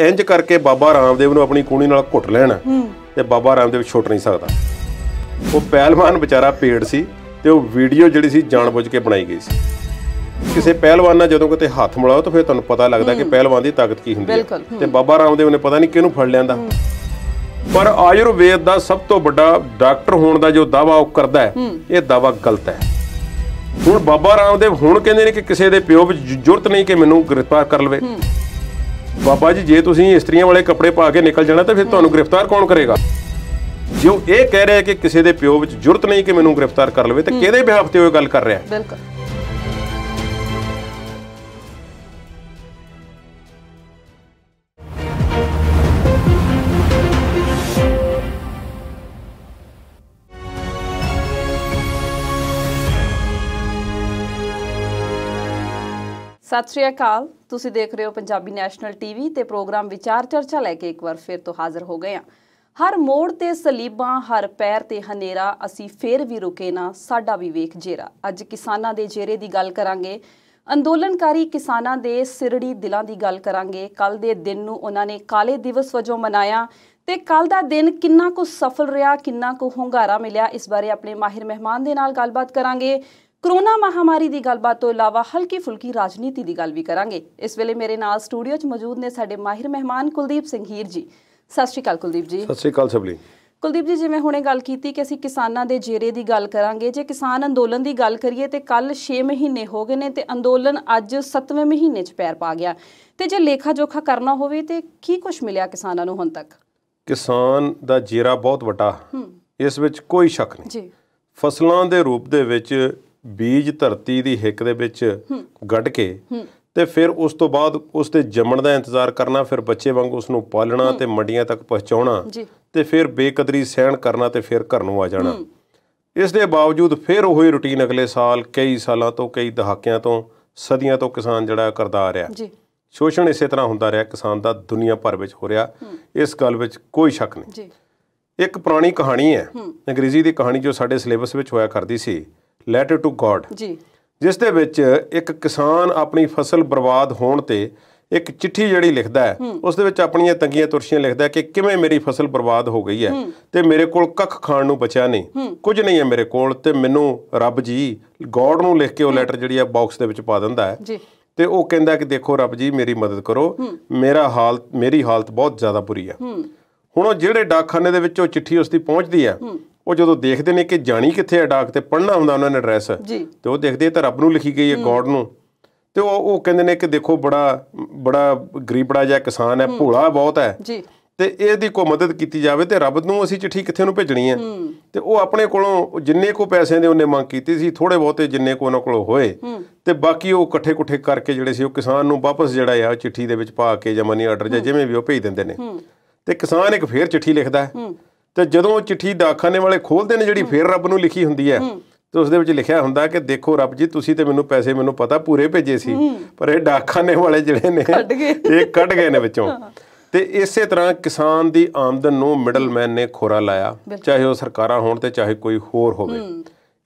ਇੰਜ ਕਰਕੇ ਬਾਬਾ ਰਾਮਦੇਵ ਨੂੰ ਆਪਣੀ ਕੂਣੀ ਨਾਲ ਘੁੱਟ ਲੈਣਾ ਤੇ ਬਾਬਾ ਰਾਮਦੇਵ ਛੁੱਟ ਨਹੀਂ ਸਕਦਾ ਉਹ ਪਹਿਲਵਾਨ ਵਿਚਾਰਾ ਪੇੜ ਸੀ ਤੇ ਉਹ ਵੀਡੀਓ ਜਿਹੜੀ ਸੀ ਜਾਣਬੁੱਝ ਕੇ ਬਣਾਈ ਗਈ ਸੀ ਕਿਸੇ ਪਹਿਲਵਾਨ ਨਾਲ ਜਦੋਂ ਕਿਤੇ ਹੱਥ ਮਿਲਾਓ ਤਾਂ ਫਿਰ ਤੁਹਾਨੂੰ ਪਤਾ ਲੱਗਦਾ ਕਿ ਪਹਿਲਵਾਨ ਦੀ ਤਾਕਤ ਕੀ ਹੁੰਦੀ ਹੈ ਤੇ ਬਾਬਾ ਰਾਮਦੇਵ ਨੇ ਪਤਾ ਨਹੀਂ ਕਿਹਨੂੰ ਫੜ ਲਿਆਂਦਾ ਪਰ ਆਯੁਰਵੇਦ ਦਾ ਸਭ ਤੋਂ ਵੱਡਾ ਡਾਕਟਰ ਹੋਣ ਦਾ ਜੋ ਦਾਵਾ ਉਹ ਕਰਦਾ ਹੈ ਇਹ ਦਾਵਾ ਗਲਤ ਹੈ ਹੁਣ ਬਾਬਾ ਰਾਮਦੇਵ ਹੁਣ ਕਹਿੰਦੇ ਨੇ ਕਿ ਕਿਸੇ ਦੇ ਪਿਓ ਵਿੱਚ ਜ਼ੁਰਤ ਨਹੀਂ ਕਿ ਮੈਨੂੰ ਗ੍ਰਿਫਤਾਰ ਕਰ ਲਵੇ ਬਾਬਾ ਜੀ ਜੇ ਤੁਸੀਂ ਇਸਤਰੀਆਂ ਵਾਲੇ ਕੱਪੜੇ ਪਾ ਕੇ ਨਿਕਲ ਜਾਣਾ ਤਾਂ ਫਿਰ ਤੁਹਾਨੂੰ ਗ੍ਰਿਫਤਾਰ ਕੌਣ ਕਰੇਗਾ ਜੇ ਉਹ ਇਹ ਕਹਿ ਰਿਹਾ ਕਿ ਕਿਸੇ ਦੇ ਪਿਓ ਵਿੱਚ ਜੁਰਤ ਨਹੀਂ ਕਿ ਮੈਨੂੰ ਗ੍ਰਿਫਤਾਰ ਕਰ ਲਵੇ ਤਾਂ ਕਿਹਦੇ ਬਿਹਾਫ ਤੇ ਉਹ ਗੱਲ ਕਰ ਰਿਹਾ ਹੈ ਬਿਲਕੁਲ ਸਤਿ ਸ਼੍ਰੀ ਅਕਾਲ ਤੁਸੀਂ ਦੇਖ ਰਹੇ ਹੋ ਪੰਜਾਬੀ ਨੈਸ਼ਨਲ ਟੀਵੀ ਤੇ ਪ੍ਰੋਗਰਾਮ ਵਿਚਾਰ ਚਰਚਾ ਲੈ ਕੇ ਇੱਕ ਵਾਰ ਫਿਰ ਤੋਂ ਹਾਜ਼ਰ ਹੋ ਗਏ ਹਾਂ ਹਰ ਮੋੜ ਤੇ ਸਲੀਬਾਂ ਹਰ ਪੈਰ ਤੇ ਹਨੇਰਾ ਅਸੀਂ ਫੇਰ ਵੀ ਰੁਕੇ ਨਾ ਸਾਡਾ ਵੀ ਵੇਖ ਜੇਰਾ ਅੱਜ ਕਿਸਾਨਾਂ ਦੇ ਜੇਰੇ ਦੀ ਗੱਲ ਕਰਾਂਗੇ ਅੰਦੋਲਨਕਾਰੀ ਕਿਸਾਨਾਂ ਦੇ ਸਿਰੜੀ ਦਿਲਾਂ ਦੀ ਗੱਲ ਕਰਾਂਗੇ ਕੱਲ ਦੇ ਦਿਨ ਨੂੰ ਉਹਨਾਂ ਨੇ ਕਾਲੇ ਦਿਵਸ ਵਜੋਂ ਮਨਾਇਆ ਤੇ ਕੱਲ ਦਾ ਦਿਨ ਕਿੰਨਾ ਕੁ ਸਫਲ ਰਿਹਾ ਕਿੰਨਾ ਕੁ ਹੁੰਗਾਰਾ ਮਿਲਿਆ ਇਸ ਬਾਰੇ ਆਪਣੇ ਮਾਹਿਰ ਮਹਿਮਾਨ ਦੇ ਨਾਲ ਗੱਲਬਾਤ ਕਰਾਂਗੇ ਕਰੋਨਾ ਮਹਾਮਾਰੀ ਦੀ ਗੱਲਬਾਤ ਤੋਂ ਇਲਾਵਾ ਹਲਕੀ ਫੁਲਕੀ ਰਾਜਨੀਤੀ ਦੀ ਗੱਲ ਵੀ ਕਰਾਂਗੇ ਇਸ ਵੇਲੇ ਮੇਰੇ ਨਾਲ ਸਟੂਡੀਓ 'ਚ ਮੌਜੂਦ ਨੇ ਸਾਡੇ ਮਾਹਿਰ ਮਹਿਮਾਨ ਕੁਲਦੀਪ ਸਿੰਘ ਹੀਰ ਜੀ ਸਤਿ ਸ਼੍ਰੀ ਅਕਾਲ ਕੁਲਦੀਪ ਜੀ ਸਤਿ ਸ਼੍ਰੀ ਅਕਾਲ ਲਈ ਕੁਲਦੀਪ ਜੀ ਜਿਵੇਂ ਹੁਣੇ ਗੱਲ ਕੀਤੀ ਕਿ ਅਸੀਂ ਕਿਸਾਨਾਂ ਦੇ ਜੇਰੇ ਦੀ ਗੱਲ ਕਰਾਂਗੇ ਜੇ ਕਿਸਾਨ ਅੰਦੋਲਨ ਦੀ ਗੱਲ ਕਰੀਏ ਤੇ ਕੱਲ 6 ਮਹੀਨੇ ਹੋ ਗਏ ਨੇ ਤੇ ਅੰਦੋਲਨ ਅੱਜ 7ਵੇਂ ਮਹੀਨੇ 'ਚ ਪੈਰ ਪਾ ਗਿਆ ਤੇ ਜੇ ਲੇਖਾ ਜੋਖਾ ਕਰਨਾ ਹੋਵੇ ਤੇ ਕੀ ਕੁਝ ਮਿਲਿਆ ਕਿਸਾਨਾਂ ਨੂੰ ਹੁਣ ਤੱਕ ਕਿਸਾਨ ਦਾ ਜੇਰਾ ਬਹੁਤ ਵੱਡਾ ਇਸ ਵਿੱਚ ਕੋਈ ਸ਼ੱਕ ਨਹੀਂ ਜੀ ਫਸਲਾਂ ਦੇ ਰੂਪ ਦੇ ਵਿੱਚ ਬੀਜ ਧਰਤੀ ਦੀ ਹਿੱਕ ਦੇ ਵਿੱਚ ਗੱਡ ਕੇ ਤੇ ਫਿਰ ਉਸ ਤੋਂ ਬਾਅਦ ਉਸ ਤੇ ਜੰਮਣ ਦਾ ਇੰਤਜ਼ਾਰ ਕਰਨਾ ਫਿਰ ਬੱਚੇ ਵਾਂਗ ਉਸ ਨੂੰ ਪਾਲਣਾ ਤੇ ਮੰਡੀਆਂ ਤੱਕ ਪਹੁੰਚਾਉਣਾ ਤੇ ਫਿਰ ਬੇਕਦਰੀ ਸਹਿਣ ਕਰਨਾ ਤੇ ਫਿਰ ਘਰ ਨੂੰ ਆ ਜਾਣਾ ਇਸ ਦੇ ਬਾਵਜੂਦ ਫਿਰ ਉਹ ਹੀ ਰੁਟੀਨ ਅਗਲੇ ਸਾਲ ਕਈ ਸਾਲਾਂ ਤੋਂ ਕਈ ਦਹਾਕਿਆਂ ਤੋਂ ਸਦੀਆਂ ਤੋਂ ਕਿਸਾਨ ਜਿਹੜਾ ਕਰਦਾ ਆ ਰਿਹਾ ਜੀ ਸ਼ੋਸ਼ਣ ਇਸੇ ਤਰ੍ਹਾਂ ਹੁੰਦਾ ਰਿਹਾ ਕਿਸਾਨ ਦਾ ਦੁਨੀਆ ਭਰ ਵਿੱਚ ਹੋ ਰਿਹਾ ਇਸ ਗੱਲ ਵਿੱਚ ਕੋਈ ਸ਼ੱਕ ਨਹੀਂ ਜੀ ਇੱਕ ਪੁਰਾਣੀ ਕਹਾਣੀ ਹੈ ਅੰਗਰੇਜ਼ੀ ਦੀ ਕਹਾਣੀ ਜੋ ਸਾਡੇ ਸਿਲੇਬਸ ਵਿੱਚ ਹੋਇਆ ਕਰਦੀ ਸੀ ਲੈਟਰ ਟੂ ਗੋਡ ਜੀ ਜਿਸ ਦੇ ਵਿੱਚ ਇੱਕ ਕਿਸਾਨ ਆਪਣੀ ਫਸਲ ਬਰਬਾਦ ਹੋਣ ਤੇ ਇੱਕ ਚਿੱਠੀ ਜਿਹੜੀ ਲਿਖਦਾ ਹੈ ਉਸ ਦੇ ਵਿੱਚ ਆਪਣੀਆਂ ਤੰਗੀਆਂ ਤੁਰਸ਼ੀਆਂ ਲਿਖਦਾ ਹੈ ਕਿ ਕਿਵੇਂ ਮੇਰੀ ਫਸਲ ਬਰਬਾਦ ਹੋ ਗਈ ਹੈ ਤੇ ਮੇਰੇ ਕੋਲ ਕੱਖ ਖਾਣ ਨੂੰ ਬਚਿਆ ਨਹੀਂ ਕੁਝ ਨਹੀਂ ਹੈ ਮੇਰੇ ਕੋਲ ਤੇ ਮੈਨੂੰ ਰੱਬ ਜੀ ਗੋਡ ਨੂੰ ਲਿਖ ਕੇ ਉਹ ਲੈਟਰ ਜਿਹੜੀ ਹੈ ਬਾਕਸ ਦੇ ਵਿੱਚ ਪਾ ਦਿੰਦਾ ਹੈ ਜੀ ਤੇ ਉਹ ਕਹਿੰਦਾ ਕਿ ਦੇਖੋ ਰੱਬ ਜੀ ਮੇਰੀ ਮਦਦ ਕਰੋ ਮੇਰਾ ਹਾਲ ਮੇਰੀ ਹਾਲਤ ਬਹੁਤ ਜ਼ਿਆਦਾ ਬੁਰੀ ਹੈ ਹੁਣ ਉਹ ਜਿਹੜੇ ਡਾਕਖਾਨੇ ਦੇ ਵਿੱਚ ਉਹ ਚਿੱਠੀ ਉਸ ਦੀ ਪਹੁੰਚਦੀ ਹੈ ਉਹ ਜਦੋਂ ਦੇਖਦੇ ਨੇ ਕਿ ਜਾਣੀ ਕਿੱਥੇ ਹੈ ਡਾਕ ਤੇ ਪੜਨਾ ਹੁੰਦਾ ਉਹਨਾਂ ਨੇ ਐਡਰੈਸ ਤੇ ਉਹ ਦੇਖਦੇ ਤਾਂ ਰੱਬ ਨੂੰ ਲਿਖੀ ਗਈ ਹੈ ਗੋਡ ਨੂੰ ਤੇ ਉਹ ਉਹ ਕਹਿੰਦੇ ਨੇ ਕਿ ਦੇਖੋ ਬੜਾ ਬੜਾ ਗਰੀਬੜਾ ਜਿਹਾ ਕਿਸਾਨ ਹੈ ਭੋਲਾ ਬਹੁਤ ਹੈ ਜੀ ਤੇ ਇਹਦੀ ਕੋ ਮਦਦ ਕੀਤੀ ਜਾਵੇ ਤੇ ਰੱਬ ਨੂੰ ਅਸੀਂ ਚਿੱਠੀ ਕਿੱਥੇ ਨੂੰ ਭੇਜਣੀ ਹੈ ਤੇ ਉਹ ਆਪਣੇ ਕੋਲੋਂ ਜਿੰਨੇ ਕੋ ਪੈਸੇ ਦੇ ਉਹਨੇ ਮੰਗ ਕੀਤੀ ਸੀ ਥੋੜੇ ਬਹੁਤੇ ਜਿੰਨੇ ਕੋ ਉਹਨਾਂ ਕੋਲ ਹੋਏ ਤੇ ਬਾਕੀ ਉਹ ਇਕੱਠੇ ਇਕੱਠੇ ਕਰਕੇ ਜਿਹੜੇ ਸੀ ਉਹ ਕਿਸਾਨ ਨੂੰ ਵਾਪਸ ਜਿਹੜਾ ਆ ਚਿੱਠੀ ਦੇ ਵਿੱਚ ਪਾ ਕੇ ਜਾਂ ਮਨੀ ਆਰਡਰ ਜਾਂ ਜਿਵੇਂ ਵੀ ਉਹ ਭੇਜ ਦਿੰਦੇ ਨੇ ਤੇ ਕਿਸਾਨ ਇੱਕ ਫੇਰ ਚਿੱਠੀ ਲਿਖਦਾ ਹੈ ਤੇ ਜਦੋਂ ਚਿੱਠੀ ਡਾਕਖਾਨੇ ਵਾਲੇ ਖੋਲਦੇ ਨੇ ਜਿਹੜੀ ਫੇਰ ਰੱਬ ਨੂੰ ਲਿਖੀ ਹੁੰਦੀ ਹੈ ਤੇ ਉਸ ਦੇ ਵਿੱਚ ਲਿਖਿਆ ਹੁੰਦਾ ਕਿ ਦੇਖੋ ਰੱਬ ਜੀ ਤੁਸੀਂ ਤੇ ਮੈਨੂੰ ਪੈਸੇ ਮੈਨੂੰ ਪਤਾ ਪੂਰੇ ਭੇਜੇ ਸੀ ਪਰ ਇਹ ਡਾਕਖਾਨੇ ਵਾਲੇ ਜਿਹੜੇ ਨੇ ਇਹ ਕੱਢ ਗਏ ਨੇ ਵਿੱਚੋਂ ਤੇ ਇਸੇ ਤਰ੍ਹਾਂ ਕਿਸਾਨ ਦੀ ਆਮਦਨ ਨੂੰ ਮਿਡਲਮੈਨ ਨੇ ਖੋਰਾ ਲਾਇਆ ਚਾਹੇ ਉਹ ਸਰਕਾਰਾਂ ਹੋਣ ਤੇ ਚਾਹੇ ਕੋਈ ਹੋਰ ਹੋਵੇ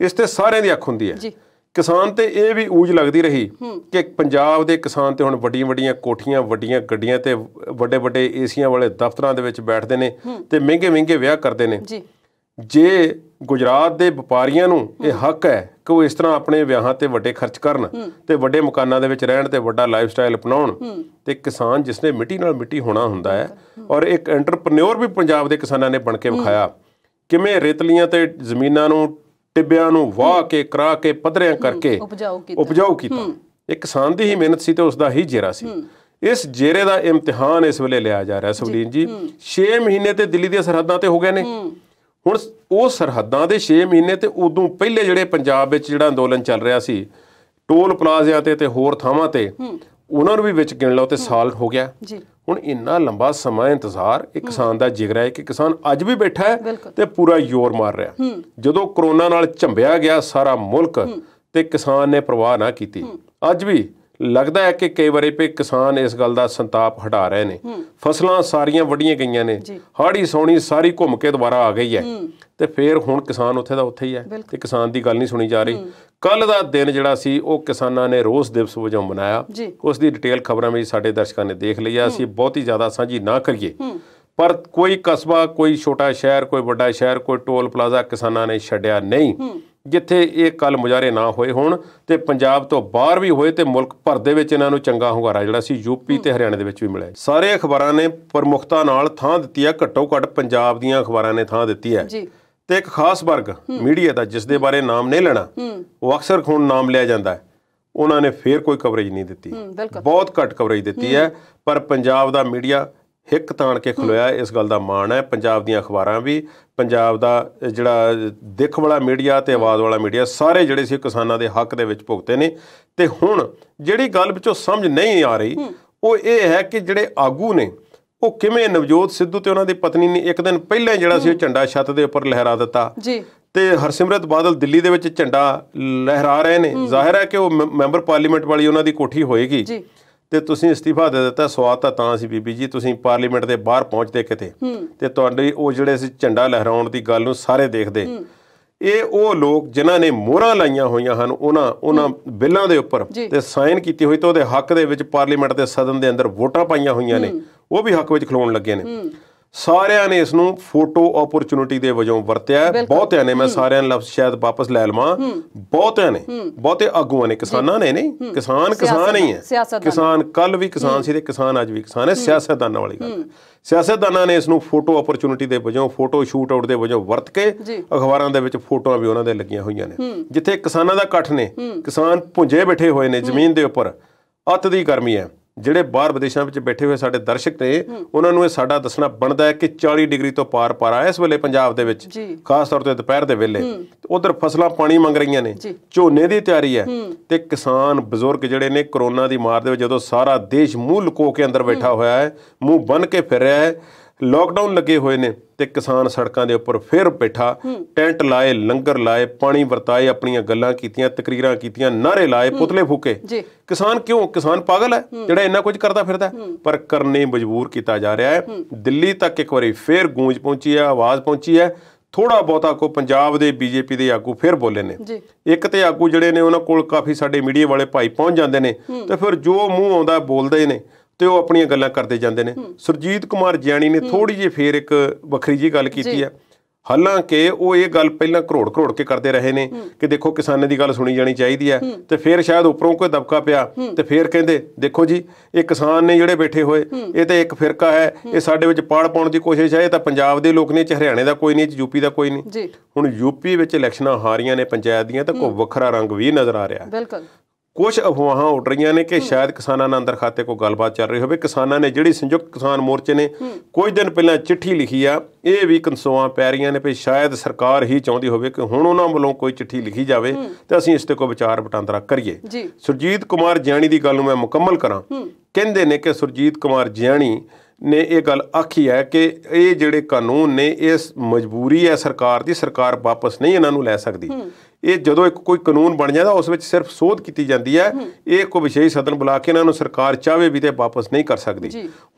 ਇਸ ਤੇ ਸਾਰਿਆਂ ਦੀ ਅੱਖ ਹੁੰਦੀ ਹੈ ਜੀ ਕਿਸਾਨ ਤੇ ਇਹ ਵੀ ਊਜ ਲੱਗਦੀ ਰਹੀ ਕਿ ਪੰਜਾਬ ਦੇ ਕਿਸਾਨ ਤੇ ਹੁਣ ਵੱਡੀਆਂ ਵੱਡੀਆਂ ਕੋਠੀਆਂ ਵੱਡੀਆਂ ਗੱਡੀਆਂ ਤੇ ਵੱਡੇ ਵੱਡੇ ਏਸੀਆਂ ਵਾਲੇ ਦਫ਼ਤਰਾਂ ਦੇ ਵਿੱਚ ਬੈਠਦੇ ਨੇ ਤੇ ਮਹਿੰਗੇ ਮਹਿੰਗੇ ਵਿਆਹ ਕਰਦੇ ਨੇ ਜੀ ਜੇ ਗੁਜਰਾਤ ਦੇ ਵਪਾਰੀਆਂ ਨੂੰ ਇਹ ਹੱਕ ਹੈ ਕਿ ਉਹ ਇਸ ਤਰ੍ਹਾਂ ਆਪਣੇ ਵਿਆਹਾਂ ਤੇ ਵੱਡੇ ਖਰਚ ਕਰਨ ਤੇ ਵੱਡੇ ਮਕਾਨਾਂ ਦੇ ਵਿੱਚ ਰਹਿਣ ਤੇ ਵੱਡਾ ਲਾਈਫ ਸਟਾਈਲ ਅਪਣਾਉਣ ਤੇ ਕਿਸਾਨ ਜਿਸ ਨੇ ਮਿੱਟੀ ਨਾਲ ਮਿੱਟੀ ਹੋਣਾ ਹੁੰਦਾ ਹੈ ਔਰ ਇੱਕ ਐਂਟਰਪ੍ਰੀਨਿਓਰ ਵੀ ਪੰਜਾਬ ਦੇ ਕਿਸਾਨਾਂ ਨੇ ਬਣ ਕੇ ਵਿਖਾਇਆ ਕਿਵੇਂ ਰੇਤਲੀਆਂ ਤੇ ਜ਼ਮੀਨਾਂ ਨੂੰ ਟਿੱਬਿਆਂ ਨੂੰ ਵਾਹ ਕੇ ਕਰਾ ਕੇ ਪਧਰਿਆਂ ਕਰਕੇ ਉਪਜਾਊ ਕੀਤਾ ਉਪਜਾਊ ਕੀਤਾ ਇਹ ਕਿਸਾਨ ਦੀ ਹੀ ਮਿਹਨਤ ਸੀ ਤੇ ਉਸ ਦਾ ਹੀ ਜੇਰਾ ਸੀ ਇਸ ਜੇਰੇ ਦਾ ਇਮਤਿਹਾਨ ਇਸ ਵੇਲੇ ਲਿਆ ਜਾ ਰਿਹਾ ਸੁਲੀਨ ਜੀ 6 ਮਹੀਨੇ ਤੇ ਦਿੱਲੀ ਦੀਆਂ ਸਰਹੱਦਾਂ ਤੇ ਹੋ ਗਏ ਨੇ ਹੁਣ ਉਹ ਸਰਹੱਦਾਂ ਦੇ 6 ਮਹੀਨੇ ਤੇ ਉਦੋਂ ਪਹਿਲੇ ਜਿਹੜੇ ਪੰਜਾਬ ਵਿੱਚ ਜਿਹੜਾ ਅੰਦੋਲਨ ਚੱਲ ਰਿਹਾ ਸੀ ਟੋਲ ਪਲਾਜ਼ਿਆਂ ਤੇ ਤੇ ਹੋਰ ਥਾਵਾਂ ਤੇ ਉਹਨਾਂ ਨੂੰ ਵੀ ਵਿੱਚ ਗਿਣ ਲਓ ਤੇ ਸਾਲ ਹੋ ਗਿਆ ਜੀ ਹੁਣ ਇੰਨਾ ਲੰਬਾ ਸਮਾਂ ਇੰਤਜ਼ਾਰ ਇੱਕ ਕਿਸਾਨ ਦਾ ਜਿਗਰਾ ਹੈ ਕਿ ਕਿਸਾਨ ਅੱਜ ਵੀ ਬੈਠਾ ਹੈ ਤੇ ਪੂਰਾ ਯੋਰ ਮਾਰ ਰਿਹਾ ਜਦੋਂ ਕਰੋਨਾ ਨਾਲ ਝੰਬਿਆ ਗਿਆ ਸਾਰਾ ਮੁਲਕ ਤੇ ਕਿਸਾਨ ਨੇ ਪ੍ਰਵਾਹ ਨਾ ਕੀਤੀ ਅੱਜ ਵੀ ਲੱਗਦਾ ਹੈ ਕਿ ਕਈ ਵਾਰੀ ਪੇ ਕਿਸਾਨ ਇਸ ਗੱਲ ਦਾ ਸੰਤਾਪ ਹਟਾ ਰਹੇ ਨੇ ਫਸਲਾਂ ਸਾਰੀਆਂ ਵੱਡੀਆਂ ਗਈਆਂ ਨੇ ਹਾੜੀ ਸੌਣੀ ਸਾਰੀ ਘੁੰਮ ਕੇ ਦੁਬਾਰਾ ਆ ਗਈ ਹੈ ਤੇ ਫੇਰ ਹੁਣ ਕਿਸਾਨ ਉੱਥੇ ਦਾ ਉੱਥੇ ਹੀ ਹੈ ਤੇ ਕਿਸਾਨ ਦੀ ਗੱਲ ਨਹੀਂ ਸੁਣੀ ਜਾ ਰਹੀ ਕੱਲ ਦਾ ਦਿਨ ਜਿਹੜਾ ਸੀ ਉਹ ਕਿਸਾਨਾਂ ਨੇ ਰੋਸ ਦਿਵਸ ਵਜੋਂ ਮਨਾਇਆ ਉਸ ਦੀ ਡਿਟੇਲ ਖਬਰਾਂ ਵਿੱਚ ਸਾਡੇ ਦਰਸ਼ਕਾਂ ਨੇ ਦੇਖ ਆ ਅਸੀਂ ਬਹੁਤੀ ਜ਼ਿਆਦਾ ਸਾਂਝੀ ਨਾ ਕਰੀਏ ਪਰ ਕੋਈ ਕਸਬਾ ਕੋਈ ਛੋਟਾ ਸ਼ਹਿਰ ਕੋਈ ਵੱਡਾ ਸ਼ਹਿਰ ਕੋਈ ਟੋਲ ਪਲਾਜ਼ਾ ਕਿਸਾਨਾਂ ਨੇ ਛੱਡਿਆ ਨਹੀਂ ਜਿੱਥੇ ਇਹ ਕੱਲ ਮੁਜਾਰੇ ਨਾ ਹੋਏ ਹੋਣ ਤੇ ਪੰਜਾਬ ਤੋਂ ਬਾਹਰ ਵੀ ਹੋਏ ਤੇ ਮੁਲਕ ਭਰ ਦੇ ਵਿੱਚ ਇਹਨਾਂ ਨੂੰ ਚੰਗਾ ਹੁੰਗਾਰਾ ਜਿਹੜਾ ਸੀ ਯੂਪੀ ਤੇ ਹਰਿਆਣਾ ਦੇ ਵਿੱਚ ਵੀ ਮਿਲਿਆ ਸਾਰੇ ਅਖਬਾਰਾਂ ਨੇ ਪ੍ਰਮੁਖਤਾ ਨਾਲ ਥਾਂ ਦਿੱਤੀ ਹੈ ਘੱਟੋ ਘੱਟ ਪੰਜਾਬ ਦੀਆਂ ਅਖਬਾਰਾਂ ਨੇ ਥਾਂ ਦਿੱਤੀ ਹੈ ਜੀ ਤੇ ਇੱਕ ਖਾਸ ਵਰਗ ਮੀਡੀਆ ਦਾ ਜਿਸ ਦੇ ਬਾਰੇ ਨਾਮ ਨਹੀਂ ਲੈਣਾ ਉਹ ਅਕਸਰ ਖੁਣ ਨਾਮ ਲਿਆ ਜਾਂਦਾ ਹੈ ਉਹਨਾਂ ਨੇ ਫੇਰ ਕੋਈ ਕਵਰੇਜ ਨਹੀਂ ਦਿੱਤੀ ਬਹੁਤ ਘੱਟ ਕਵਰੇਜ ਦਿੱਤੀ ਹੈ ਪਰ ਪੰਜਾਬ ਦਾ ਮੀਡੀਆ ਹਿੱਕ ਤਾਣ ਕੇ ਖਲੋਇਆ ਇਸ ਗੱਲ ਦਾ ਮਾਣ ਹੈ ਪੰਜਾਬ ਦੀਆਂ ਅਖਬਾਰਾਂ ਵੀ ਪੰਜਾਬ ਦਾ ਜਿਹੜਾ ਦਿੱਖ ਵਾਲਾ ਮੀਡੀਆ ਤੇ ਆਵਾਜ਼ ਵਾਲਾ ਮੀਡੀਆ ਸਾਰੇ ਜਿਹੜੇ ਸੀ ਕਿਸਾਨਾਂ ਦੇ ਹੱਕ ਦੇ ਵਿੱਚ ਭੁਗਤੇ ਨੇ ਤੇ ਹੁਣ ਜਿਹੜੀ ਗੱਲ ਵਿੱਚੋਂ ਸਮਝ ਨਹੀਂ ਆ ਰਹੀ ਉਹ ਇਹ ਹੈ ਕਿ ਜਿਹੜੇ ਆਗੂ ਨੇ ਉਹ ਕਿਵੇਂ ਨਵਜੋਤ ਸਿੱਧੂ ਤੇ ਉਹਨਾਂ ਦੀ ਪਤਨੀ ਨੇ ਇੱਕ ਦਿਨ ਪਹਿਲਾਂ ਜਿਹੜਾ ਸੀ ਉਹ ਝੰਡਾ ਛੱਤ ਦੇ ਉੱਪਰ ਲਹਿਰਾ ਦਿੱਤਾ ਜੀ ਤੇ ਹਰਸਿਮਰਤ ਬਾਦਲ ਦਿੱਲੀ ਦੇ ਵਿੱਚ ਝੰਡਾ ਲਹਿਰਾ ਰਹੇ ਨੇ ਜ਼ਾਹਿਰ ਹੈ ਕਿ ਉਹ ਮੈਂਬਰ ਪਾਰਲੀਮੈਂਟ ਵਾਲੀ ਉਹਨਾਂ ਦੀ ਕੋਠੀ ਹੋਏਗੀ ਜੀ ਤੇ ਤੁਸੀਂ ਇਸਤੀਫਾ ਦੇ ਦਿੱਤਾ ਸਵਾਤ ਤਾਂ ਤਾਂ ਸੀ ਬੀਬੀ ਜੀ ਤੁਸੀਂ ਪਾਰਲੀਮੈਂਟ ਦੇ ਬਾਹਰ ਪਹੁੰਚਦੇ ਕਿਤੇ ਤੇ ਤੁਹਾਡੇ ਉਹ ਜਿਹੜੇ ਸੀ ਝੰਡਾ ਲਹਿਰਾਉਣ ਦੀ ਗੱਲ ਨੂੰ ਸਾਰੇ ਦੇਖਦੇ ਇਹ ਉਹ ਲੋਕ ਜਿਨ੍ਹਾਂ ਨੇ ਮੋਹਰਾਂ ਲਾਈਆਂ ਹੋਈਆਂ ਹਨ ਉਹਨਾਂ ਉਹਨਾਂ ਬਿੱਲਾਂ ਦੇ ਉੱਪਰ ਤੇ ਸਾਈਨ ਕੀਤੀ ਹੋਈ ਤੇ ਉਹਦੇ ਹੱਕ ਦੇ ਵਿੱਚ ਪਾਰਲੀਮੈਂਟ ਦੇ ਸਦਨ ਦੇ ਅੰਦਰ ਵੋਟਾਂ ਪਾਈਆਂ ਹੋਈਆਂ ਨੇ ਉਹ ਵੀ ਹੱਕ ਵਿੱਚ ਖਲੋਣ ਲੱਗੇ ਨੇ ਸਾਰਿਆਂ ਨੇ ਇਸ ਨੂੰ ਫੋਟੋ ਓਪਰਚ्युनिटी ਦੇ ਵਜੋਂ ਵਰਤਿਆ ਬਹੁਤਿਆਂ ਨੇ ਮੈਂ ਸਾਰਿਆਂ ਲਫ਼ਜ਼ ਸ਼ਾਇਦ ਵਾਪਸ ਲੈ ਲਵਾਂ ਬਹੁਤਿਆਂ ਨੇ ਬਹੁਤੇ ਆਗੂਆਂ ਨੇ ਕਿਸਾਨਾਂ ਨੇ ਨਹੀਂ ਕਿਸਾਨ ਕਿਸਾਨ ਹੀ ਹੈ ਕਿਸਾਨ ਕੱਲ ਵੀ ਕਿਸਾਨ ਸੀ ਤੇ ਕਿਸਾਨ ਅੱਜ ਵੀ ਕਿਸਾਨ ਹੈ ਸਿਆਸਤਦਾਨਾਂ ਵਾਲੀ ਗੱਲ ਸਿਆਸਤਦਾਨਾਂ ਨੇ ਇਸ ਨੂੰ ਫੋਟੋ ਓਪਰਚ्युनिटी ਦੇ ਵਜੋਂ ਫੋਟੋ ਸ਼ੂਟ ਆਊਟ ਦੇ ਵਜੋਂ ਵਰਤ ਕੇ ਅਖਬਾਰਾਂ ਦੇ ਵਿੱਚ ਫੋਟੋਆਂ ਵੀ ਉਹਨਾਂ ਦੇ ਲੱਗੀਆਂ ਹੋਈਆਂ ਨੇ ਜਿੱਥੇ ਕਿਸਾਨਾਂ ਦਾ ਇਕੱਠ ਨੇ ਕਿਸਾਨ ਪੁੰਜੇ ਬੈਠੇ ਹੋਏ ਨੇ ਜ਼ਮੀਨ ਦੇ ਉੱਪਰ ਅੱਤ ਦੀ ਗਰਮੀ ਹੈ ਜਿਹੜੇ ਬਾਹਰ ਵਿਦੇਸ਼ਾਂ ਵਿੱਚ ਬੈਠੇ ਹੋਏ ਸਾਡੇ ਦਰਸ਼ਕ ਨੇ ਉਹਨਾਂ ਨੂੰ ਇਹ ਸਾਡਾ ਦੱਸਣਾ ਬਣਦਾ ਹੈ ਕਿ 40 ਡਿਗਰੀ ਤੋਂ ਪਾਰ ਆਇਆ ਇਸ ਵੇਲੇ ਪੰਜਾਬ ਦੇ ਵਿੱਚ ਖਾਸ ਤੌਰ ਤੇ ਦੁਪਹਿਰ ਦੇ ਵੇਲੇ ਉਧਰ ਫਸਲਾਂ ਪਾਣੀ ਮੰਗ ਰਹੀਆਂ ਨੇ ਝੋਨੇ ਦੀ ਤਿਆਰੀ ਹੈ ਤੇ ਕਿਸਾਨ ਬਜ਼ੁਰਗ ਜਿਹੜੇ ਨੇ ਕਰੋਨਾ ਦੀ ਮਾਰ ਦੇ ਵਿੱਚ ਜਦੋਂ ਸਾਰਾ ਦੇਸ਼ ਮੂੰਹ ਲੁਕੋ ਕੇ ਅੰਦਰ ਬੈਠਾ ਹੋਇਆ ਹੈ ਮੂੰਹ ਬੰਨ ਕੇ ਫਿਰ ਰਿਹਾ ਹੈ ਲੋਕਡਾਊਨ ਲੱਗੇ ਹੋਏ ਨੇ ਤੇ ਕਿਸਾਨ ਸੜਕਾਂ ਦੇ ਉੱਪਰ ਫਿਰ ਬੈਠਾ ਟੈਂਟ ਲਾਏ ਲੰਗਰ ਲਾਏ ਪਾਣੀ ਵਰਤਾਏ ਆਪਣੀਆਂ ਗੱਲਾਂ ਕੀਤੀਆਂ ਤਕਰੀਰਾਂ ਕੀਤੀਆਂ ਨਾਰੇ ਲਾਏ ਪੁਤਲੇ ਫੂਕੇ ਕਿਸਾਨ ਕਿਉਂ ਕਿਸਾਨ ਪਾਗਲ ਹੈ ਜਿਹੜਾ ਇੰਨਾ ਕੁਝ ਕਰਦਾ ਫਿਰਦਾ ਪਰ ਕਰਨੇ ਮਜਬੂਰ ਕੀਤਾ ਜਾ ਰਿਹਾ ਹੈ ਦਿੱਲੀ ਤੱਕ ਇੱਕ ਵਾਰੀ ਫਿਰ ਗੂੰਜ ਪਹੁੰਚੀ ਹੈ ਆਵਾਜ਼ ਪਹੁੰਚੀ ਹੈ ਥੋੜਾ ਬਹੁਤਾ ਕੋ ਪੰਜਾਬ ਦੇ ਬੀਜੇਪੀ ਦੇ ਆਗੂ ਫਿਰ ਬੋਲੇ ਨੇ ਇੱਕ ਤੇ ਆਗੂ ਜਿਹੜੇ ਨੇ ਉਹਨਾਂ ਕੋਲ ਕਾਫੀ ਸਾਡੇ ਮੀਡੀਆ ਵਾਲੇ ਭਾਈ ਪਹੁੰਚ ਜਾਂਦੇ ਨੇ ਤੇ ਫਿਰ ਜੋ ਮੂੰਹ ਆਉਂਦਾ ਬੋਲਦੇ ਨੇ ਤੇ ਉਹ ਆਪਣੀਆਂ ਗੱਲਾਂ ਕਰਦੇ ਜਾਂਦੇ ਨੇ ਸੁਰਜੀਤ ਕੁਮਾਰ ਜੈਣੀ ਨੇ ਥੋੜੀ ਜਿਹੀ ਫੇਰ ਇੱਕ ਵੱਖਰੀ ਜੀ ਗੱਲ ਕੀਤੀ ਹੈ ਹਾਲਾਂਕਿ ਉਹ ਇਹ ਗੱਲ ਪਹਿਲਾਂ ਕਰੋੜ ਕਰੋੜ ਕੇ ਕਰਦੇ ਰਹੇ ਨੇ ਕਿ ਦੇਖੋ ਕਿਸਾਨਾਂ ਦੀ ਗੱਲ ਸੁਣੀ ਜਾਣੀ ਚਾਹੀਦੀ ਹੈ ਤੇ ਫਿਰ ਸ਼ਾਇਦ ਉੱਪਰੋਂ ਕੋਈ ਦਬਕਾ ਪਿਆ ਤੇ ਫਿਰ ਕਹਿੰਦੇ ਦੇਖੋ ਜੀ ਇਹ ਕਿਸਾਨ ਨੇ ਜਿਹੜੇ ਬੈਠੇ ਹੋਏ ਇਹ ਤਾਂ ਇੱਕ ਫਿਰਕਾ ਹੈ ਇਹ ਸਾਡੇ ਵਿੱਚ ਪਾੜ ਪਾਉਣ ਦੀ ਕੋਸ਼ਿਸ਼ ਹੈ ਇਹ ਤਾਂ ਪੰਜਾਬ ਦੇ ਲੋਕ ਨੇ ਚ ਹਰਿਆਣੇ ਦਾ ਕੋਈ ਨਹੀਂ ਚ ਯੂਪੀ ਦਾ ਕੋਈ ਨਹੀਂ ਹੁਣ ਯੂਪੀ ਵਿੱਚ ਇਲੈਕਸ਼ਨਾਂ ਹਾਰੀਆਂ ਨੇ ਪੰਚਾਇਤ ਦੀਆਂ ਤਾਂ ਕੋਈ ਵੱਖਰਾ ਰੰਗ ਵੀ ਨਜ਼ਰ ਆ ਰਿਹਾ ਬਿਲਕੁਲ ਕੁਝ ਅਫਵਾਹਾਂ ਉੱਡ ਰਹੀਆਂ ਨੇ ਕਿ ਸ਼ਾਇਦ ਕਿਸਾਨਾਂ ਨਾਲ ਅੰਦਰ ਖਾਤੇ ਕੋਈ ਗੱਲਬਾਤ ਚੱਲ ਰਹੀ ਹੋਵੇ ਕਿਸਾਨਾਂ ਨੇ ਜਿਹੜੀ ਸੰਯੁਕਤ ਕਿਸਾਨ ਮੋਰਚੇ ਨੇ ਕੁਝ ਦਿਨ ਪਹਿਲਾਂ ਚਿੱਠੀ ਲਿਖੀ ਆ ਇਹ ਵੀ ਕਨਸੋਆਂ ਪੈ ਰਹੀਆਂ ਨੇ ਵੀ ਸ਼ਾਇਦ ਸਰਕਾਰ ਹੀ ਚਾਹੁੰਦੀ ਹੋਵੇ ਕਿ ਹੁਣ ਉਹਨਾਂ ਵੱਲੋਂ ਕੋਈ ਚਿੱਠੀ ਲਿਖੀ ਜਾਵੇ ਤੇ ਅਸੀਂ ਇਸ ਤੇ ਕੋਈ ਵਿਚਾਰ ਵਟਾਂਦਰਾ ਕਰੀਏ ਸੁਰਜੀਤ ਕੁਮਾਰ ਜਿਆਣੀ ਦੀ ਗੱਲ ਨੂੰ ਮੈਂ ਮੁਕੰਮਲ ਕਰਾਂ ਕਹਿੰਦੇ ਨੇ ਕਿ ਸੁਰਜੀਤ ਕੁਮਾਰ ਜਿਆਣੀ ਨੇ ਇਹ ਗੱਲ ਆਖੀ ਹੈ ਕਿ ਇਹ ਜਿਹੜੇ ਕਾਨੂੰਨ ਨੇ ਇਸ ਮਜਬੂਰੀ ਹੈ ਸਰਕਾਰ ਦੀ ਸਰਕਾਰ ਵਾਪਸ ਨਹੀਂ ਇਹਨਾਂ ਨੂੰ ਲੈ ਸਕਦੀ ਇਹ ਜਦੋਂ ਇੱਕ ਕੋਈ ਕਾਨੂੰਨ ਬਣ ਜਾਂਦਾ ਉਸ ਵਿੱਚ ਸਿਰਫ ਸੋਧ ਕੀਤੀ ਜਾਂਦੀ ਹੈ ਇਹ ਕੋਈ ਵਿਸ਼ੇਸ਼ ਸਦਨ ਬੁਲਾ ਕੇ ਇਹਨਾਂ ਨੂੰ ਸਰਕਾਰ ਚਾਵੇ ਵੀ ਤੇ ਵਾਪਸ ਨਹੀਂ ਕਰ ਸਕਦੀ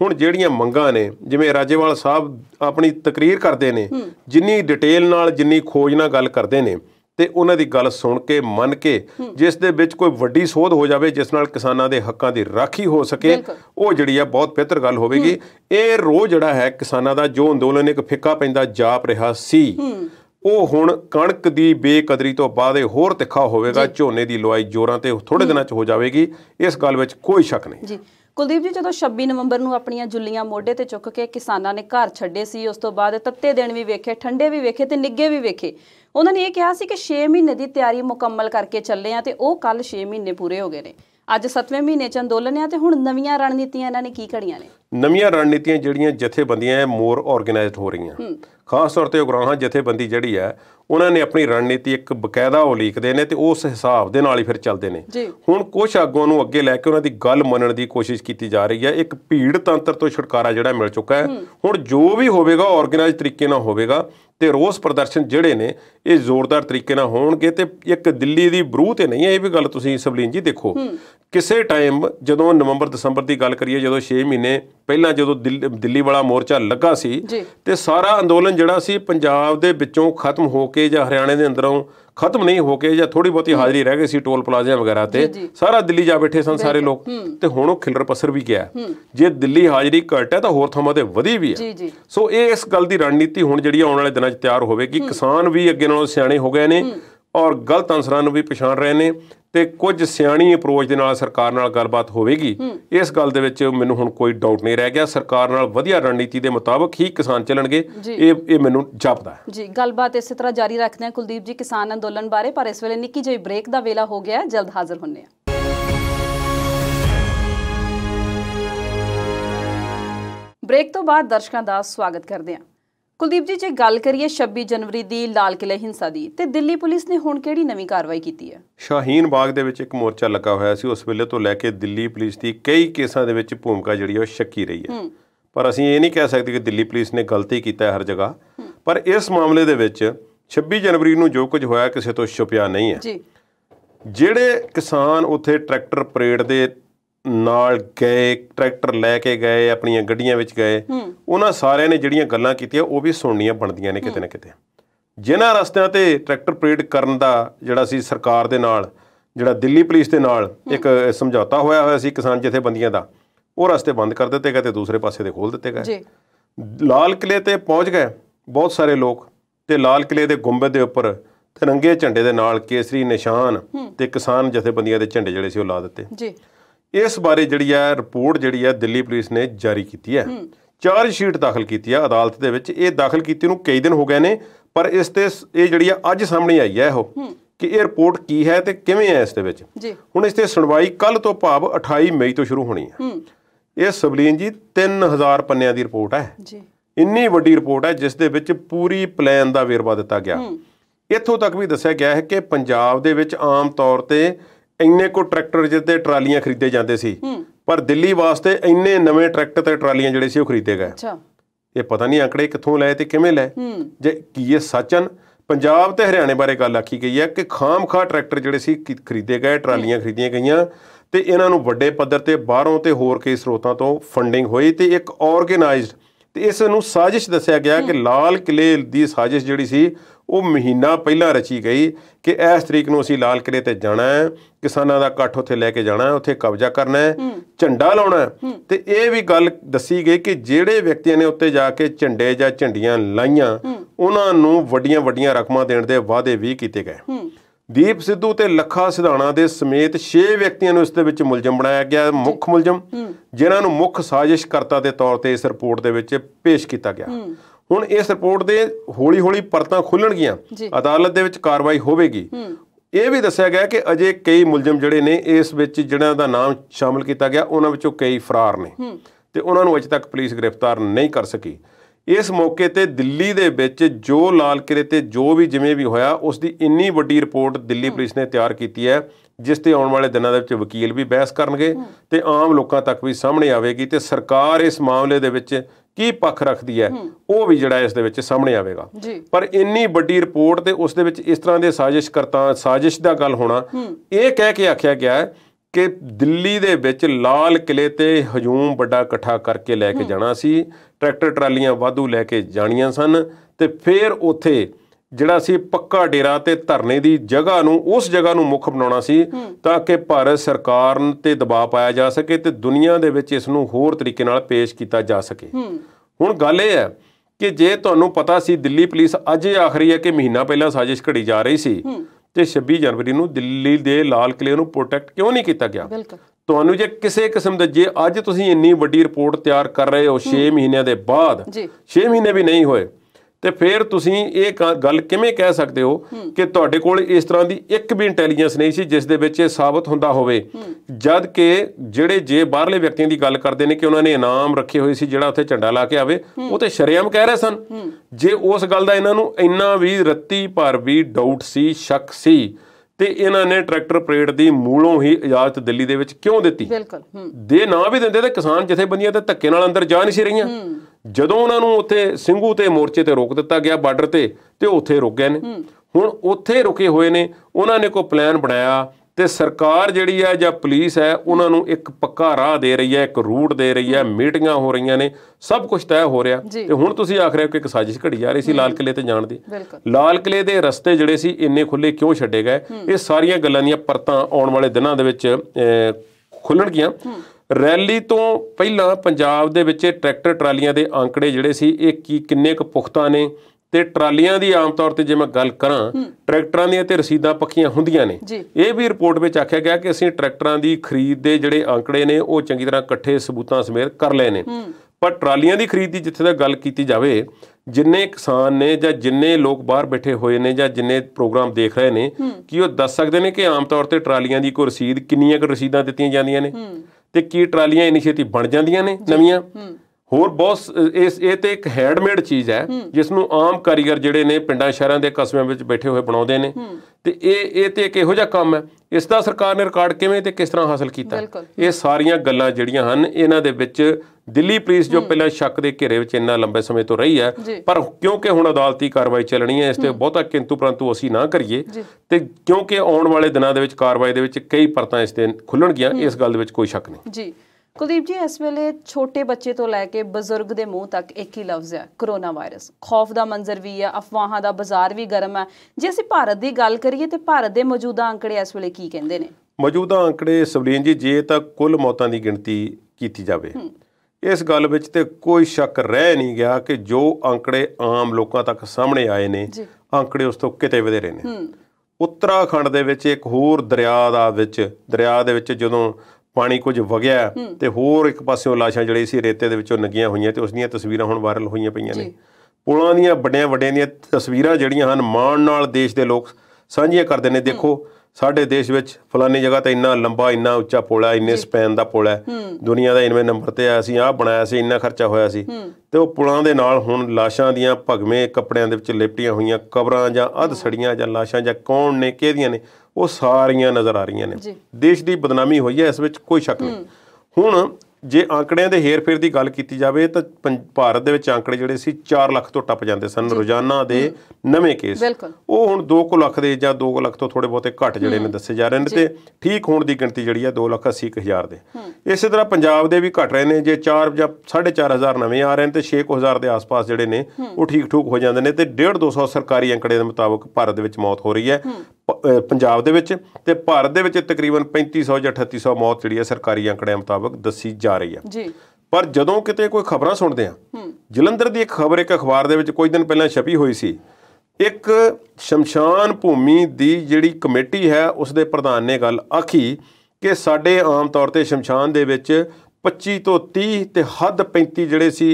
ਹੁਣ ਜਿਹੜੀਆਂ ਮੰਗਾਂ ਨੇ ਜਿਵੇਂ ਰਾਜੇਵਾਲ ਸਾਹਿਬ ਆਪਣੀ ਤਕਰੀਰ ਕਰਦੇ ਨੇ ਜਿੰਨੀ ਡਿਟੇਲ ਨਾਲ ਜਿੰਨੀ ਖੋਜ ਨਾਲ ਗੱਲ ਕਰਦੇ ਨੇ ਤੇ ਉਹਨਾਂ ਦੀ ਗੱਲ ਸੁਣ ਕੇ ਮੰਨ ਕੇ ਜਿਸ ਦੇ ਵਿੱਚ ਕੋਈ ਵੱਡੀ ਸੋਧ ਹੋ ਜਾਵੇ ਜਿਸ ਨਾਲ ਕਿਸਾਨਾਂ ਦੇ ਹੱਕਾਂ ਦੀ ਰਾਖੀ ਹੋ ਸਕੇ ਉਹ ਜਿਹੜੀ ਆ ਬਹੁਤ ਬਿਹਤਰ ਗੱਲ ਹੋਵੇਗੀ ਇਹ ਰੋ ਜਿਹੜਾ ਹੈ ਕਿਸਾਨਾਂ ਦਾ ਜੋ ਅੰਦੋਲਨ ਇੱਕ ਫਿੱਕਾ ਪੈਂਦਾ ਜਾਪ ਰਿਹਾ ਸੀ ਉਹ ਹੁਣ ਕਣਕ ਦੀ ਬੇਕਦਰੀ ਤੋਂ ਬਾਅਦ ਇਹ ਹੋਰ ਤਿੱਖਾ ਹੋਵੇਗਾ ਝੋਨੇ ਦੀ ਲੋਾਈ ਜੋਰਾਂ ਤੇ ਥੋੜੇ ਦਿਨਾਂ 'ਚ ਹੋ ਜਾਵੇਗੀ ਇਸ ਗੱਲ ਵਿੱਚ ਕੋਈ ਸ਼ੱਕ ਨਹੀਂ ਜੀ ਕੁਲਦੀਪ ਜੀ ਜਦੋਂ 26 ਨਵੰਬਰ ਨੂੰ ਆਪਣੀਆਂ ਜੁੱਲੀਆਂ ਮੋਢੇ ਤੇ ਚੁੱਕ ਕੇ ਕਿਸਾਨਾਂ ਨੇ ਘਰ ਛੱਡੇ ਸੀ ਉਸ ਤੋਂ ਬਾਅਦ ਤੱਤੇ ਦਿਨ ਵੀ ਵੇਖੇ ਠੰਡੇ ਵੀ ਵੇਖੇ ਤੇ ਨਿੱਗੇ ਵੀ ਵੇਖੇ ਉਹਨਾਂ ਨੇ ਇਹ ਕਿਹਾ ਸੀ ਕਿ 6 ਮਹੀਨੇ ਦੀ ਤਿਆਰੀ ਮੁਕੰਮਲ ਕਰਕੇ ਚੱਲੇ ਆ ਤੇ ਉਹ ਕੱਲ 6 ਮਹੀਨੇ ਪੂਰੇ ਹੋ ਗਏ ਨੇ ਅੱਜ 7ਵੇਂ ਮਹੀਨੇ ਚ ਅੰਦੋਲਨ ਆ ਤੇ ਹੁਣ ਨਵੀਆਂ ਰਣਨੀਤੀਆਂ ਇਹਨਾਂ ਨੇ ਕੀ ਘੜੀਆਂ ਨੇ ਨਵੀਆਂ ਰਣਨੀਤੀਆਂ ਜਿਹੜੀਆਂ ਜਥੇਬੰਦੀਆਂ ਐ ਮੋਰ ਆਰਗੇਨਾਈਜ਼ਡ ਹੋ ਰਹੀਆਂ ਖਾਸ ਤੌਰ ਤੇ ਉਗਰਾਹਾਂ ਜਥੇਬੰਦੀ ਜਿਹੜੀ ਐ ਉਹਨਾਂ ਨੇ ਆਪਣੀ ਰਣਨੀਤੀ ਇੱਕ ਬਕਾਇਦਾ ਉਲੀਕਦੇ ਨੇ ਤੇ ਉਸ ਹਿਸਾਬ ਦੇ ਨਾਲ ਹੀ ਫਿਰ ਚੱਲਦੇ ਨੇ ਹੁਣ ਕੁਝ ਆਗੂਆਂ ਨੂੰ ਅੱਗੇ ਲੈ ਕੇ ਉਹਨਾਂ ਦੀ ਗੱਲ ਮੰਨਣ ਦੀ ਕੋਸ਼ਿਸ਼ ਕੀਤੀ ਜਾ ਰਹੀ ਹੈ ਇੱਕ ਭੀੜ ਤੰਤਰ ਤੋਂ ਛੁਟਕਾਰਾ ਜਿਹੜਾ ਮਿਲ ਚੁੱਕਾ ਹੈ ਹੁਣ ਜੋ ਵੀ ਹੋਵੇਗਾ ਆਰਗੇਨਾਈਜ਼ ਤਰੀਕੇ ਨਾਲ ਹੋਵੇਗਾ ਤੇ ਰੋਸ ਪ੍ਰਦਰਸ਼ਨ ਜਿਹੜੇ ਨੇ ਇਹ ਜ਼ੋਰਦਾਰ ਤਰੀਕੇ ਨਾਲ ਹੋਣਗੇ ਤੇ ਇੱਕ ਦਿੱਲੀ ਦੀ ਬਰੂ ਤੇ ਨਹੀਂ ਹੈ ਇਹ ਵੀ ਗੱਲ ਤੁਸੀਂ ਸਬਲੀਨ ਜੀ ਦੇਖੋ ਕਿਸੇ ਟਾਈਮ ਜਦੋਂ ਨਵੰਬਰ ਦਸੰਬਰ ਦੀ ਗੱਲ ਕਰੀਏ ਜਦੋਂ 6 ਮਹੀਨੇ ਪਹਿਲਾਂ ਜਦੋਂ ਦਿੱਲੀ ਵਾਲਾ ਮੋਰਚਾ ਲੱਗਾ ਸੀ ਤੇ ਸਾਰਾ ਅੰਦੋਲਨ ਜਿਹੜਾ ਸੀ ਪੰਜਾਬ ਦੇ ਵਿੱਚੋਂ ਖਤਮ ਹੋ ਕੇ ਜਾਂ ਹਰਿਆਣੇ ਦੇ ਅੰਦਰੋਂ ਖਤਮ ਨਹੀਂ ਹੋ ਕੇ ਜਾਂ ਥੋੜੀ ਬਹੁਤੀ ਹਾਜ਼ਰੀ ਰਹਿ ਗਈ ਸੀ ਟੋਲ ਪਲਾਜ਼ਾ ਵਗੈਰਾ ਤੇ ਸਾਰਾ ਦਿੱਲੀ ਜਾ ਬੈਠੇ ਸਨ ਸਾਰੇ ਲੋਕ ਤੇ ਹੁਣ ਉਹ ਖਿਲਰ ਪਸਰ ਵੀ ਗਿਆ ਜੇ ਦਿੱਲੀ ਹਾਜ਼ਰੀ ਘਟ ਹੈ ਤਾਂ ਹੋਰ ਥਾਵਾਂ ਤੇ ਵਧੀ ਵੀ ਹੈ ਸੋ ਇਹ ਇਸ ਗੱਲ ਦੀ ਰਣਨੀਤੀ ਹੁਣ ਜਿਹੜੀ ਆਉਣ ਵਾਲੇ ਦਿਨਾਂ 'ਚ ਤਿਆਰ ਹੋਵੇਗੀ ਕਿਸਾਨ ਵੀ ਅੱਗੇ ਨਾਲੋਂ ਸਿਆਣੇ ਹੋ ਗਏ ਨੇ ਔਰ ਗਲਤ ਅੰਸਰਾਂ ਨੂੰ ਵੀ ਪਛਾਣ ਰਹੇ ਨੇ ਤੇ ਕੁਝ ਸਿਆਣੀ ਅਪਰੋਚ ਦੇ ਨਾਲ ਸਰਕਾਰ ਨਾਲ ਗੱਲਬਾਤ ਹੋਵੇਗੀ ਇਸ ਗੱਲ ਦੇ ਵਿੱਚ ਮੈਨੂੰ ਹੁਣ ਕੋਈ ਡਾਊਟ ਨਹੀਂ ਰਹਿ ਗਿਆ ਸਰਕਾਰ ਨਾਲ ਵਧੀਆ ਰਣਨੀਤੀ ਦੇ ਮੁਤਾਬਕ ਹੀ ਕਿਸਾਨ ਚੱਲਣਗੇ ਇਹ ਇਹ ਮੈਨੂੰ ਜਾਪਦਾ ਹੈ ਜੀ ਗੱਲਬਾਤ ਇਸੇ ਤਰ੍ਹਾਂ ਜਾਰੀ ਰੱਖਦੇ ਹਾਂ ਕੁਲਦੀਪ ਜੀ ਕਿਸਾਨ ਅੰਦੋਲਨ ਬਾਰੇ ਪਰ ਇਸ ਵੇਲੇ ਨਿੱਕੀ ਜਿਹੀ ਬ੍ਰੇਕ ਦਾ ਵੇਲਾ ਹੋ ਗਿਆ ਜਲਦ ਹਾਜ਼ਰ ਹੁੰਨੇ ਆ ਬ੍ਰੇਕ ਤੋਂ ਬਾਅਦ ਦਰਸ਼ਕਾਂ ਦਾ ਸਵਾਗਤ ਕਰਦੇ ਹਾਂ ਕੁਲਦੀਪ ਜੀ ਜੇ ਗੱਲ ਕਰੀਏ 26 ਜਨਵਰੀ ਦੀ ਲਾਲ ਕਿਲੇ ਹਿੰਸਾ ਦੀ ਤੇ ਦਿੱਲੀ ਪੁਲਿਸ ਨੇ ਹੁਣ ਕਿਹੜੀ ਨਵੀਂ ਕਾਰਵਾਈ ਕੀਤੀ ਹੈ ਸ਼ਾਹੀਨ ਬਾਗ ਦੇ ਵਿੱਚ ਇੱਕ ਮੋਰਚਾ ਲੱਗਾ ਹੋਇਆ ਸੀ ਉਸ ਵੇਲੇ ਤੋਂ ਲੈ ਕੇ ਦਿੱਲੀ ਪੁਲਿਸ ਦੀ ਕਈ ਕੇਸਾਂ ਦੇ ਵਿੱਚ ਭੂਮਿਕਾ ਜਿਹੜੀ ਉਹ ਸ਼ੱਕੀ ਰਹੀ ਹੈ ਪਰ ਅਸੀਂ ਇਹ ਨਹੀਂ ਕਹਿ ਸਕਦੇ ਕਿ ਦਿੱਲੀ ਪੁਲਿਸ ਨੇ ਗਲਤੀ ਕੀਤਾ ਹਰ ਜਗ੍ਹਾ ਪਰ ਇਸ ਮਾਮਲੇ ਦੇ ਵਿੱਚ 26 ਜਨਵਰੀ ਨੂੰ ਜੋ ਕੁਝ ਹੋਇਆ ਕਿਸੇ ਤੋਂ ਛੁਪਿਆ ਨਹੀਂ ਹੈ ਜੀ ਜਿਹੜੇ ਕਿਸਾਨ ਉੱਥੇ ਟਰੈਕਟਰ ਪਰੇਡ ਦੇ ਨਾਲ ਗਏ ਟਰੈਕਟਰ ਲੈ ਕੇ ਗਏ ਆਪਣੀਆਂ ਗੱਡੀਆਂ ਵਿੱਚ ਗਏ ਉਹਨਾਂ ਸਾਰਿਆਂ ਨੇ ਜਿਹੜੀਆਂ ਗੱਲਾਂ ਕੀਤੀਆਂ ਉਹ ਵੀ ਸੁਣਨੀਆਂ ਬਣਦੀਆਂ ਨੇ ਕਿਤੇ ਨਾ ਕਿਤੇ ਜਿਨ੍ਹਾਂ ਰਸਤਿਆਂ ਤੇ ਟਰੈਕਟਰ ਪਰੇਡ ਕਰਨ ਦਾ ਜਿਹੜਾ ਸੀ ਸਰਕਾਰ ਦੇ ਨਾਲ ਜਿਹੜਾ ਦਿੱਲੀ ਪੁਲਿਸ ਦੇ ਨਾਲ ਇੱਕ ਸਮਝੌਤਾ ਹੋਇਆ ਹੋਇਆ ਸੀ ਕਿਸਾਨ ਜਥੇਬੰਦੀਆਂ ਦਾ ਉਹ ਰਸਤੇ ਬੰਦ ਕਰ ਦਿੱਤੇ ਗਏ ਤੇ ਦੂਸਰੇ ਪਾਸੇ ਦੇ ਖੋਲ ਦਿੱਤੇ ਗਏ ਜੀ ਲਾਲ ਕਿਲੇ ਤੇ ਪਹੁੰਚ ਗਏ ਬਹੁਤ ਸਾਰੇ ਲੋਕ ਤੇ ਲਾਲ ਕਿਲੇ ਦੇ ਗੁੰਬਦ ਦੇ ਉੱਪਰ ਤਿਰੰਗੇ ਝੰਡੇ ਦੇ ਨਾਲ ਕੇਸਰੀ ਨਿਸ਼ਾਨ ਤੇ ਕਿਸਾਨ ਜਥੇਬੰਦੀਆਂ ਦੇ ਝੰਡੇ ਜਿਹੜੇ ਸੀ ਉਹ ਲਾ ਦਿੱਤੇ ਜੀ ਇਸ ਬਾਰੇ ਜਿਹੜੀ ਹੈ ਰਿਪੋਰਟ ਜਿਹੜੀ ਹੈ ਦਿੱਲੀ ਪੁਲਿਸ ਨੇ ਜਾਰੀ ਕੀਤੀ ਹੈ ਚਾਰਜ ਸ਼ੀਟ ਦਾਖਲ ਕੀਤੀ ਹੈ ਅਦਾਲਤ ਦੇ ਵਿੱਚ ਇਹ ਦਾਖਲ ਕੀਤੀ ਨੂੰ ਕਈ ਦਿਨ ਹੋ ਗਏ ਨੇ ਪਰ ਇਸ ਤੇ ਇਹ ਜਿਹੜੀ ਆ ਅੱਜ ਸਾਹਮਣੇ ਆਈ ਹੈ ਇਹੋ ਕਿ ਇਹ ਰਿਪੋਰਟ ਕੀ ਹੈ ਤੇ ਕਿਵੇਂ ਹੈ ਇਸ ਦੇ ਵਿੱਚ ਹੁਣ ਇਸ ਤੇ ਸੁਣਵਾਈ ਕੱਲ ਤੋਂ ਭਾਵ 28 ਮਈ ਤੋਂ ਸ਼ੁਰੂ ਹੋਣੀ ਹੈ ਇਹ ਸਬਲੀਨ ਜੀ 3000 ਪੰਨਿਆਂ ਦੀ ਰਿਪੋਰਟ ਹੈ ਜੀ ਇੰਨੀ ਵੱਡੀ ਰਿਪੋਰਟ ਹੈ ਜਿਸ ਦੇ ਵਿੱਚ ਪੂਰੀ ਪਲਾਨ ਦਾ ਵੇਰਵਾ ਦਿੱਤਾ ਗਿਆ ਇੱਥੋਂ ਤੱਕ ਵੀ ਦੱਸਿਆ ਗਿਆ ਹੈ ਕਿ ਪੰਜਾਬ ਦੇ ਵਿੱਚ ਆਮ ਤੌਰ ਤੇ ਇੰਨੇ ਕੋ ਟਰੈਕਟਰ ਜਿੱਤੇ ਟਰਾਲੀਆਂ ਖਰੀਦੇ ਜਾਂਦੇ ਸੀ ਪਰ ਦਿੱਲੀ ਵਾਸਤੇ ਇੰਨੇ ਨਵੇਂ ਟਰੈਕਟਰ ਤੇ ਟਰਾਲੀਆਂ ਜਿਹੜੇ ਸੀ ਉਹ ਖਰੀਦੇ ਗਏ ਅੱਛਾ ਇਹ ਪਤਾ ਨਹੀਂ ਅੰਕੜੇ ਕਿੱਥੋਂ ਲਏ ਤੇ ਕਿਵੇਂ ਲਏ ਜੇ ਕੀ ਇਹ ਸੱਚਨ ਪੰਜਾਬ ਤੇ ਹਰਿਆਣੇ ਬਾਰੇ ਗੱਲ ਆਖੀ ਗਈ ਹੈ ਕਿ ਖਾਮਖਾ ਟਰੈਕਟਰ ਜਿਹੜੇ ਸੀ ਖਰੀਦੇ ਗਏ ਟਰਾਲੀਆਂ ਖਰੀਦੀਆਂ ਗਈਆਂ ਤੇ ਇਹਨਾਂ ਨੂੰ ਵੱਡੇ ਪੱਧਰ ਤੇ ਬਾਹਰੋਂ ਤੇ ਹੋਰ ਕਈ ਸਰੋਤਾਂ ਤੋਂ ਫੰਡਿੰਗ ਹੋਈ ਤੇ ਇੱਕ ਆਰਗੇਨਾਈਜ਼ਡ ਤੇ ਇਸ ਨੂੰ ਸਾਜ਼ਿਸ਼ ਦੱਸਿਆ ਗਿਆ ਕਿ ਲਾਲ ਕਿਲੇ ਦੀ ਸਾਜ਼ਿਸ਼ ਜਿਹੜੀ ਸੀ ਉਹ ਮਹੀਨਾ ਪਹਿਲਾਂ ਰਚੀ ਗਈ ਕਿ ਇਸ ਤਰੀਕ ਨੂੰ ਅਸੀਂ ਲਾਲ ਕਿਲੇ ਤੇ ਜਾਣਾ ਹੈ ਕਿਸਾਨਾਂ ਦਾ ਇਕੱਠ ਉੱਥੇ ਲੈ ਕੇ ਜਾਣਾ ਹੈ ਉੱਥੇ ਕਬਜ਼ਾ ਕਰਨਾ ਹੈ ਝੰਡਾ ਲਾਉਣਾ ਹੈ ਤੇ ਇਹ ਵੀ ਗੱਲ ਦੱਸੀ ਗਈ ਕਿ ਜਿਹੜੇ ਵਿਅਕਤੀਆਂ ਨੇ ਉੱਤੇ ਜਾ ਕੇ ਝੰਡੇ ਜਾਂ ਝੰਡੀਆਂ ਲਾਈਆਂ ਉਹਨਾਂ ਨੂੰ ਵੱਡੀਆਂ ਵੱਡੀਆਂ ਰਕਮਾਂ ਦੇਣ ਦੇ ਵਾਅਦੇ ਵੀ ਕੀਤੇ ਗਏ ਦੀਪ ਸਿੱਧੂ ਤੇ ਲੱਖਾ ਸਿਧਾਣਾ ਦੇ ਸਮੇਤ 6 ਵਿਅਕਤੀਆਂ ਨੂੰ ਇਸ ਦੇ ਵਿੱਚ ਮੁਲਜ਼ਮ ਬਣਾਇਆ ਗਿਆ ਮੁੱਖ ਮੁਲਜ਼ਮ ਜਿਨ੍ਹਾਂ ਨੂੰ ਮੁੱਖ ਸਾਜ਼ਿਸ਼ਕਰਤਾ ਦੇ ਤੌਰ ਤੇ ਇਸ ਰਿਪੋਰਟ ਦੇ ਵਿੱਚ ਪੇਸ਼ ਕੀਤਾ ਗਿਆ ਹੁਣ ਇਸ ਰਿਪੋਰਟ ਦੇ ਹੌਲੀ-ਹੌਲੀ ਪਰਤਾਂ ਖੁੱਲਣਗੀਆਂ ਅਦਾਲਤ ਦੇ ਵਿੱਚ ਕਾਰਵਾਈ ਹੋਵੇਗੀ ਇਹ ਵੀ ਦੱਸਿਆ ਗਿਆ ਕਿ ਅਜੇ ਕਈ ਮੁਲਜ਼ਮ ਜਿਹੜੇ ਨੇ ਇਸ ਵਿੱਚ ਜਿਨ੍ਹਾਂ ਦਾ ਨਾਮ ਸ਼ਾਮਲ ਕੀਤਾ ਗਿਆ ਉਹਨਾਂ ਵਿੱਚੋਂ ਕਈ ਫਰਾਰ ਨੇ ਤੇ ਉਹਨਾਂ ਨੂੰ ਅਜੇ ਤੱਕ ਪੁਲਿਸ ਗ੍ਰਿਫਤਾਰ ਨਹੀਂ ਕਰ ਸਕੀ ਇਸ ਮੌਕੇ ਤੇ ਦਿੱਲੀ ਦੇ ਵਿੱਚ ਜੋ ਲਾਲ ਕਿਰੇ ਤੇ ਜੋ ਵੀ ਜਿਵੇਂ ਵੀ ਹੋਇਆ ਉਸ ਦੀ ਇੰਨੀ ਵੱਡੀ ਰਿਪੋਰਟ ਦਿੱਲੀ ਪੁਲਿਸ ਨੇ ਤਿਆਰ ਕੀਤੀ ਹੈ ਜਿਸ ਤੇ ਆਉਣ ਵਾਲੇ ਦਿਨਾਂ ਦੇ ਵਿੱਚ ਵਕੀਲ ਵੀ ਬਹਿਸ ਕਰਨਗੇ ਤੇ ਆਮ ਲੋਕਾਂ ਤੱਕ ਵੀ ਸਾਹਮਣੇ ਆਵੇਗੀ ਤੇ ਸਰਕਾਰ ਇਸ ਮਾਮਲੇ ਦੇ ਵਿੱਚ ਕੀ ਪੱਖ ਰੱਖਦੀ ਹੈ ਉਹ ਵੀ ਜਿਹੜਾ ਇਸ ਦੇ ਵਿੱਚ ਸਾਹਮਣੇ ਆਵੇਗਾ ਪਰ ਇੰਨੀ ਵੱਡੀ ਰਿਪੋਰਟ ਤੇ ਉਸ ਦੇ ਵਿੱਚ ਇਸ ਤਰ੍ਹਾਂ ਦੇ ਸਾਜ਼ਿਸ਼ ਕਰਤਾ ਸਾਜ਼ਿਸ਼ ਦਾ ਗੱਲ ਹੋਣਾ ਇਹ ਕਹਿ ਕੇ ਆਖਿਆ ਗਿਆ ਹੈ ਕਿ ਦਿੱਲੀ ਦੇ ਵਿੱਚ ਲਾਲ ਕਿਲੇ ਤੇ ਹਜੂਮ ਵੱਡਾ ਇਕੱਠਾ ਕਰਕੇ ਲੈ ਕੇ ਜਾਣਾ ਸੀ ਟਰੈਕਟਰ ਟਰਾਲੀਆਂ ਵਾਧੂ ਲੈ ਕੇ ਜਾਣੀਆਂ ਸਨ ਤੇ ਫਿਰ ਉਥੇ ਜਿਹੜਾ ਸੀ ਪੱਕਾ ਡੇਰਾ ਤੇ ਧਰਨੇ ਦੀ ਜਗ੍ਹਾ ਨੂੰ ਉਸ ਜਗ੍ਹਾ ਨੂੰ ਮੁੱਖ ਬਣਾਉਣਾ ਸੀ ਤਾਂ ਕਿ ਭਾਰਤ ਸਰਕਾਰ ਤੇ ਦਬਾਅ ਪਾਇਆ ਜਾ ਸਕੇ ਤੇ ਦੁਨੀਆ ਦੇ ਵਿੱਚ ਇਸ ਨੂੰ ਹੋਰ ਤਰੀਕੇ ਨਾਲ ਪੇਸ਼ ਕੀਤਾ ਜਾ ਸਕੇ ਹੁਣ ਗੱਲ ਇਹ ਹੈ ਕਿ ਜੇ ਤੁਹਾਨੂੰ ਪਤਾ ਸੀ ਦਿੱਲੀ ਪੁਲਿਸ ਅੱਜ ਆਖਰੀ ਹੈ ਕਿ ਮਹੀਨਾ ਪਹਿਲਾਂ ਸਾਜ਼ਿਸ਼ ਘੜੀ ਜਾ ਰਹੀ ਸੀ ਤੇ 26 ਜਨਵਰੀ ਨੂੰ ਦਿੱਲੀ ਦੇ ਲਾਲ ਕਿਲੇ ਨੂੰ ਪ੍ਰੋਟੈਕਟ ਕਿਉਂ ਨਹੀਂ ਕੀਤਾ ਗਿਆ ਤੁਹਾਨੂੰ ਜੇ ਕਿਸੇ ਕਿਸਮ ਦੇ ਜੇ ਅੱਜ ਤੁਸੀਂ ਇੰਨੀ ਵੱਡੀ ਰਿਪੋਰਟ ਤਿਆਰ ਕਰ ਰਹੇ ਹੋ 6 ਮਹੀਨਿਆਂ ਦੇ ਬਾਅਦ 6 ਮਹੀਨੇ ਵੀ ਨਹੀਂ ਹੋਏ ਤੇ ਫਿਰ ਤੁਸੀਂ ਇਹ ਗੱਲ ਕਿਵੇਂ ਕਹਿ ਸਕਦੇ ਹੋ ਕਿ ਤੁਹਾਡੇ ਕੋਲ ਇਸ ਤਰ੍ਹਾਂ ਦੀ ਇੱਕ ਵੀ ਇੰਟੈਲੀਜੈਂਸ ਨਹੀਂ ਸੀ ਜਿਸ ਦੇ ਵਿੱਚ ਇਹ ਸਾਬਤ ਹੁੰਦਾ ਹੋਵੇ ਜਦ ਕਿ ਜਿਹੜੇ ਜੇ ਬਾਹਰਲੇ ਵਿਅਕਤੀਆਂ ਦੀ ਗੱਲ ਕਰਦੇ ਨੇ ਕਿ ਉਹਨਾਂ ਨੇ ਇਨਾਮ ਰੱਖੇ ਹੋਏ ਸੀ ਜਿਹੜਾ ਉੱਥੇ ਝੰਡਾ ਲਾ ਕੇ ਆਵੇ ਉਹ ਤੇ ਸ਼ਰਿਆਮ ਕਹਿ ਰਹੇ ਸਨ ਜੇ ਉਸ ਗੱਲ ਦਾ ਇਹਨਾਂ ਨੂੰ ਇੰਨਾ ਵੀ ਰੱਤੀ ਭਰ ਵੀ ਡਾਊਟ ਸੀ ਸ਼ੱਕ ਸੀ ਤੇ ਇਹਨਾਂ ਨੇ ਟਰੈਕਟਰ ਪਰੇਡ ਦੀ ਮੂਲੋਂ ਹੀ ਇਜਾਜ਼ਤ ਦਿੱਲੀ ਦੇ ਵਿੱਚ ਕਿਉਂ ਦਿੱਤੀ ਬਿਲਕੁਲ ਦੇ ਨਾ ਵੀ ਦਿੰਦੇ ਤੇ ਕਿਸਾਨ ਜਥੇਬੰਦੀਆਂ ਤੇ ਧੱਕੇ ਨਾਲ ਅੰਦਰ ਜਾ ਨਹੀਂ ਸੀ ਰਹੀਆਂ ਜਦੋਂ ਉਹਨਾਂ ਨੂੰ ਉੱਥੇ ਸਿੰਘੂ ਤੇ ਮੋਰਚੇ ਤੇ ਰੋਕ ਦਿੱਤਾ ਗਿਆ ਬਾਰਡਰ ਤੇ ਤੇ ਉੱਥੇ ਰੁਕ ਗਏ ਨੇ ਹੁਣ ਉੱਥੇ ਰੁਕੇ ਹੋਏ ਨੇ ਉਹਨਾਂ ਨੇ ਕੋਈ ਪਲਾਨ ਬਣਾਇਆ ਤੇ ਸਰਕਾਰ ਜਿਹੜੀ ਹੈ ਜਾਂ ਪੁਲਿਸ ਹੈ ਉਹਨਾਂ ਨੂੰ ਇੱਕ ਪੱਕਾ ਰਾਹ ਦੇ ਰਹੀ ਹੈ ਇੱਕ ਰੂਟ ਦੇ ਰਹੀ ਹੈ ਮੀਟਿੰਗਾਂ ਹੋ ਰਹੀਆਂ ਨੇ ਸਭ ਕੁਝ ਤੈਅ ਹੋ ਰਿਹਾ ਤੇ ਹੁਣ ਤੁਸੀਂ ਆਖ ਰਹੇ ਹੋ ਕਿ ਇੱਕ ਸਾਜ਼ਿਸ਼ ਘੜੀ ਜਾ ਰਹੀ ਸੀ ਲਾਲ ਕਿਲੇ ਤੇ ਜਾਣ ਦੀ ਲਾਲ ਕਿਲੇ ਦੇ ਰਸਤੇ ਜਿਹੜੇ ਸੀ ਇੰਨੇ ਖੁੱਲੇ ਕਿਉਂ ਛੱਡੇ ਗਏ ਇਹ ਸਾਰੀਆਂ ਗੱਲਾਂ ਦੀਆਂ ਪਰਤਾਂ ਆਉਣ ਵਾਲੇ ਦਿਨਾਂ ਦੇ ਵਿੱਚ ਖੁੱਲਣਗੀਆਂ ਰੈਲੀ ਤੋਂ ਪਹਿਲਾਂ ਪੰਜਾਬ ਦੇ ਵਿੱਚ ਟਰੈਕਟਰ ਟਰਾਲੀਆਂ ਦੇ ਅੰਕੜੇ ਜਿਹੜੇ ਸੀ ਇਹ ਕੀ ਕਿੰਨੇ ਕੁ ਪੁਖਤਾ ਨੇ ਤੇ ਟਰਾਲੀਆਂ ਦੀ ਆਮ ਤੌਰ ਤੇ ਜੇ ਮੈਂ ਗੱਲ ਕਰਾਂ ਟਰੈਕਟਰਾਂ ਦੀਆਂ ਤੇ ਰਸੀਦਾਂ ਪੱਕੀਆਂ ਹੁੰਦੀਆਂ ਨੇ ਇਹ ਵੀ ਰਿਪੋਰਟ ਵਿੱਚ ਆਖਿਆ ਗਿਆ ਕਿ ਅਸੀਂ ਟਰੈਕਟਰਾਂ ਦੀ ਖਰੀਦ ਦੇ ਜਿਹੜੇ ਅੰਕੜੇ ਨੇ ਉਹ ਚੰਗੀ ਤਰ੍ਹਾਂ ਇਕੱਠੇ ਸਬੂਤਾਂ ਸਮੇਤ ਕਰ ਲਏ ਨੇ ਪਰ ਟਰਾਲੀਆਂ ਦੀ ਖਰੀਦ ਦੀ ਜਿੱਥੇ ਤੱਕ ਗੱਲ ਕੀਤੀ ਜਾਵੇ ਜਿੰਨੇ ਕਿਸਾਨ ਨੇ ਜਾਂ ਜਿੰਨੇ ਲੋਕ ਬਾਹਰ ਬੈਠੇ ਹੋਏ ਨੇ ਜਾਂ ਜਿੰਨੇ ਪ੍ਰੋਗਰਾਮ ਦੇਖ ਰਹੇ ਨੇ ਕਿ ਉਹ ਦੱਸ ਸਕਦੇ ਨੇ ਕਿ ਆਮ ਤੌਰ ਤੇ ਟਰਾਲੀਆਂ ਦੀ ਕੋਈ ਰਸੀਦ ਕਿੰਨੀਆਂ ਕੁ ਰਸੀਦਾਂ ਦਿੱਤੀਆਂ ਜਾਂਦੀਆਂ ਨੇ ਤੇ ਕੀ ਟਰਾਲੀਆਂ ਇਨੀਸ਼ੀਏਟਿਵ ਬਣ ਜਾਂਦੀਆਂ ਨੇ ਨਵੀਆਂ ਹੋਰ ਬਹੁਤ ਇਸ ਇਹ ਤੇ ਇੱਕ ਹੈਂਡਮੇਡ ਚੀਜ਼ ਹੈ ਜਿਸ ਨੂੰ ਆਮ ਕਾਰੀਗਰ ਜਿਹੜੇ ਨੇ ਪਿੰਡਾਂ ਸ਼ਹਿਰਾਂ ਦੇ ਕਸਬਿਆਂ ਵਿੱਚ ਬੈਠੇ ਹੋਏ ਬਣਾਉਂਦੇ ਨੇ ਤੇ ਇਹ ਇਹ ਤੇ ਇੱਕ ਇਹੋ ਜਿਹਾ ਕੰਮ ਹੈ ਇਸ ਦਾ ਸਰਕਾਰ ਨੇ ਰਿਕਾਰਡ ਕਿਵੇਂ ਤੇ ਕਿਸ ਤਰ੍ਹਾਂ ਹਾਸਲ ਕੀਤਾ ਇਹ ਸਾਰੀਆਂ ਗੱਲਾਂ ਜਿਹੜੀਆਂ ਹਨ ਇਹਨਾਂ ਦੇ ਵਿੱਚ ਦਿੱਲੀ ਪੁਲਿਸ ਜੋ ਪਹਿਲਾਂ ਸ਼ੱਕ ਦੇ ਘੇਰੇ ਵਿੱਚ ਇੰਨਾ ਲੰਬੇ ਸਮੇਂ ਤੋਂ ਰਹੀ ਹੈ ਪਰ ਕਿਉਂਕਿ ਹੁਣ ਅਦਾਲਤੀ ਕਾਰਵਾਈ ਚੱਲਣੀ ਹੈ ਇਸ ਤੇ ਬਹੁਤਾ ਕਿੰਤੂ ਪਰੰਤੂ ਅਸੀਂ ਨਾ ਕਰੀਏ ਤੇ ਕਿਉਂਕਿ ਆਉਣ ਵਾਲੇ ਦਿਨਾਂ ਦੇ ਵਿੱਚ ਕਾਰਵਾਈ ਦੇ ਵਿੱਚ ਕਈ ਪਰਤਾਂ ਇਸ ਤੇ ਖੁੱਲਣਗੀਆਂ ਇਸ ਗੱਲ ਦੇ ਵਿੱਚ ਕੋਈ ਸ਼ੱਕ ਨਹੀਂ ਜੀ ਕੁਲਦੀਪ ਜੀ ਇਸ ਵੇਲੇ ਛੋਟੇ ਬੱਚੇ ਤੋਂ ਲੈ ਕੇ ਬਜ਼ੁਰਗ ਦੇ ਮੂੰਹ ਤੱਕ ਇੱਕ ਹੀ ਲਫ਼ਜ਼ ਹੈ ਕਰੋਨਾ ਵਾਇਰਸ ਖੌਫ ਦਾ ਮੰਜ਼ਰ ਵੀ ਹੈ ਅਫਵਾਹਾਂ ਦਾ ਬਾਜ਼ਾਰ ਵੀ ਗਰਮ ਹੈ ਜੇ ਅਸੀਂ ਭਾਰਤ ਦੀ ਗੱਲ ਕਰੀਏ ਤੇ ਭਾਰਤ ਦੇ ਮੌਜੂਦਾ ਅੰਕੜੇ ਇਸ ਵੇਲੇ ਕੀ ਕਹਿੰਦੇ ਨੇ ਮੌਜੂਦਾ ਅੰਕੜੇ ਸਵਲੀਨ ਜੀ ਜੇ ਤਾਂ ਕੁੱਲ ਮੌਤਾਂ ਦੀ ਗਿਣਤੀ ਕੀਤੀ ਜਾਵੇ ਇਸ ਗੱਲ ਵਿੱਚ ਤੇ ਕੋਈ ਸ਼ੱਕ ਰਹਿ ਨਹੀਂ ਗਿਆ ਕਿ ਜੋ ਅੰਕੜੇ ਆਮ ਲੋਕਾਂ ਤੱਕ ਸਾਹਮਣੇ ਆਏ ਨੇ ਅੰਕੜੇ ਉਸ ਤੋਂ ਕਿਤੇ ਵਧੇਰੇ ਨੇ ਉੱਤਰਾਖੰਡ ਦੇ ਵਿੱਚ ਇੱਕ ਹੋਰ ਦਰਿਆ ਦਾ ਵਿੱਚ ਦਰਿਆ ਦੇ ਵਿੱਚ ਜਦੋਂ ਪਾਣੀ ਕੁਝ ਵਗਿਆ ਤੇ ਹੋਰ ਇੱਕ ਪਾਸਿਓਂ ਲਾਸ਼ਾਂ ਜਿਹੜੀ ਸੀ ਰੇਤੇ ਦੇ ਵਿੱਚੋਂ ਨਗੀਆਂ ਹੋਈਆਂ ਤੇ ਉਸ ਦੀਆਂ ਤਸਵੀਰਾਂ ਹੁਣ ਵਾਇਰਲ ਹੋਈਆਂ ਪਈਆਂ ਨੇ ਪੁਲਾਂ ਦੀਆਂ ਵੱਡਿਆਂ ਵੱਡਿਆਂ ਦੀਆਂ ਤਸਵੀਰਾਂ ਜਿਹੜੀਆਂ ਹਨ ਮਾਣ ਨਾਲ ਦੇਸ਼ ਦੇ ਲੋਕ ਸਾਂਝੀਆਂ ਕਰਦੇ ਨੇ ਦੇਖੋ ਸਾਡੇ ਦੇਸ਼ ਵਿੱਚ ਫਲਾਨੀ ਜਗ੍ਹਾ ਤੇ ਇੰਨਾ ਲੰਬਾ ਇੰਨਾ ਉੱਚਾ ਪੁਲ ਹੈ ਇੰਨੇ ਸਪੈਨ ਦਾ ਪੁਲ ਹੈ ਦੁਨੀਆ ਦਾ ਇਨਵੇਂ ਨੰਬਰ ਤੇ ਆਇਆ ਸੀ ਆਹ ਬਣਾਇਆ ਸੀ ਇੰਨਾ ਖਰਚਾ ਹੋਇਆ ਸੀ ਤੇ ਉਹ ਪੁਲਾਂ ਦੇ ਨਾਲ ਹੁਣ ਲਾਸ਼ਾਂ ਦੀਆਂ ਭਗਵੇਂ ਕੱਪੜਿਆਂ ਦੇ ਵਿੱਚ ਲਿਪਟੀਆਂ ਹੋਈਆਂ ਕਬਰਾਂ ਜਾਂ ਅਧ ਸੜੀਆਂ ਜਾਂ ਲਾਸ਼ਾਂ ਜਾਂ ਕੌਣ ਨੇ ਕਿਹਦੀਆਂ ਨੇ ਉਹ ਸਾਰੀਆਂ ਨਜ਼ਰ ਆ ਰਹੀਆਂ ਨੇ ਦੇਸ਼ ਦੀ ਬਦਨਾਮੀ ਹੋਈ ਹੈ ਇਸ ਵਿੱਚ ਕੋਈ ਸ਼ੱਕ ਨਹੀਂ ਹੁਣ ਜੇ ਆંકੜਿਆਂ ਦੇ ਹੇਰ-ਫੇਰ ਦੀ ਗੱਲ ਕੀਤੀ ਜਾਵੇ ਤਾਂ ਭਾਰਤ ਦੇ ਵਿੱਚ ਆંકੜੇ ਜਿਹੜੇ ਸੀ 4 ਲੱਖ ਤੋਂ ਟੱਪ ਜਾਂਦੇ ਸਨ ਰੋਜ਼ਾਨਾ ਦੇ ਨਵੇਂ ਕੇਸ ਉਹ ਹੁਣ 2 ਕੁ ਲੱਖ ਦੇ ਜਾਂ 2 ਲੱਖ ਤੋਂ ਥੋੜੇ ਬਹੁਤੇ ਘੱਟ ਜਿਹੜੇ ਨੇ ਦੱਸੇ ਜਾ ਰਹੇ ਨੇ ਤੇ ਠੀਕ ਹੋਣ ਦੀ ਗਿਣਤੀ ਜਿਹੜੀ ਆ 2 ਲੱਖ 80 ਹਜ਼ਾਰ ਦੇ ਇਸੇ ਤਰ੍ਹਾਂ ਪੰਜਾਬ ਦੇ ਵੀ ਘਟ ਰਹੇ ਨੇ ਜੇ 4 ਜਾਂ 4.5 ਹਜ਼ਾਰ ਨਵੇਂ ਆ ਰਹੇ ਨੇ ਤੇ 6 ਹਜ਼ਾਰ ਦੇ ਆਸ-ਪਾਸ ਜਿਹੜੇ ਨੇ ਉਹ ਠੀਕ-ਠੂਕ ਹੋ ਜਾਂਦੇ ਨੇ ਤੇ 1.5 200 ਸਰਕਾਰੀ ਅੰਕੜੇ ਦੇ ਮੁਤਾਬਕ ਭਾਰਤ ਦੇ ਵਿੱਚ ਮੌਤ ਹੋ ਰਹੀ ਹੈ ਪੰਜਾਬ ਦੇ ਵਿੱਚ ਤੇ ਭਾਰਤ ਦੇ ਵਿੱਚ ਤਕਰੀਬਨ 3500 ਜਾਂ 3800 ਮੌਤ ਜਿਹੜੀ ਹੈ ਸਰਕਾਰੀ ਅੰਕੜਿਆਂ ਮੁਤਾਬਕ ਦੱਸੀ ਜਾ ਰਹੀ ਹੈ ਜੀ ਪਰ ਜਦੋਂ ਕਿਤੇ ਕੋਈ ਖਬਰਾਂ ਸੁਣਦੇ ਆ ਜਲੰਧਰ ਦੀ ਇੱਕ ਖਬਰ ਇੱਕ ਅਖਬਾਰ ਦੇ ਵਿੱਚ ਕੁਝ ਦਿਨ ਪਹਿਲਾਂ ਛਪੀ ਹੋਈ ਸੀ ਇੱਕ ਸ਼ਮਸ਼ਾਨ ਭੂਮੀ ਦੀ ਜਿਹੜੀ ਕਮੇਟੀ ਹੈ ਉਸ ਦੇ ਪ੍ਰਧਾਨ ਨੇ ਗੱਲ ਆਖੀ ਕਿ ਸਾਡੇ ਆਮ ਤੌਰ ਤੇ ਸ਼ਮਸ਼ਾਨ ਦੇ ਵਿੱਚ 25 ਤੋਂ 30 ਤੇ ਹੱਦ 35 ਜਿਹੜੇ ਸੀ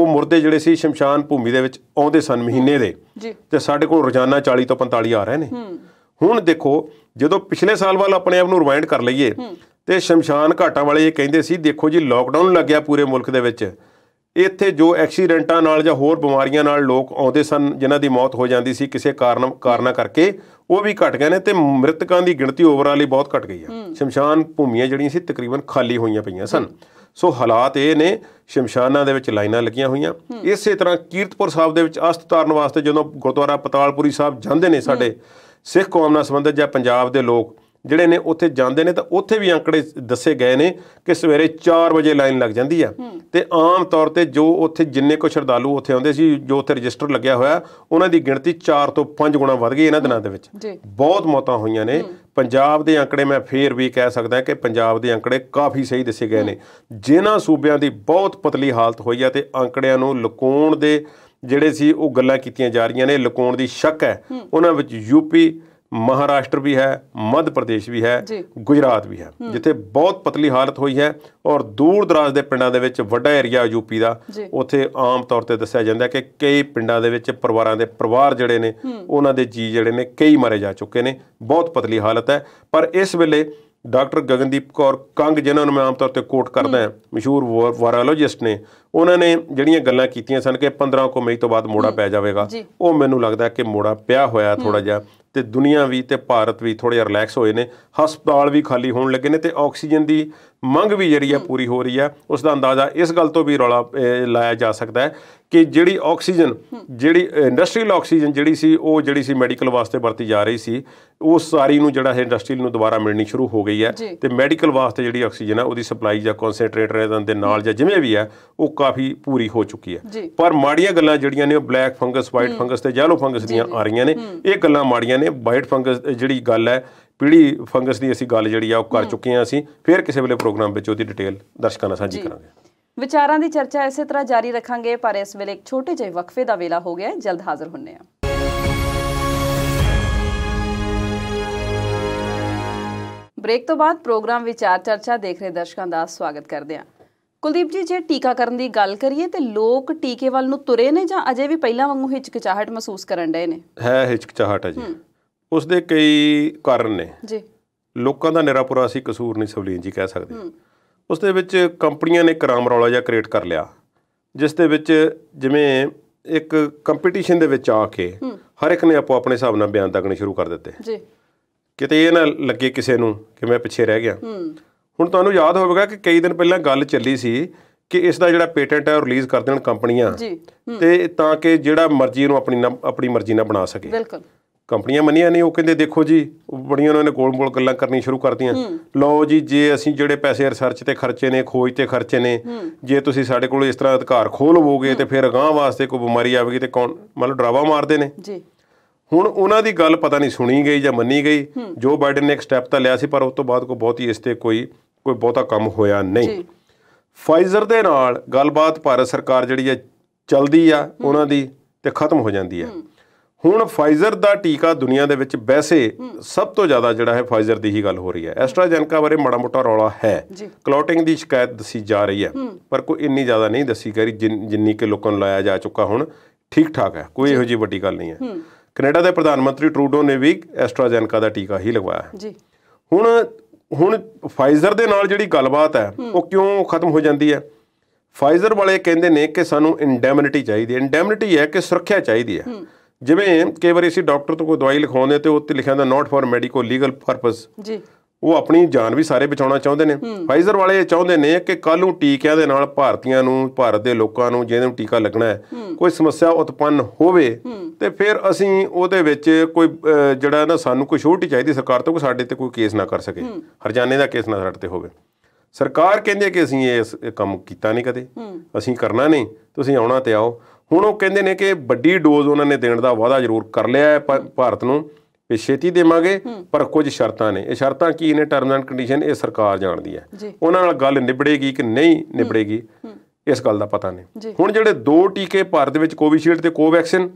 ਉਹ ਮੁਰਦੇ ਜਿਹੜੇ ਸੀ ਸ਼ਮਸ਼ਾਨ ਭੂਮੀ ਦੇ ਵਿੱਚ ਆਉਂਦੇ ਸਨ ਮਹੀਨੇ ਦੇ ਤੇ ਸਾਡੇ ਕੋਲ ਰੋਜ਼ਾਨਾ 40 ਤੋਂ 45 ਆ ਰਹੇ ਨੇ ਹੁਣ ਦੇਖੋ ਜਦੋਂ ਪਿਛਲੇ ਸਾਲ ਵੱਲ ਆਪਣੇ ਆਪ ਨੂੰ ਰਿਵਾਈਂਡ ਕਰ ਲਈਏ ਤੇ ਸ਼ਮਸ਼ਾਨ ਘਾਟਾਂ ਵਾਲੇ ਇਹ ਕਹਿੰਦੇ ਸੀ ਦੇਖੋ ਜੀ ਲਾਕਡਾਊਨ ਲੱਗਿਆ ਪੂਰੇ ਮੁਲਕ ਦੇ ਵਿੱਚ ਇੱਥੇ ਜੋ ਐਕਸੀਡੈਂਟਾਂ ਨਾਲ ਜਾਂ ਹੋਰ ਬਿਮਾਰੀਆਂ ਨਾਲ ਲੋਕ ਆਉਂਦੇ ਸਨ ਜਿਨ੍ਹਾਂ ਦੀ ਮੌਤ ਹੋ ਜਾਂਦੀ ਸੀ ਕਿਸੇ ਕਾਰਨ ਕਾਰਨਾ ਕਰਕੇ ਉਹ ਵੀ ਘਟ ਗਏ ਨੇ ਤੇ ਮ੍ਰਿਤਕਾਂ ਦੀ ਗਿਣਤੀ ਓਵਰਆਲ ਹੀ ਬਹੁਤ ਘਟ ਗਈ ਆ ਸ਼ਮਸ਼ਾਨ ਭੂਮੀਆਂ ਜਿਹੜੀਆਂ ਸੀ ਤਕਰੀਬਨ ਖਾਲੀ ਹੋਈਆਂ ਪਈਆਂ ਸਨ ਸੋ ਹਾਲਾਤ ਇਹ ਨੇ ਸ਼ਮਸ਼ਾਨਾਂ ਦੇ ਵਿੱਚ ਲਾਈਨਾਂ ਲੱਗੀਆਂ ਹੋਈਆਂ ਇਸੇ ਤਰ੍ਹਾਂ ਕੀਰਤਪੁਰ ਸਾਹਿਬ ਦੇ ਵਿੱਚ ਅਸਤ ਤਾਰਨ ਵਾਸਤੇ ਜਦੋਂ ਗੁਰਦੁਆਰਾ ਪਤਾਲਪੁਰੀ ਸਾਹਿਬ ਜਾਂਦੇ ਨੇ ਸਾਡੇ ਸਿੱਖ ਕੌਮ ਨਾਲ ਸੰਬੰਧਿਤ ਜਾਂ ਪੰਜਾਬ ਦੇ ਲੋਕ ਜਿਹੜੇ ਨੇ ਉੱਥੇ ਜਾਂਦੇ ਨੇ ਤਾਂ ਉੱਥੇ ਵੀ ਅੰਕੜੇ ਦੱਸੇ ਗਏ ਨੇ ਕਿ ਸਵੇਰੇ 4 ਵਜੇ ਲਾਈਨ ਲੱਗ ਜਾਂਦੀ ਆ ਤੇ ਆਮ ਤੌਰ ਤੇ ਜੋ ਉੱਥੇ ਜਿੰਨੇ ਕੁ ਸ਼ਰਧਾਲੂ ਉੱਥੇ ਆਉਂਦੇ ਸੀ ਜੋ ਉੱਥੇ ਰਜਿਸਟਰ ਲੱਗਿਆ ਹੋਇਆ ਉਹਨਾਂ ਦੀ ਗਿਣਤੀ 4 ਤੋਂ 5 ਗੁਣਾ ਵਧ ਗਈ ਇਹਨਾਂ ਦਿਨਾਂ ਦੇ ਵਿੱਚ ਬਹੁਤ ਮੌਤਾਂ ਹੋਈਆਂ ਨੇ ਪੰਜਾਬ ਦੇ ਅੰਕੜੇ ਮੈਂ ਫੇਰ ਵੀ ਕਹਿ ਸਕਦਾ ਕਿ ਪੰਜਾਬ ਦੇ ਅੰਕੜੇ ਕਾਫੀ ਸਹੀ ਦੱਸੇ ਗਏ ਨੇ ਜਿਨ੍ਹਾਂ ਸੂਬਿਆਂ ਦੀ ਬਹੁਤ ਪਤਲੀ ਹਾਲਤ ਹੋਈ ਆ ਤੇ ਅੰਕੜਿਆਂ ਨੂੰ ਲੁਕਾਉਣ ਦੇ ਜਿਹੜੇ ਸੀ ਉਹ ਗੱਲਾਂ ਕੀਤੀਆਂ ਜਾ ਰਹੀਆਂ ਨੇ ਲੁਕਾਉਣ ਦੀ ਸ਼ੱਕ ਹੈ ਉਹਨਾਂ ਵਿੱਚ ਯੂਪੀ ਮਹਾਰਾਸ਼ਟਰ ਵੀ ਹੈ ਮੱਧ ਪ੍ਰਦੇਸ਼ ਵੀ ਹੈ ਗੁਜਰਾਤ ਵੀ ਹੈ ਜਿੱਥੇ ਬਹੁਤ ਪਤਲੀ ਹਾਲਤ ਹੋਈ ਹੈ ਔਰ ਦੂਰ ਦਰਾਜ ਦੇ ਪਿੰਡਾਂ ਦੇ ਵਿੱਚ ਵੱਡਾ ਏਰੀਆ ਯੂਪੀ ਦਾ ਉੱਥੇ ਆਮ ਤੌਰ ਤੇ ਦੱਸਿਆ ਜਾਂਦਾ ਕਿ ਕਈ ਪਿੰਡਾਂ ਦੇ ਵਿੱਚ ਪਰਿਵਾਰਾਂ ਦੇ ਪਰਿਵਾਰ ਜਿਹੜੇ ਨੇ ਉਹਨਾਂ ਦੇ ਜੀ ਜਿਹੜੇ ਨੇ ਕਈ ਮਾਰੇ ਜਾ ਚੁੱਕੇ ਨੇ ਬਹੁਤ ਪਤਲੀ ਹਾਲਤ ਹੈ ਪਰ ਇਸ ਵੇਲੇ ਡਾਕਟਰ ਗਗਨਦੀਪ ਕੌਰ ਕੰਗ ਜਿਨ੍ਹਾਂ ਨੂੰ ਮੈਂ ਆਮ ਤੌਰ ਤੇ ਕੋਟ ਕਰਦਾ ਹਾਂ ਮਸ਼ਹੂਰ ਵਾਇਰੋਲੋਜਿਸਟ ਨੇ ਉਹਨਾਂ ਨੇ ਜਿਹੜੀਆਂ ਗੱਲਾਂ ਕੀਤੀਆਂ ਸਨ ਕਿ 15 ਕੋ ਮਈ ਤੋਂ ਬਾਅਦ ਮੋੜਾ ਪੈ ਜਾਵੇਗਾ ਉਹ ਮੈਨੂੰ ਲੱਗਦਾ ਕਿ ਮੋੜਾ ਪਿਆ ਹੋਇਆ ਥੋੜਾ ਜਿਹਾ ਤੇ ਦੁਨੀਆ ਵੀ ਤੇ ਭਾਰਤ ਵੀ ਥੋੜੇ ਰਿਲੈਕਸ ਹੋਏ ਨੇ ਹਸਪਤਾਲ ਵੀ ਖਾਲੀ ਹੋਣ ਲੱਗੇ ਨੇ ਤੇ ਆਕਸੀਜਨ ਦੀ ਮੰਗ ਵੀ ਜਿਹੜੀ ਆ ਪੂਰੀ ਹੋ ਰਹੀ ਆ ਉਸ ਦਾ ਅੰਦਾਜ਼ਾ ਇਸ ਗੱਲ ਤੋਂ ਵੀ ਰੌਲਾ ਲਾਇਆ ਜਾ ਸਕਦਾ ਹੈ ਕਿ ਜਿਹੜੀ ਆਕਸੀਜਨ ਜਿਹੜੀ ਇੰਡਸਟਰੀਅਲ ਆਕਸੀਜਨ ਜਿਹੜੀ ਸੀ ਉਹ ਜਿਹੜੀ ਸੀ ਮੈਡੀਕਲ ਵਾਸਤੇ ਵਰਤੀ ਜਾ ਰਹੀ ਸੀ ਉਹ ਸਾਰੀ ਨੂੰ ਜਿਹੜਾ ਹੈ ਇੰਡਸਟਰੀਅਲ ਨੂੰ ਦੁਬਾਰਾ ਮਿਲਣੀ ਸ਼ੁਰੂ ਹੋ ਗਈ ਹੈ ਤੇ ਮੈਡੀਕਲ ਵਾਸਤੇ ਜਿਹੜੀ ਆਕਸੀਜਨ ਆ ਉਹਦੀ ਸਪਲਾਈ ਜਾਂ ਕਨਸੈਂਟਰੇਟਰ ਦੇ ਨਾਲ ਜਾਂ ਜਿਵੇਂ ਵੀ ਆ ਉਹ ਕਾਫੀ ਪੂਰੀ ਹੋ ਚੁੱਕੀ ਹੈ ਪਰ ਮਾੜੀਆਂ ਗੱਲਾਂ ਜਿਹੜੀਆਂ ਨੇ ਉਹ ਬਲੈਕ ਫੰਗਸ ਵਾਈਟ ਫੰਗਸ ਤੇ ਯੈਲੋ ਫੰਗਸ ਦੀਆਂ ਆ ਰਹੀਆਂ ਨੇ ਇਹ ਗੱਲਾਂ ਮਾੜੀਆਂ ਨੇ ਵਾਈਟ ਫੰਗਸ ਜਿਹੜੀ ਗੱਲ ਹੈ ਪੀੜੀ ਫੰਗਸ ਦੀ ਅਸੀਂ ਗੱਲ ਜਿਹੜੀ ਆ ਉਹ ਕਰ ਚੁੱਕੇ ਆ ਅਸੀਂ ਫਿਰ ਕਿਸੇ ਵੇਲੇ ਪ੍ਰੋਗਰਾਮ ਵਿੱਚ ਉਹਦੀ ਡਿਟੇਲ ਦਰਸ਼ਕਾਂ ਨਾਲ ਸਾਂਝੀ ਕਰਾਂਗੇ ਵਿਚਾਰਾਂ ਦੀ ਚਰਚਾ ਇਸੇ ਤਰ੍ਹਾਂ ਜਾਰੀ ਰੱਖਾਂਗੇ ਪਰ ਇਸ ਵੇਲੇ ਇੱਕ ਛੋਟੇ ਜਿਹੇ ਵਕਫੇ ਦਾ ਵੇਲਾ ਹੋ ਗਿਆ ਹੈ ਜਲਦ ਹਾਜ਼ਰ ਹੁੰਨੇ ਆ ਬ੍ਰੇਕ ਤੋਂ ਬਾਅਦ ਪ੍ਰੋਗਰਾਮ ਵਿਚਾਰ ਚਰਚਾ ਦੇਖ ਰਹੇ ਦਰਸ਼ਕਾਂ ਦਾ ਸਵਾਗਤ ਕਰਦੇ ਆ ਕੁਲਦੀਪ ਜੀ ਜੇ ਟੀਕਾਕਰਨ ਦੀ ਗੱਲ ਕਰੀਏ ਤੇ ਲੋਕ ਟੀਕੇ ਵੱਲ ਨੂੰ ਤੁਰੇ ਨੇ ਜਾਂ ਅਜੇ ਵੀ ਪਹਿਲਾਂ ਵਾਂਗੂ ਹਿਚਕਚਾਹਟ ਮਹਿਸੂਸ ਕਰਨ ਡਏ ਨੇ ਹੈ ਹਿਚਕਚਾਹਟ ਹੈ ਜੀ ਉਸ ਦੇ ਕਈ ਕਾਰਨ ਨੇ ਜੀ ਲੋਕਾਂ ਦਾ ਨਿਰਾਪੁਰਾ ਸੀ ਕਸੂਰ ਨਹੀਂ ਸਵਲੀਨ ਜੀ ਕਹਿ ਸਕਦੇ ਉਸ ਦੇ ਵਿੱਚ ਕੰਪਨੀਆਂ ਨੇ ਕਰਾਮ ਰੌਲਾ ਜਾਂ ਕ੍ਰੀਏਟ ਕਰ ਲਿਆ ਜਿਸ ਦੇ ਵਿੱਚ ਜਿਵੇਂ ਇੱਕ ਕੰਪੀਟੀਸ਼ਨ ਦੇ ਵਿੱਚ ਆ ਕੇ ਹਰ ਇੱਕ ਨੇ ਆਪੋ ਆਪਣੇ ਹਿਸਾਬ ਨਾਲ ਬਿਆਨ ਦਾਗਣੇ ਸ਼ੁਰੂ ਕਰ ਦਿੱਤੇ ਜੀ ਕਿਤੇ ਇਹ ਨਾ ਲੱਗੇ ਕਿਸੇ ਨੂੰ ਕਿ ਮੈਂ ਪਿੱਛੇ ਰਹਿ ਗਿਆ ਹੁਣ ਤੁਹਾਨੂੰ ਯਾਦ ਹੋਵੇਗਾ ਕਿ ਕਈ ਦਿਨ ਪਹਿਲਾਂ ਗੱਲ ਚੱਲੀ ਸੀ ਕਿ ਇਸ ਦਾ ਜਿਹੜਾ ਪੇਟੈਂਟ ਹੈ ਉਹ ਰਿਲੀਜ਼ ਕਰ ਦੇਣ ਕੰਪਨੀਆਂ ਤੇ ਤਾਂ ਕਿ ਜਿਹੜਾ ਮਰਜ਼ੀ ਨੂੰ ਆਪਣੀ ਆਪਣੀ ਮਰਜ਼ੀ ਨਾਲ ਬਣਾ ਸਕੇ ਬਿਲਕੁਲ ਕੰਪਨੀਆਂ ਮੰਨੀਆਂ ਨਹੀਂ ਉਹ ਕਹਿੰਦੇ ਦੇਖੋ ਜੀ ਬੜੀਆਂ ਉਹਨਾਂ ਨੇ ਗੋਲ-ਗੋਲ ਗੱਲਾਂ ਕਰਨੀ ਸ਼ੁਰੂ ਕਰਤੀਆਂ ਲਓ ਜੀ ਜੇ ਅਸੀਂ ਜਿਹੜੇ ਪੈਸੇ ਰਿਸਰਚ ਤੇ ਖਰਚੇ ਨੇ ਖੋਜ ਤੇ ਖਰਚੇ ਨੇ ਜੇ ਤੁਸੀਂ ਸਾਡੇ ਕੋਲ ਇਸ ਤਰ੍ਹਾਂ ਅਧਿਕਾਰ ਖੋਲ ਲਵੋਗੇ ਤੇ ਫਿਰ ਅਗਾਹ ਵਾਸਤੇ ਕੋਈ ਬਿਮਾਰੀ ਆਵੇਗੀ ਤੇ ਕੌਣ ਮਤਲਬ ਡਰਾਵਾ ਮਾਰਦੇ ਨੇ ਜੀ ਹੁਣ ਉਹਨਾਂ ਦੀ ਗੱਲ ਪਤਾ ਨਹੀਂ ਸੁਣੀ ਗਈ ਜਾਂ ਮੰਨੀ ਗਈ ਜੋ ਬਾਈਡਨ ਨੇ ਇੱਕ ਸਟੈਪ ਤਾਂ ਲਿਆ ਸੀ ਪਰ ਉਸ ਤੋਂ ਬਾਅਦ ਕੋਈ ਬਹੁਤ ਹੀ ਇਸ ਤੇ ਕੋਈ ਕੋਈ ਬਹੁਤਾ ਕੰਮ ਹੋਇਆ ਨਹੀਂ ਫਾਈਜ਼ਰ ਦੇ ਨਾਲ ਗੱਲਬਾਤ ਭਾਰਤ ਸਰਕਾਰ ਜਿਹੜੀ ਹੈ ਚਲਦੀ ਆ ਉਹਨਾਂ ਦੀ ਤੇ ਖਤਮ ਹੋ ਜਾਂਦੀ ਹੈ ਹੁਣ ਫਾਈਜ਼ਰ ਦਾ ਟੀਕਾ ਦੁਨੀਆ ਦੇ ਵਿੱਚ ਵੈਸੇ ਸਭ ਤੋਂ ਜ਼ਿਆਦਾ ਜਿਹੜਾ ਹੈ ਫਾਈਜ਼ਰ ਦੀ ਹੀ ਗੱਲ ਹੋ ਰਹੀ ਹੈ ਐਸਟਰਾਜੈਨਕਾ ਬਾਰੇ ਮੜਾ ਮੋਟਾ ਰੌਲਾ ਹੈ ਕਲੋਟਿੰਗ ਦੀ ਸ਼ਿਕਾਇਤ ਦਸੀ ਜਾ ਰਹੀ ਹੈ ਪਰ ਕੋਈ ਇੰਨੀ ਜ਼ਿਆਦਾ ਨਹੀਂ ਦੱਸੀ ਗਈ ਜਿੰਨੀ ਕਿ ਲੋਕਾਂ ਨੂੰ ਲਾਇਆ ਜਾ ਚੁੱਕਾ ਹੁਣ ਠੀਕ ਠਾਕ ਹੈ ਕੋਈ ਇਹੋ ਜਿਹੀ ਵੱਡੀ ਗੱਲ ਨਹੀਂ ਹੈ ਕੈਨੇਡਾ ਦੇ ਪ੍ਰਧਾਨ ਮੰਤਰੀ ਟਰੂਡੋ ਨੇ ਵੀ ਐਸਟਰਾਜੈਨਕਾ ਦਾ ਟੀਕਾ ਹੀ ਲਗਵਾਇਆ ਹੈ ਜੀ ਹੁਣ ਹੁਣ ਫਾਈਜ਼ਰ ਦੇ ਨਾਲ ਜਿਹੜੀ ਗੱਲਬਾਤ ਹੈ ਉਹ ਕਿਉਂ ਖਤਮ ਹੋ ਜਾਂਦੀ ਹੈ ਫਾਈਜ਼ਰ ਵਾਲੇ ਕਹਿੰਦੇ ਨੇ ਕਿ ਸਾਨੂੰ ਇੰਡੈਮਨਿਟੀ ਚਾਹੀਦੀ ਹੈ ਇੰਡੈਮਨਿਟੀ ਹੈ ਕਿ ਸੁਰੱਖਿਆ ਚਾਹੀਦੀ ਹੈ ਜਿਵੇਂ ਕਈ ਵਾਰੀ ਅਸੀਂ ਡਾਕਟਰ ਤੋਂ ਕੋਈ ਦਵਾਈ ਲਿਖਾਉਂਦੇ ਤੇ ਉੱਤੇ ਲਿਖਿਆ ਹੁੰਦਾ not for medico legal purpose ਜੀ ਉਹ ਆਪਣੀ ਜਾਨ ਵੀ ਸਾਰੇ ਬਚਾਉਣਾ ਚਾਹੁੰਦੇ ਨੇ ਫਾਈਜ਼ਰ ਵਾਲੇ ਚਾਹੁੰਦੇ ਨੇ ਕਿ ਕੱਲ ਨੂੰ ਟੀਕਿਆਂ ਦੇ ਨਾਲ ਭਾਰਤੀਆਂ ਨੂੰ ਭਾਰਤ ਦੇ ਲੋਕਾਂ ਨੂੰ ਜਿਹਨਾਂ ਨੂੰ ਟੀਕਾ ਲੱਗਣਾ ਹੈ ਕੋਈ ਸਮੱਸਿਆ ਉਤਪੰਨ ਹੋਵੇ ਤੇ ਫਿਰ ਅਸੀਂ ਉਹਦੇ ਵਿੱਚ ਕੋਈ ਜਿਹੜਾ ਨਾ ਸਾਨੂੰ ਕੋਈ ਛੋਟੀ ਚਾਹੀਦੀ ਸਰਕਾਰ ਤੋਂ ਕਿ ਸਾਡੇ ਤੇ ਕੋਈ ਕੇਸ ਨਾ ਕਰ ਸਕੇ ਹਰਜਾਨੇ ਦਾ ਕੇਸ ਨਾ ਸਾਡੇ ਤੇ ਹੋਵੇ ਸਰਕਾਰ ਕਹਿੰਦੀ ਹੈ ਕਿ ਅਸੀਂ ਇਹ ਕੰਮ ਕੀਤਾ ਨਹੀਂ ਕਦੇ ਅਸੀਂ ਕਰਨਾ ਨਹੀਂ ਤੁਸੀਂ ਆਉਣਾ ਤੇ ਆਓ ਹੁਣ ਉਹ ਕਹਿੰਦੇ ਨੇ ਕਿ ਵੱਡੀ ਡੋਜ਼ ਉਹਨਾਂ ਨੇ ਦੇਣ ਦਾ ਵਾਅਦਾ ਜ਼ਰੂਰ ਕਰ ਲਿਆ ਹੈ ਭਾਰਤ ਨੂੰ ਵੀ ਛੇਤੀ ਦੇਵਾਂਗੇ ਪਰ ਕੁਝ ਸ਼ਰਤਾਂ ਨੇ ਇਹ ਸ਼ਰਤਾਂ ਕੀ ਨੇ ਟਰਮ ਐਂਡ ਕੰਡੀਸ਼ਨ ਇਹ ਸਰਕਾਰ ਜਾਣਦੀ ਹੈ ਉਹਨਾਂ ਨਾਲ ਗੱਲ ਨਿਬੜੇਗੀ ਕਿ ਨਹੀਂ ਨਿਬੜੇਗੀ ਇਸ ਗੱਲ ਦਾ ਪਤਾ ਨਹੀਂ ਹੁਣ ਜਿਹੜੇ ਦੋ ਟੀਕੇ ਭਾਰਤ ਵਿੱਚ ਕੋਵਿਸ਼ੀਲਡ ਤੇ ਕੋਵੈਕਸਿਨ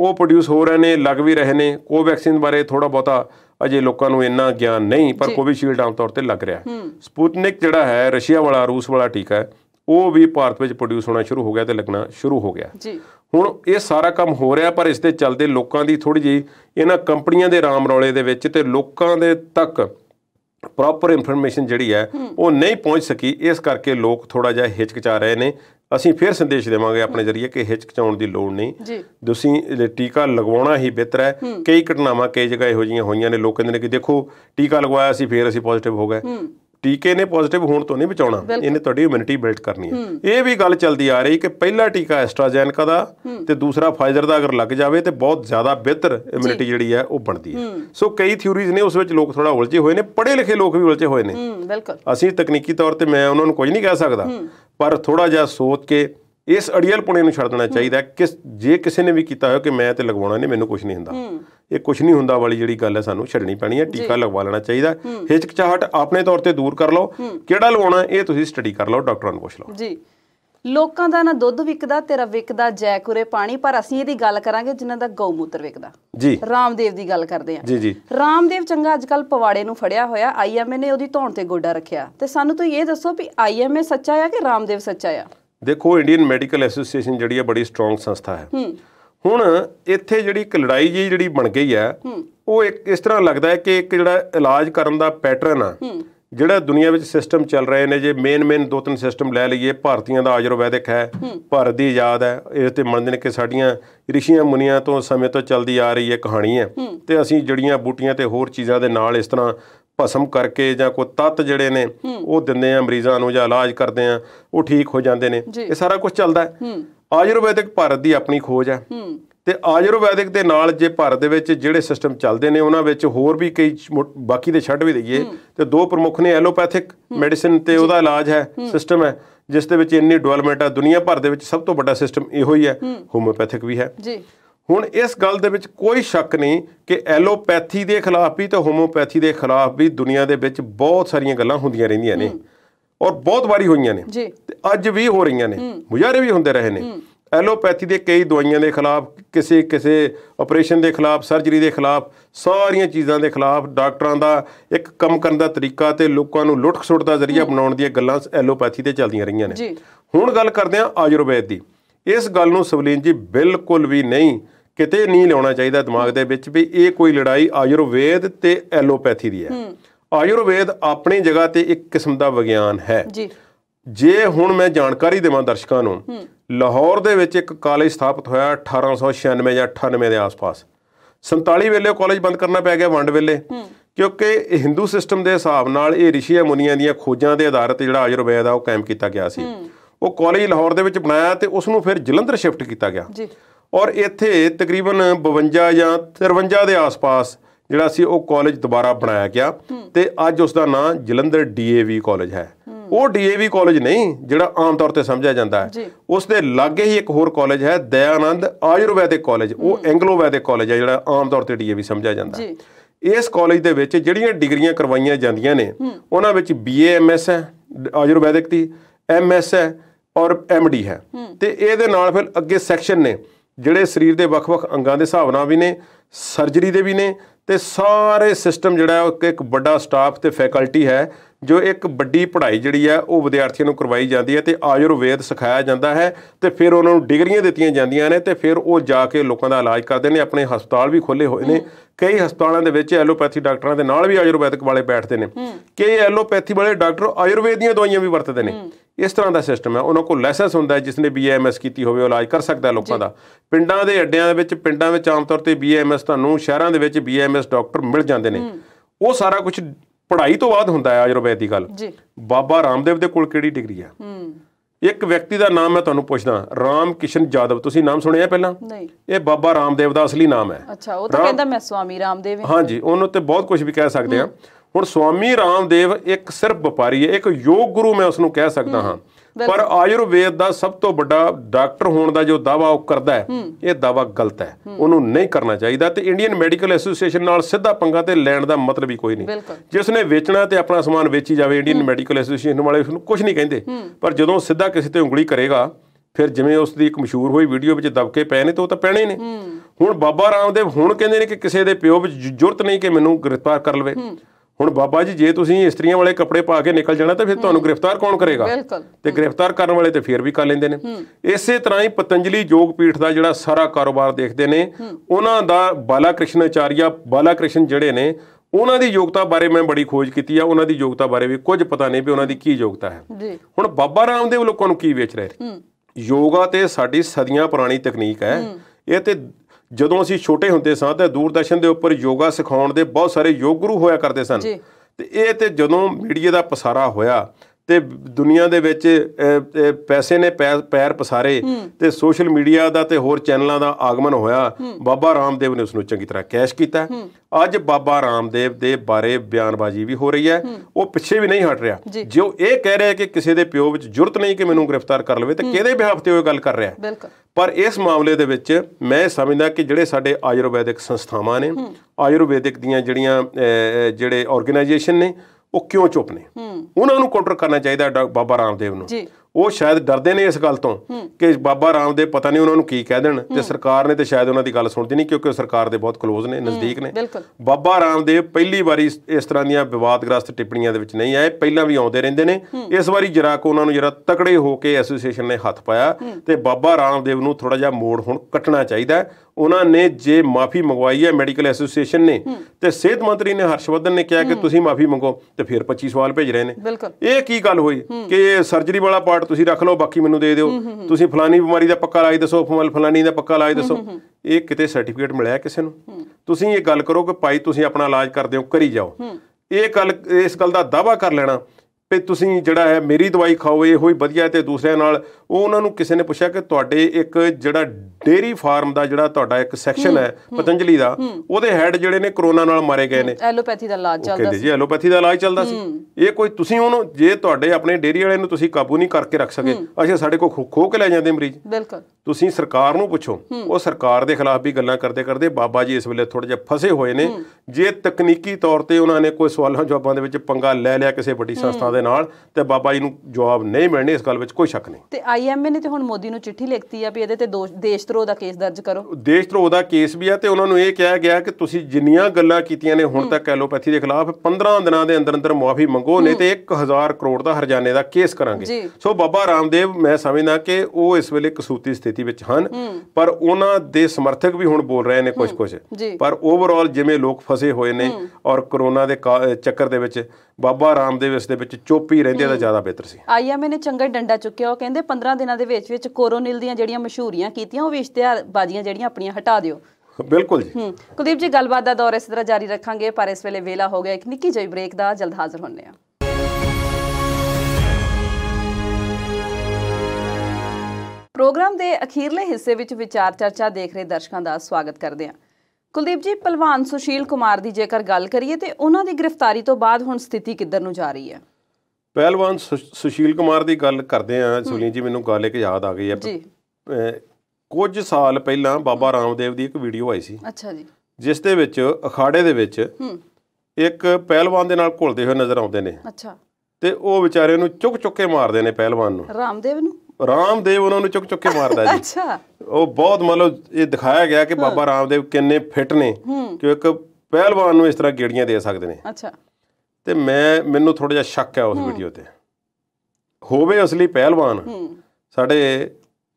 ਉਹ ਪ੍ਰੋਡਿਊਸ ਹੋ ਰਹੇ ਨੇ ਲੱਗ ਵੀ ਰਹੇ ਨੇ ਕੋਵੈਕਸਿਨ ਬਾਰੇ ਥੋੜਾ ਬਹੁਤਾ ਅਜੇ ਲੋਕਾਂ ਨੂੰ ਇੰਨਾ ਗਿਆਨ ਨਹੀਂ ਪਰ ਕੋਵਿਸ਼ੀਲਡ ਆਮ ਤੌਰ ਤੇ ਲੱਗ ਰਿਹਾ ਹੈ ਸਪੂਟਨਿਕ ਜਿਹੜਾ ਹੈ ਰਸ਼ੀਆ ਵਾਲਾ ਰੂਸ ਵਾਲਾ ਟੀਕਾ ਹੈ ਉਹ ਵੀ ਭਾਰਤ ਵਿੱਚ ਪ੍ਰੋਡਿਊਸ ਹੋਣਾ ਸ਼ੁਰੂ ਹੋ ਗਿਆ ਤੇ ਲੱਗਣਾ ਸ਼ੁਰੂ ਹੋ ਗਿਆ ਜੀ ਹੁਣ ਇਹ ਸਾਰਾ ਕੰਮ ਹੋ ਰਿਹਾ ਪਰ ਇਸ ਦੇ ਚੱਲਦੇ ਲੋਕਾਂ ਦੀ ਥੋੜੀ ਜੀ ਇਹਨਾਂ ਕੰਪਨੀਆਂ ਦੇ ਰਾਮ ਰੌਲੇ ਦੇ ਵਿੱਚ ਤੇ ਲੋਕਾਂ ਦੇ ਤੱਕ ਪ੍ਰੋਪਰ ਇਨਫੋਰਮੇਸ਼ਨ ਜਿਹੜੀ ਹੈ ਉਹ ਨਹੀਂ ਪਹੁੰਚ ਸਕੀ ਇਸ ਕਰਕੇ ਲੋਕ ਥੋੜਾ ਜਿਹਾ ਹਿਚਕਚਾ ਰਹੇ ਨੇ ਅਸੀਂ ਫਿਰ ਸੰਦੇਸ਼ ਦੇਵਾਂਗੇ ਆਪਣੇ ਜ਼ਰੀਏ ਕਿ ਹਿਚਕਚਾਉਣ ਦੀ ਲੋੜ ਨਹੀਂ ਤੁਸੀਂ ਟੀਕਾ ਲਗਵਾਉਣਾ ਹੀ ਬਿਹਤਰ ਹੈ ਕਈ ਘਟਨਾਵਾਂ ਕਈ ਜਗ੍ਹਾ ਇਹੋ ਜੀਆਂ ਹੋਈਆਂ ਨੇ ਲੋਕ ਕਹਿੰਦੇ ਨੇ ਕਿ ਦੇਖੋ ਟੀਕਾ ਲਗਵਾਇਆ ਸੀ ਫਿਰ ਅਸੀਂ ਪੋਜ਼ਿਟਿਵ ਹੋ ਗਏ ਟੀਕੇ ਨੇ ਪੋਜ਼ਿਟਿਵ ਹੋਣ ਤੋਂ ਨਹੀਂ ਬਚਾਉਣਾ ਇਹਨੇ ਤੁਹਾਡੀ ਇਮਿਊਨਿਟੀ ਬਿਲਡ ਕਰਨੀ ਹੈ ਇਹ ਵੀ ਗੱਲ ਚੱਲਦੀ ਆ ਰਹੀ ਕਿ ਪਹਿਲਾ ਟੀਕਾ ਐਸਟ੍ਰਾਜੈਨਕਾ ਦਾ ਤੇ ਦੂਸਰਾ ਫਾਈਜ਼ਰ ਦਾ ਅਗਰ ਲੱਗ ਜਾਵੇ ਤੇ ਬਹੁਤ ਜ਼ਿਆਦਾ ਬਿਹਤਰ ਇਮਿਊਨਿਟੀ ਜਿਹੜੀ ਹੈ ਉਹ ਬਣਦੀ ਹੈ ਸੋ ਕਈ ਥਿਊਰੀਜ਼ ਨੇ ਉਸ ਵਿੱਚ ਲੋਕ ਥੋੜਾ ਉਲਝੇ ਹੋਏ ਨੇ ਪੜ੍ਹੇ ਲਿਖੇ ਲੋਕ ਵੀ ਉਲਝੇ ਹੋਏ ਨੇ ਬਿਲਕੁਲ ਅਸੀਂ ਤਕਨੀਕੀ ਤੌਰ ਤੇ ਮੈਂ ਉਹਨਾਂ ਨੂੰ ਕੁਝ ਨਹੀਂ ਕਹਿ ਸਕਦਾ ਪਰ ਥੋੜਾ ਜਿਹਾ ਸੋਚ ਕੇ ਇਸ ਅੜੀਅਲ ਪੁਣੇ ਨੂੰ ਛੱਡ ਦੇਣਾ ਚਾਹੀਦਾ ਕਿ ਜੇ ਕਿਸੇ ਨੇ ਵੀ ਕੀਤਾ ਹੋਇਆ ਕਿ ਮੈਂ ਤੇ ਲਗਵਾਉਣਾ ਨਹੀਂ ਮੈਨੂੰ ਕੁਝ ਨਹੀਂ ਹੁੰਦਾ ਇਹ ਕੁਝ ਨਹੀਂ ਹੁੰਦਾ ਵਾਲੀ ਜਿਹੜੀ ਗੱਲ ਹੈ ਸਾਨੂੰ ਛੱਡਣੀ ਪੈਣੀ ਹੈ ਟੀਕਾ ਲਗਵਾ ਲੈਣਾ ਚਾਹੀਦਾ ਹਿਚਕਚਾਹਟ ਆਪਣੇ ਤੌਰ ਤੇ ਦੂਰ ਕਰ ਲਓ ਕਿਹੜਾ ਲਵਾਉਣਾ ਇਹ ਤੁਸੀਂ ਸਟੱਡੀ ਕਰ ਲਓ ਡਾਕਟਰਾਂ ਨੂੰ ਪੁੱਛ ਲਓ ਜੀ ਲੋਕਾਂ ਦਾ ਨਾ ਦੁੱਧ ਵਿਕਦਾ ਤੇਰਾ ਵਿਕਦਾ ਜੈਕੁਰੇ ਪਾਣੀ ਪਰ ਅਸੀਂ ਇਹਦੀ ਗੱਲ ਕਰਾਂਗੇ ਜਿਨ੍ਹਾਂ ਦਾ ਗਊ ਮੂਤਰ ਵਿਕਦਾ ਜੀ ਰਾਮਦੇਵ ਦੀ ਗੱਲ ਕਰਦੇ ਆਂ ਜੀ ਜੀ ਰਾਮਦੇਵ ਚੰਗਾ ਅੱਜਕੱਲ ਪਵਾੜੇ ਨੂੰ ਫੜਿਆ ਹੋਇਆ ਆਈਐਮਏ ਨੇ ਉਹਦੀ ਧੌਣ ਤੇ ਗੋਡਾ ਰੱਖਿਆ ਤੇ ਸਾਨੂੰ ਤੁਸੀਂ ਇਹ ਦੱਸੋ ਵੀ ਆਈਐਮਏ ਸੱਚਾ ਆ ਕਿ ਰਾਮਦੇਵ ਸੱਚਾ ਆ ਦੇਖੋ ਇੰਡੀਅਨ ਮੈਡੀਕਲ ਐਸੋਸੀਏਸ਼ਨ ਜਿਹੜੀ ਹੈ ਬੜੀ ਸਟਰੋਂਗ ਸੰਸਥਾ ਹੈ ਹੁਣ ਇੱਥੇ ਜਿਹੜੀ ਇੱਕ ਲੜਾਈ ਜੀ ਜਿਹੜੀ ਬਣ ਗਈ ਹੈ ਉਹ ਇੱਕ ਇਸ ਤਰ੍ਹਾਂ ਲੱਗਦਾ ਹੈ ਕਿ ਇੱਕ ਜਿਹੜਾ ਇਲਾਜ ਕਰਨ ਦਾ ਪੈਟਰਨ ਆ ਜਿਹੜਾ ਦੁਨੀਆ ਵਿੱਚ ਸਿਸਟਮ ਚੱਲ ਰਹੇ ਨੇ ਜੇ ਮੇਨ ਮੇਨ ਦੋ ਤਿੰਨ ਸਿਸਟਮ ਲੈ ਲਈਏ ਭਾਰਤੀਆਂ ਦਾ ਆਯੁਰਵੈਦਿਕ ਹੈ ਭਾਰਤ ਦੀ ਯਾਦ ਹੈ ਇਹ ਤੇ ਮੰਨਦੇ ਨੇ ਕਿ ਸਾਡੀਆਂ ਰਿਸ਼ੀਆਂ ਮੁਨੀਆਂ ਤੋਂ ਸਮੇਂ ਤੋਂ ਚੱਲਦੀ ਆ ਰਹੀ ਹੈ ਕਹਾਣੀ ਹੈ ਤੇ ਅਸੀਂ ਜੜੀਆਂ ਬੂਟੀਆਂ ਤੇ ਹੋਰ ਚੀਜ਼ਾਂ ਦੇ ਨਾਲ ਇਸ ਤਰ੍ਹਾਂ ਭਸਮ ਕਰਕੇ ਜਾਂ ਕੋਈ ਤਤ ਜਿਹੜੇ ਨੇ ਉਹ ਦਿੰਦੇ ਆ ਮਰੀਜ਼ਾਂ ਨੂੰ ਜਾਂ ਇਲਾਜ ਕਰਦੇ ਆ ਉਹ ਠੀਕ ਹੋ ਜਾਂਦੇ ਨੇ ਇਹ ਸਾਰਾ ਕੁਝ ਚੱਲਦਾ ਹੈ ਆਯੁਰਵੈਦਿਕ ਭਾਰਤ ਦੀ ਆਪਣੀ ਖੋਜ ਹੈ ਤੇ ਆਯੁਰਵੈਦਿਕ ਦੇ ਨਾਲ ਜੇ ਭਾਰਤ ਦੇ ਵਿੱਚ ਜਿਹੜੇ ਸਿਸਟਮ ਚੱਲਦੇ ਨੇ ਉਹਨਾਂ ਵਿੱਚ ਹੋਰ ਵੀ ਕਈ ਬਾਕੀ ਦੇ ਛੱਡ ਵੀ ਦਈਏ ਤੇ ਦੋ ਪ੍ਰਮੁੱਖ ਨੇ ਐਲੋਪੈਥਿਕ ਮੈਡੀਸਿਨ ਤੇ ਉਹਦਾ ਇਲਾਜ ਹੈ ਸਿਸਟਮ ਹੈ ਜਿਸ ਦੇ ਵਿੱਚ ਇੰਨੀ ਡਵੈਲਪਮੈਂਟ ਹੈ ਦੁਨੀਆ ਭਰ ਦੇ ਵਿੱਚ ਸਭ ਤੋਂ ਵੱਡਾ ਸਿਸਟਮ ਇਹੋ ਹੀ ਹੈ ਹੋਮਿਓਪੈਥਿਕ ਵੀ ਹੈ ਜੀ ਹੁਣ ਇਸ ਗੱਲ ਦੇ ਵਿੱਚ ਕੋਈ ਸ਼ੱਕ ਨਹੀਂ ਕਿ ਐਲੋਪੈਥੀ ਦੇ ਖਿਲਾਫ ਵੀ ਤੇ ਹੋਮੋਪੈਥੀ ਦੇ ਖਿਲਾਫ ਵੀ ਦੁਨੀਆ ਦੇ ਵਿੱਚ ਬਹੁਤ ਸਾਰੀਆਂ ਗੱਲਾਂ ਹੁੰਦੀਆਂ ਰਹਿੰਦੀਆਂ ਨੇ ਔਰ ਬਹੁਤ ਵਾਰੀ ਹੋਈਆਂ ਨੇ ਤੇ ਅੱਜ ਵੀ ਹੋ ਰਹੀਆਂ ਨੇ ਮੁਜਾਰੇ ਵੀ ਹੁੰਦੇ ਰਹੇ ਨੇ ਐਲੋਪੈਥੀ ਦੇ ਕਈ ਦਵਾਈਆਂ ਦੇ ਖਿਲਾਫ ਕਿਸੇ ਕਿਸੇ ਆਪਰੇਸ਼ਨ ਦੇ ਖਿਲਾਫ ਸਰਜਰੀ ਦੇ ਖਿਲਾਫ ਸਾਰੀਆਂ ਚੀਜ਼ਾਂ ਦੇ ਖਿਲਾਫ ਡਾਕਟਰਾਂ ਦਾ ਇੱਕ ਕੰਮ ਕਰਨ ਦਾ ਤਰੀਕਾ ਤੇ ਲੋਕਾਂ ਨੂੰ ਲੁੱਟ-ਖਸੁੱਟ ਦਾ ਜ਼ਰੀਆ ਬਣਾਉਣ ਦੀਆਂ ਗੱਲਾਂ ਐਲੋਪੈਥੀ ਤੇ ਚੱਲਦੀਆਂ ਰਹੀਆਂ ਨੇ ਹੁਣ ਗੱਲ ਕਰਦੇ ਹਾਂ ਆਯੁਰਵੈਦ ਦੀ ਇਸ ਗੱਲ ਨੂੰ ਸਵਲੀਨ ਜੀ ਬਿਲਕੁਲ ਵੀ ਨਹੀਂ ਕਿਤੇ ਨਹੀਂ ਲਿਆਉਣਾ ਚਾਹੀਦਾ ਦਿਮਾਗ ਦੇ ਵਿੱਚ ਵੀ ਇਹ ਕੋਈ ਲੜਾਈ ਆਯੁਰਵੇਦ ਤੇ ਐਲੋਪੈਥੀ ਦੀ ਹੈ ਆਯੁਰਵੇਦ ਆਪਣੀ ਜਗ੍ਹਾ ਤੇ ਇੱਕ ਕਿਸਮ ਦਾ ਵਿਗਿਆਨ ਹੈ ਜੀ ਜੇ ਹੁਣ ਮੈਂ ਜਾਣਕਾਰੀ ਦੇਵਾਂ ਦਰਸ਼ਕਾਂ ਨੂੰ ਲਾਹੌਰ ਦੇ ਵਿੱਚ ਇੱਕ ਕਾਲਜ ਸਥਾਪਿਤ ਹੋਇਆ 1896 ਜਾਂ 98 ਦੇ ਆਸ-ਪਾਸ 47 ਵੇਲੇ ਉਹ ਕਾਲਜ ਬੰਦ ਕਰਨਾ ਪੈ ਗਿਆ ਵੰਡ ਵੇਲੇ ਕਿਉਂਕਿ ਹਿੰਦੂ ਸਿਸਟਮ ਦੇ ਹਿਸਾਬ ਨਾਲ ਇਹ ਰਿਸ਼ੀ ਮੁਨੀਆਂ ਦੀਆਂ ਖੋਜਾਂ ਦੇ ਆਧਾਰ ਤੇ ਜਿਹੜਾ ਆਯੁਰਵੇਦ ਆ ਉਹ ਕਾਇਮ ਕੀਤਾ ਗਿਆ ਸੀ ਉਹ ਕਾਲਜ ਲਾਹੌਰ ਦੇ ਵਿੱਚ ਬਣਾਇਆ ਤੇ ਉਸ ਨੂੰ ਫਿਰ ਜਲੰਧਰ ਸ਼ਿਫਟ ਕੀਤਾ ਗਿਆ ਜੀ ਔਰ ਇੱਥੇ ਤਕਰੀਬਨ 52 ਜਾਂ 53 ਦੇ ਆਸ-ਪਾਸ ਜਿਹੜਾ ਸੀ ਉਹ ਕਾਲਜ ਦੁਬਾਰਾ ਬਣਾਇਆ ਗਿਆ ਤੇ ਅੱਜ ਉਸ ਦਾ ਨਾਂ ਜਲੰਧਰ ਡੀਏਵੀ ਕਾਲਜ ਹੈ ਉਹ ਡੀਏਵੀ ਕਾਲਜ ਨਹੀਂ ਜਿਹੜਾ ਆਮ ਤੌਰ ਤੇ ਸਮਝਿਆ ਜਾਂਦਾ ਹੈ ਉਸ ਦੇ ਲਾਗੇ ਹੀ ਇੱਕ ਹੋਰ ਕਾਲਜ ਹੈ ਦਇਆਨੰਦ ਆਯੁਰਵੈਦਿਕ ਕਾਲਜ ਉਹ ਐਂਗਲੋਵੈਦਿਕ ਕਾਲਜ ਹੈ ਜਿਹੜਾ ਆਮ ਤੌਰ ਤੇ ਡੀਏਵੀ ਸਮਝਿਆ ਜਾਂਦਾ ਹੈ ਇਸ ਕਾਲਜ ਦੇ ਵਿੱਚ ਜਿਹੜੀਆਂ ਡਿਗਰੀਆਂ ਕਰਵਾਈਆਂ ਜਾਂਦੀਆਂ ਨੇ ਉਹਨਾਂ ਵਿੱਚ ਬੀਏ ਐਮਐਸ ਹੈ ਆਯੁਰਵੈਦਿਕ ਦੀ ਐਮਐਸ ਹੈ ਔਰ ਐਮਡੀ ਹੈ ਤੇ ਇਹਦੇ ਨਾਲ ਫਿਰ ਅੱਗੇ ਸੈਕਸ਼ਨ ਨੇ ਜਿਹੜੇ ਸਰੀਰ ਦੇ ਵੱਖ-ਵੱਖ ਅੰਗਾਂ ਦੇ ਹਿਸਾਬ ਨਾਲ ਵੀ ਨੇ ਸਰਜਰੀ ਦੇ ਵੀ ਨੇ ਤੇ ਸਾਰੇ ਸਿਸਟਮ ਜਿਹੜਾ ਉਹ ਇੱਕ ਵੱਡਾ ਸਟਾਫ ਤੇ ਫੈਕਲਟੀ ਹੈ ਜੋ ਇੱਕ ਵੱਡੀ ਪੜ੍ਹਾਈ ਜਿਹੜੀ ਹੈ ਉਹ ਵਿਦਿਆਰਥੀਆਂ ਨੂੰ ਕਰਵਾਈ ਜਾਂਦੀ ਹੈ ਤੇ ਆਯੁਰਵੇਦ ਸਿਖਾਇਆ ਜਾਂਦਾ ਹੈ ਤੇ ਫਿਰ ਉਹਨਾਂ ਨੂੰ ਡਿਗਰੀਆਂ ਦਿੱਤੀਆਂ ਜਾਂਦੀਆਂ ਨੇ ਤੇ ਫਿਰ ਉਹ ਜਾ ਕੇ ਲੋਕਾਂ ਦਾ ਇਲਾਜ ਕਰਦੇ ਨੇ ਆਪਣੇ ਹਸਪਤਾਲ ਵੀ ਖੋਲੇ ਹੋਏ ਨੇ ਕਈ ਹਸਪਤਾਲਾਂ ਦੇ ਵਿੱਚ ਐਲੋਪੈਥੀ ਡਾਕਟਰਾਂ ਦੇ ਨਾਲ ਵੀ ਆਯੁਰਵੈਦਿਕ ਵਾਲੇ ਬੈਠਦੇ ਨੇ ਕਈ ਐਲੋਪੈਥੀ ਵਾਲੇ ਡਾਕਟਰ ਆਯੁਰਵੇਦ ਦੀਆਂ ਦਵਾਈਆਂ ਵੀ ਵਰਤਦੇ ਨੇ ਇਸ ਤਰ੍ਹਾਂ ਦਾ ਸਿਸਟਮ ਹੈ ਉਹਨਾਂ ਕੋਲ ਲਾਇਸੈਂਸ ਹੁੰਦਾ ਜਿਸ ਨੇ ਬੀਐਮਐਸ ਕੀਤੀ ਹੋਵੇ ਉਹ ਇਲਾਜ ਕਰ ਸਕਦਾ ਲੋਕਾਂ ਦਾ ਪਿੰਡਾਂ ਦੇ ਅੱਡਿਆਂ ਦੇ ਵਿੱਚ ਪਿੰਡਾਂ ਵਿੱਚ ਆਮ ਤੌਰ ਤੇ ਬੀਐਮਐਸ ਤੁਹਾਨੂੰ ਸ਼ਹਿਰਾਂ ਦੇ ਵਿੱਚ ਬੀਐਮਐਸ ਡਾਕਟਰ ਮਿਲ ਜਾਂਦੇ ਨੇ ਉਹ ਸਾਰਾ ਕੁਝ ਪੜ੍ਹਾਈ ਤੋਂ ਬਾਅਦ ਹੁੰਦਾ ਹੈ ਆਯੁਰਵੈਦ ਦੀ ਗੱਲ ਜੀ ਬਾਬਾ ਰਾਮਦੇਵ ਦੇ ਕੋਲ ਕਿਹੜੀ ਡਿਗਰੀ ਹੈ ਇੱਕ ਵਿਅਕਤੀ ਦਾ ਨਾਮ ਮੈਂ ਤੁਹਾਨੂੰ ਪੁੱਛਦਾ ਰਾਮ ਕਿਸ਼ਨ ਜਾਦਵ ਤੁਸੀਂ ਨਾਮ ਸੁਣਿਆ ਪਹਿਲਾਂ ਨਹੀਂ ਇਹ ਬਾਬਾ ਰਾਮਦੇਵ ਦਾ ਅਸਲੀ ਨਾਮ ਹੈ ਅੱਛਾ ਉਹ ਤਾਂ ਕਹਿੰਦਾ ਮੈਂ ਸਵਾਮੀ ਰਾਮਦੇਵ ਹਾਂ ਹਾਂਜੀ ਉਹਨੂੰ ਤੇ ਬਹੁਤ ਕੁਝ ਵੀ ਕਹਿ ਸਕਦੇ ਆ ਹੁਣ ਸਵਾਮੀ ਰਾਮਦੇਵ ਇੱਕ ਸਿਰਫ ਵਪਾਰੀ ਹੈ ਇੱਕ ਯੋਗ ਗੁਰੂ ਮੈਂ ਉਸ ਨੂੰ ਕਹਿ ਸਕਦਾ ਹਾਂ ਪਰ ਆਯੁਰਵੇਦ ਦਾ ਸਭ ਤੋਂ ਵੱਡਾ ਡਾਕਟਰ ਹੋਣ ਦਾ ਜੋ ਦਾਵਾ ਉਹ ਕਰਦਾ ਹੈ ਇਹ ਦਾਵਾ ਗਲਤ ਹੈ ਉਹਨੂੰ ਨਹੀਂ ਕਰਨਾ ਚਾਹੀਦਾ ਤੇ ਇੰਡੀਅਨ ਮੈਡੀਕਲ ਐਸੋਸੀਏਸ਼ਨ ਨਾਲ ਸਿੱਧਾ ਪੰਗਾ ਤੇ ਲੈਣ ਦਾ ਮਤਲਬ ਹੀ ਕੋਈ ਨਹੀਂ ਜਿਸ ਨੇ ਵੇਚਣਾ ਤੇ ਆਪਣਾ ਸਮਾਨ ਵੇਚੀ ਜਾਵੇ ਇੰਡੀਅਨ ਮੈਡੀਕਲ ਐਸੋਸੀਏਸ਼ਨ ਵਾਲੇ ਉਸ ਨੂੰ ਕੁਝ ਨਹੀਂ ਕਹਿੰਦੇ ਪਰ ਜਦੋਂ ਸਿੱਧਾ ਕਿਸੇ ਤੇ ਉਂਗਲੀ ਕਰੇਗਾ ਫਿਰ ਜਿਵੇਂ ਉਸ ਦੀ ਇੱਕ ਮਸ਼ਹੂਰ ਹੋਈ ਵੀਡੀਓ ਵਿੱਚ ਦਬਕੇ ਪਏ ਨੇ ਤੇ ਉਹ ਤਾਂ ਪੈਣੇ ਨੇ ਹੁਣ ਬਾਬਾ ਰਾਮਦੇਵ ਹੁਣ ਕਹਿੰਦੇ ਨੇ ਕਿ ਕਿਸੇ ਦੇ ਪਿਓ ਵਿੱਚ ਜੁਰਤ ਨਹੀਂ ਕਿ ਮੈਨੂੰ ਗ੍ਰਿਫਤਾਰ ਕਰ ਲਵੇ ਹੁਣ ਬਾਬਾ ਜੀ ਜੇ ਤੁਸੀਂ ਇਸਤਰੀਆਂ ਵਾਲੇ ਕੱਪੜੇ ਪਾ ਕੇ ਨਿਕਲ ਜਾਣਾ ਤਾਂ ਫਿਰ ਤੁਹਾਨੂੰ ਗ੍ਰਿਫਤਾਰ ਕੌਣ ਕਰੇਗਾ ਤੇ ਗ੍ਰਿਫਤਾਰ ਕਰਨ ਵਾਲੇ ਤੇ ਫਿਰ ਵੀ ਕਰ ਲੈਂਦੇ ਨੇ ਇਸੇ ਤਰ੍ਹਾਂ ਹੀ ਪਤੰਜਲੀ ਯੋਗ ਪੀਠ ਦਾ ਜਿਹੜਾ ਸਾਰਾ ਕਾਰੋਬਾਰ ਦੇਖਦੇ ਨੇ ਉਹਨਾਂ ਦਾ ਬਾਲਾ ਕ੍ਰਿਸ਼ਨ ਆਚਾਰੀਆ ਬਾਲਾ ਕ੍ਰਿਸ਼ਨ ਜਿਹੜੇ ਨੇ ਉਹਨਾਂ ਦੀ ਯੋਗਤਾ ਬਾਰੇ ਮੈਂ ਬੜੀ ਖੋਜ ਕੀਤੀ ਆ ਉਹਨਾਂ ਦੀ ਯੋਗਤਾ ਬਾਰੇ ਵੀ ਕੁਝ ਪਤਾ ਨਹੀਂ ਵੀ ਉਹਨਾਂ ਦੀ ਕੀ ਯੋਗਤਾ ਹੈ ਹੁਣ ਬਾਬਾ ਰਾਮਦੇਵ ਲੋਕਾਂ ਨੂੰ ਕੀ ਵੇਚ ਰਹੇ ਨੇ ਯੋਗਾ ਤੇ ਸਾਡੀ ਸਦੀਆਂ ਪੁਰਾਣੀ ਤਕਨੀਕ ਹੈ ਇਹ ਤੇ ਜਦੋਂ ਅਸੀਂ ਛੋਟੇ ਹੁੰਦੇ ਸਾਂ ਤਾਂ ਦੂਰਦਰਸ਼ਨ ਦੇ ਉੱਪਰ ਯੋਗਾ ਸਿਖਾਉਣ ਦੇ ਬਹੁਤ ਸਾਰੇ ਯੋਗ ਗੁਰੂ ਹੋਇਆ ਕਰਦੇ ਸਨ ਤੇ ਇਹ ਤੇ ਜਦੋਂ ਮੀਡੀਆ ਦਾ ਪਸਾਰਾ ਹੋਇਆ ਤੇ ਦੁਨੀਆ ਦੇ ਵਿੱਚ ਪੈਸੇ ਨੇ ਪੈਰ ਪਸਾਰੇ ਤੇ ਸੋਸ਼ਲ ਮੀਡੀਆ ਦਾ ਤੇ ਹੋਰ ਚੈਨਲਾਂ ਦਾ ਆਗਮਨ ਹੋਇਆ ਬਾਬਾ ਰਾਮਦੇਵ ਨੇ ਉਸ ਨੂੰ ਚੰਗੀ ਤਰ੍ਹਾਂ ਕੈਸ਼ ਕੀਤਾ ਅੱਜ ਬਾਬਾ ਰਾਮਦੇਵ ਦੇ ਬਾਰੇ ਬਿਆਨਬਾਜ਼ੀ ਵੀ ਹੋ ਰਹੀ ਹੈ ਉਹ ਪਿੱਛੇ ਵੀ ਨਹੀਂ ਹਟ ਰਿਹਾ ਜਿਉਂ ਇਹ ਕਹਿ ਰਿਹਾ ਕਿ ਕਿਸੇ ਦੇ ਪਿਓ ਵਿੱਚ ਜ਼ਰੂਰਤ ਨਹੀਂ ਕਿ ਮੈਨੂੰ ਗ੍ਰਿਫਤਾਰ ਕਰ ਲਵੇ ਤੇ ਕਿਹਦੇ ਬਿਹਾਫ ਤੇ ਉਹ ਗੱਲ ਕਰ ਰਿਹਾ ਪਰ ਇਸ ਮਾਮਲੇ ਦੇ ਵਿੱਚ ਮੈਂ ਸਮਝਦਾ ਕਿ ਜਿਹੜੇ ਸਾਡੇ ਆਯੁਰਵੈਦਿਕ ਸੰਸਥਾਵਾਂ ਨੇ ਆਯੁਰਵੈਦਿਕ ਦੀਆਂ ਜਿਹੜੀਆਂ ਜਿਹੜੇ ਆਰਗੇਨਾਈਜੇਸ਼ਨ ਨੇ ਉਹ ਕਿਉਂ ਚੁੱਪ ਨੇ ਉਹਨਾਂ ਨੂੰ ਕਾਊਂਟਰ ਕਰਨਾ ਚਾਹੀਦਾ ਬਾਬਾ ਰਾਮਦੇਵ ਨੂੰ ਉਹ ਸ਼ਾਇਦ ਡਰਦੇ ਨੇ ਇਸ ਗੱਲ ਤੋਂ ਕਿ ਬਾਬਾ ਰਾਮਦੇਵ ਪਤਾ ਨਹੀਂ ਉਹਨਾਂ ਨੂੰ ਕੀ ਕਹਿ ਦੇਣ ਤੇ ਸਰਕਾਰ ਨੇ ਤੇ ਸ਼ਾਇਦ ਉਹਨਾਂ ਦੀ ਗੱਲ ਸੁਣਦੀ ਨਹੀਂ ਕਿਉਂਕਿ ਉਹ ਸਰਕਾਰ ਦੇ ਬਹੁਤ ক্লোਜ਼ ਨੇ ਨਜ਼ਦੀਕ ਨੇ ਬਾਬਾ ਰਾਮਦੇਵ ਪਹਿਲੀ ਵਾਰੀ ਇਸ ਤਰ੍ਹਾਂ ਦੀਆਂ ਵਿਵਾਦਗ੍ਰਸਤ ਟਿੱਪਣੀਆਂ ਦੇ ਵਿੱਚ ਨਹੀਂ ਆਏ ਪਹਿਲਾਂ ਵੀ ਆਉਂਦੇ ਰਹਿੰਦੇ ਨੇ ਇਸ ਵਾਰੀ ਜਰਾ ਕੋ ਉਹਨਾਂ ਨੂੰ ਜਰਾ ਤਕੜੇ ਹੋ ਕੇ ਐਸੋਸੀਏਸ਼ਨ ਨੇ ਹੱਥ ਪਾਇਆ ਤੇ ਬਾਬਾ ਰਾਮਦੇਵ ਨੂੰ ਥੋੜਾ ਜਿਹਾ ਮੋੜ ਹੁਣ ਕੱਟਣਾ ਚਾਹੀਦਾ ਉਹਨਾਂ ਨੇ ਜੇ ਮਾਫੀ ਮੰਗਵਾਈ ਹੈ ਮੈਡੀਕਲ ਐਸੋਸੀਏਸ਼ਨ ਨੇ ਤੇ ਸਿਹਤ ਮੰਤਰੀ ਨੇ ਹਰਸ਼ਵਰਧਨ ਨੇ ਕਿਹਾ ਕਿ ਤੁਸੀਂ ਮਾਫੀ ਮੰਗੋ ਤੇ ਫਿਰ 25 ਸਵਾਲ ਭੇਜ ਰਹੇ ਨੇ ਇਹ ਕੀ ਗੱਲ ਹੋਈ ਕਿ ਸਰਜਰੀ ਵਾਲਾ ਪਾਰਟ ਤੁਸੀਂ ਰੱਖ ਲਓ ਬਾਕੀ ਮੈਨੂੰ ਦੇ ਦਿਓ ਤੁਸੀਂ ਫਲਾਨੀ ਬਿਮਾਰੀ ਦਾ ਪੱਕਾ ਇਲਾਜ ਦੱਸੋ ਫਮਲ ਫਲਾਨੀ ਦਾ ਪੱਕਾ ਇਲਾਜ ਦੱਸੋ ਇਹ ਕਿਤੇ ਸਰਟੀਫਿਕੇਟ ਮਿਲਿਆ ਕਿਸੇ ਨੂੰ ਤੁਸੀਂ ਇਹ ਗੱਲ ਕਰੋ ਕਿ ਭਾਈ ਤੁਸੀਂ ਆਪਣਾ ਇਲਾਜ ਕਰਦੇ ਹੋ ਕਰੀ ਜਾਓ ਇਹ ਗੱਲ ਇਸ ਗੱਲ ਦਾ ਦਾਵਾ ਕਰ ਲੈਣਾ ਵੀ ਤੁਸੀਂ ਜਿਹੜਾ ਹੈ ਮੇਰੀ ਦਵਾਈ ਖਾਓ ਇਹੋ ਹੀ ਵਧੀਆ ਤੇ ਦੂਸਰਿਆਂ ਨਾਲ ਉਹ ਉਹਨਾਂ ਨੂੰ ਕਿਸੇ ਨੇ ਪੁੱਛਿਆ ਕਿ ਤੁਹਾਡੇ ਇੱਕ ਜਿਹੜਾ ਡੇਰੀ ਫਾਰਮ ਦਾ ਜਿਹੜਾ ਤੁਹਾਡਾ ਇੱਕ ਸੈਕਸ਼ਨ ਹੈ ਪਤੰਜਲੀ ਦਾ ਉਹਦੇ ਹੈਡ ਜਿਹੜੇ ਨੇ ਕਰੋਨਾ ਨਾਲ ਮਾਰੇ ਗਏ ਨੇ ਐਲੋਪੈਥੀ ਦਾ ਇਲਾਜ ਚੱਲਦਾ ਸੀ ਜੀ ਐਲੋਪੈਥੀ ਦਾ ਇਲਾਜ ਚੱਲਦਾ ਸੀ ਇਹ ਕੋਈ ਤੁਸੀਂ ਉਹਨੂੰ ਜੇ ਤੁਹਾਡੇ ਆਪਣੇ ਡੇਰੀ ਵਾਲੇ ਨੂੰ ਤੁਸੀਂ ਕਾਬੂ ਨਹੀਂ ਕਰਕੇ ਰੱਖ ਸਕੇ ਅੱਛਾ ਸਾਡੇ ਕੋਲ ਖੋ ਕੇ ਲੈ ਜਾਂਦੇ ਮਰੀਜ਼ ਬਿਲਕੁਲ ਤੁਸੀਂ ਸਰਕਾਰ ਨੂੰ ਪੁੱਛੋ ਉਹ ਸਰਕਾਰ ਦੇ ਖਿਲਾਫ ਵੀ ਗੱਲਾਂ ਕਰਦੇ ਕਰਦੇ ਬਾਬਾ ਜੀ ਇਸ ਵੇਲੇ ਥੋੜੇ ਜਿਹਾ ਫਸੇ ਹੋਏ ਨੇ ਜੇ ਤਕਨੀਕੀ ਤੌਰ ਤੇ ਉਹਨਾਂ ਨੇ ਕੋਈ ਸਵਾਲਾਂ ਜਵਾਬਾਂ ਦੇ ਵਿੱਚ ਪੰਗਾ ਲੈ ਲਿਆ ਕਿਸੇ ਵੱਡੀ ਸੰਸਥਾ ਦੇ ਨਾਲ ਤੇ ਬਾਬਾ ਜੀ ਨੂੰ ਜਵਾਬ ਨਹੀਂ ਮਿਲਣੇ ਇਸ ਗੱਲ ਵਿੱਚ ਕੋਈ ਸ਼ੱਕ ਨਹੀਂ ਤੇ ਆਈਐਮਏ ਨੇ ਤੇ ਹੁਣ ਮੋਦੀ ਨੂੰ ਚਿੱਠੀ ਲਿਖਤੀ ਆ ਵੀ ਇਹਦੇ ਤੇ ਦੇਸ਼ ਧਰੋਹ ਦਾ ਕੇਸ ਦਰਜ ਕਰੋ ਦੇਸ਼ ਧਰੋਹ ਦਾ ਕੇਸ ਵੀ ਆ ਤੇ ਉਹਨਾਂ ਨੂੰ ਇਹ ਕਿਹਾ ਗਿਆ ਕਿ ਤੁਸੀਂ ਜਿੰਨੀਆਂ ਗੱਲਾਂ ਕੀਤੀਆਂ ਨੇ ਹੁਣ ਤੱਕ ਐਲੋਪੈਥੀ ਦੇ ਖਿਲਾਫ 15 ਦਿਨਾਂ ਦੇ ਅੰਦਰ ਅੰਦਰ ਮਾਫੀ ਮੰਗੋ ਨਹੀਂ ਤੇ 1000 ਕਰੋੜ ਦਾ ਹਰਜਾਨੇ ਦਾ ਕੇਸ ਕਰਾਂਗੇ ਸੋ ਬਾਬਾ ਰਾਮਦੇਵ ਮੈਂ ਸਮਝਦਾ ਕਿ ਉਹ ਇਸ ਵੇਲੇ ਕਸੂਤੀ ਸਥਿਤੀ ਵਿੱਚ ਹਨ ਪਰ ਉਹਨਾਂ ਦੇ ਸਮਰਥਕ ਵੀ ਹੁਣ ਬੋਲ ਰਹੇ ਨੇ ਕੁਝ-ਕੁਝ ਪਰ ਓਵਰਆਲ ਜਿਵੇਂ ਲੋਕ ਫਸੇ ਹੋਏ ਨੇ ਔਰ ਕਰੋਨਾ ਦੇ ਚੱਕਰ ਦੇ ਵਿੱਚ ਬਾਬਾ ਰਾਮਦੇਵ ਇਸ ਦੇ ਵਿੱਚ ਚੁੱਪ ਹੀ ਰਹਿੰਦੇ ਤਾਂ ਜ਼ਿਆਦਾ ਬਿਹਤਰ ਸੀ ਆਈਐਮਏ ਨੇ ਚੰਗਾ ਡੰਡਾ ਚੁੱਕਿਆ ਉਹ ਕਹਿੰਦੇ 15 ਦਿਨਾਂ ਦੇ ਵਿੱਚ ਵਿੱਚ ਕੋਰੋਨਿਲ ਦੀਆਂ ਜਿਹੜੀਆਂ ਮਸ਼ਹੂਰੀਆਂ ਕੀਤੀਆਂ ਉਹ ਵੀ ਇਸ਼ਤਿਹਾਰਬਾਜ਼ੀਆਂ ਜਿਹੜੀਆਂ ਆਪਣੀਆਂ ਹਟਾ ਦਿਓ ਬਿਲਕੁਲ ਜੀ ਹੂੰ ਕੁਲਦੀਪ ਜੀ ਗੱਲਬਾਤ ਦਾ ਦੌਰ ਇਸ ਤਰ੍ਹਾਂ ਜਾਰੀ ਰੱਖਾਂਗੇ ਪਰ ਇਸ ਵੇਲੇ ਵੇਲਾ ਹੋ ਗਿਆ ਇੱਕ ਨਿੱਕੀ ਜਿਹੀ ਬ੍ਰੇਕ ਦਾ ਜਲਦ ਹਾਜ਼ਰ ਹੋਣੇ ਆ ਪ੍ਰੋਗਰਾਮ ਦੇ ਅਖੀਰਲੇ ਹਿੱਸੇ ਵਿੱਚ ਵਿਚਾਰ ਚਰਚਾ ਦੇਖ ਰਹੇ ਦਰਸ਼ਕਾਂ ਦਾ ਸਵਾਗਤ ਕਰਦੇ ਹਾਂ ਕੁਲਦੀਪ ਜੀ ਪਹਿਲਵਾਨ ਸੁਸ਼ੀਲ ਕੁਮਾਰ ਦੀ ਜੇਕਰ ਗੱਲ ਕਰੀਏ ਤੇ ਉਹਨਾਂ ਦੀ ਗ੍ਰਿਫਤਾਰੀ ਤੋਂ ਬਾਅਦ ਹੁਣ ਸਥਿਤੀ ਕਿੱਧਰ ਨੂੰ ਜਾ ਰਹੀ ਹੈ ਪਹਿਲਵਾਨ ਸੁਸ਼ੀਲ ਕੁਮਾਰ ਦੀ ਗੱਲ ਕਰਦੇ ਆ ਸੁਲੀ ਜੀ ਮੈਨੂੰ ਗੱਲ ਇੱਕ ਯਾਦ ਆ ਗਈ ਹੈ ਜੀ ਕੁਝ ਸਾਲ ਪਹਿਲਾਂ ਬਾਬਾ ਰਾਮਦੇਵ ਦੀ ਇੱਕ ਵੀਡੀਓ ਆਈ ਸੀ ਅੱਛਾ ਜੀ ਜਿਸ ਦੇ ਵਿੱਚ ਅਖਾੜੇ ਦੇ ਵਿੱਚ ਇੱਕ ਪਹਿਲਵਾਨ ਦੇ ਨਾਲ ਘੁਲਦੇ ਹੋਏ ਨਜ਼ਰ ਆਉਂਦੇ ਨੇ ਅੱਛਾ ਤੇ ਉਹ ਵਿਚਾਰੇ ਨੂੰ ਚੁੱਕ ਚੁੱਕ ਕੇ ਮਾਰਦੇ ਨੇ ਪਹਿਲਵਾਨ ਨੂੰ ਰਾਮਦੇਵ ਨੂੰ ਰਾਮਦੇਵ ਉਹਨਾਂ ਨੂੰ ਚੁੱਕ ਚੁੱਕ ਕੇ ਮਾਰਦਾ ਜੀ ਅੱਛਾ ਉਹ ਬਹੁਤ ਮਤਲਬ ਇਹ ਦਿਖਾਇਆ ਗਿਆ ਕਿ ਬਾਬਾ ਰਾਮਦੇਵ ਕਿੰਨੇ ਫਿੱਟ ਨੇ ਕਿ ਇੱਕ ਪਹਿਲਵਾਨ ਨੂੰ ਇਸ ਤਰ੍ਹਾਂ ਗੇੜੀਆਂ ਦੇ ਸਕਦੇ ਨੇ ਅੱਛਾ ਤੇ ਮੈਂ ਮੈਨੂੰ ਥੋੜਾ ਜਿਹਾ ਸ਼ੱਕ ਹੈ ਉਸ ਵੀਡੀਓ ਤੇ ਹੋਵੇ ਅਸਲੀ ਪਹਿਲਵਾਨ ਸਾਡੇ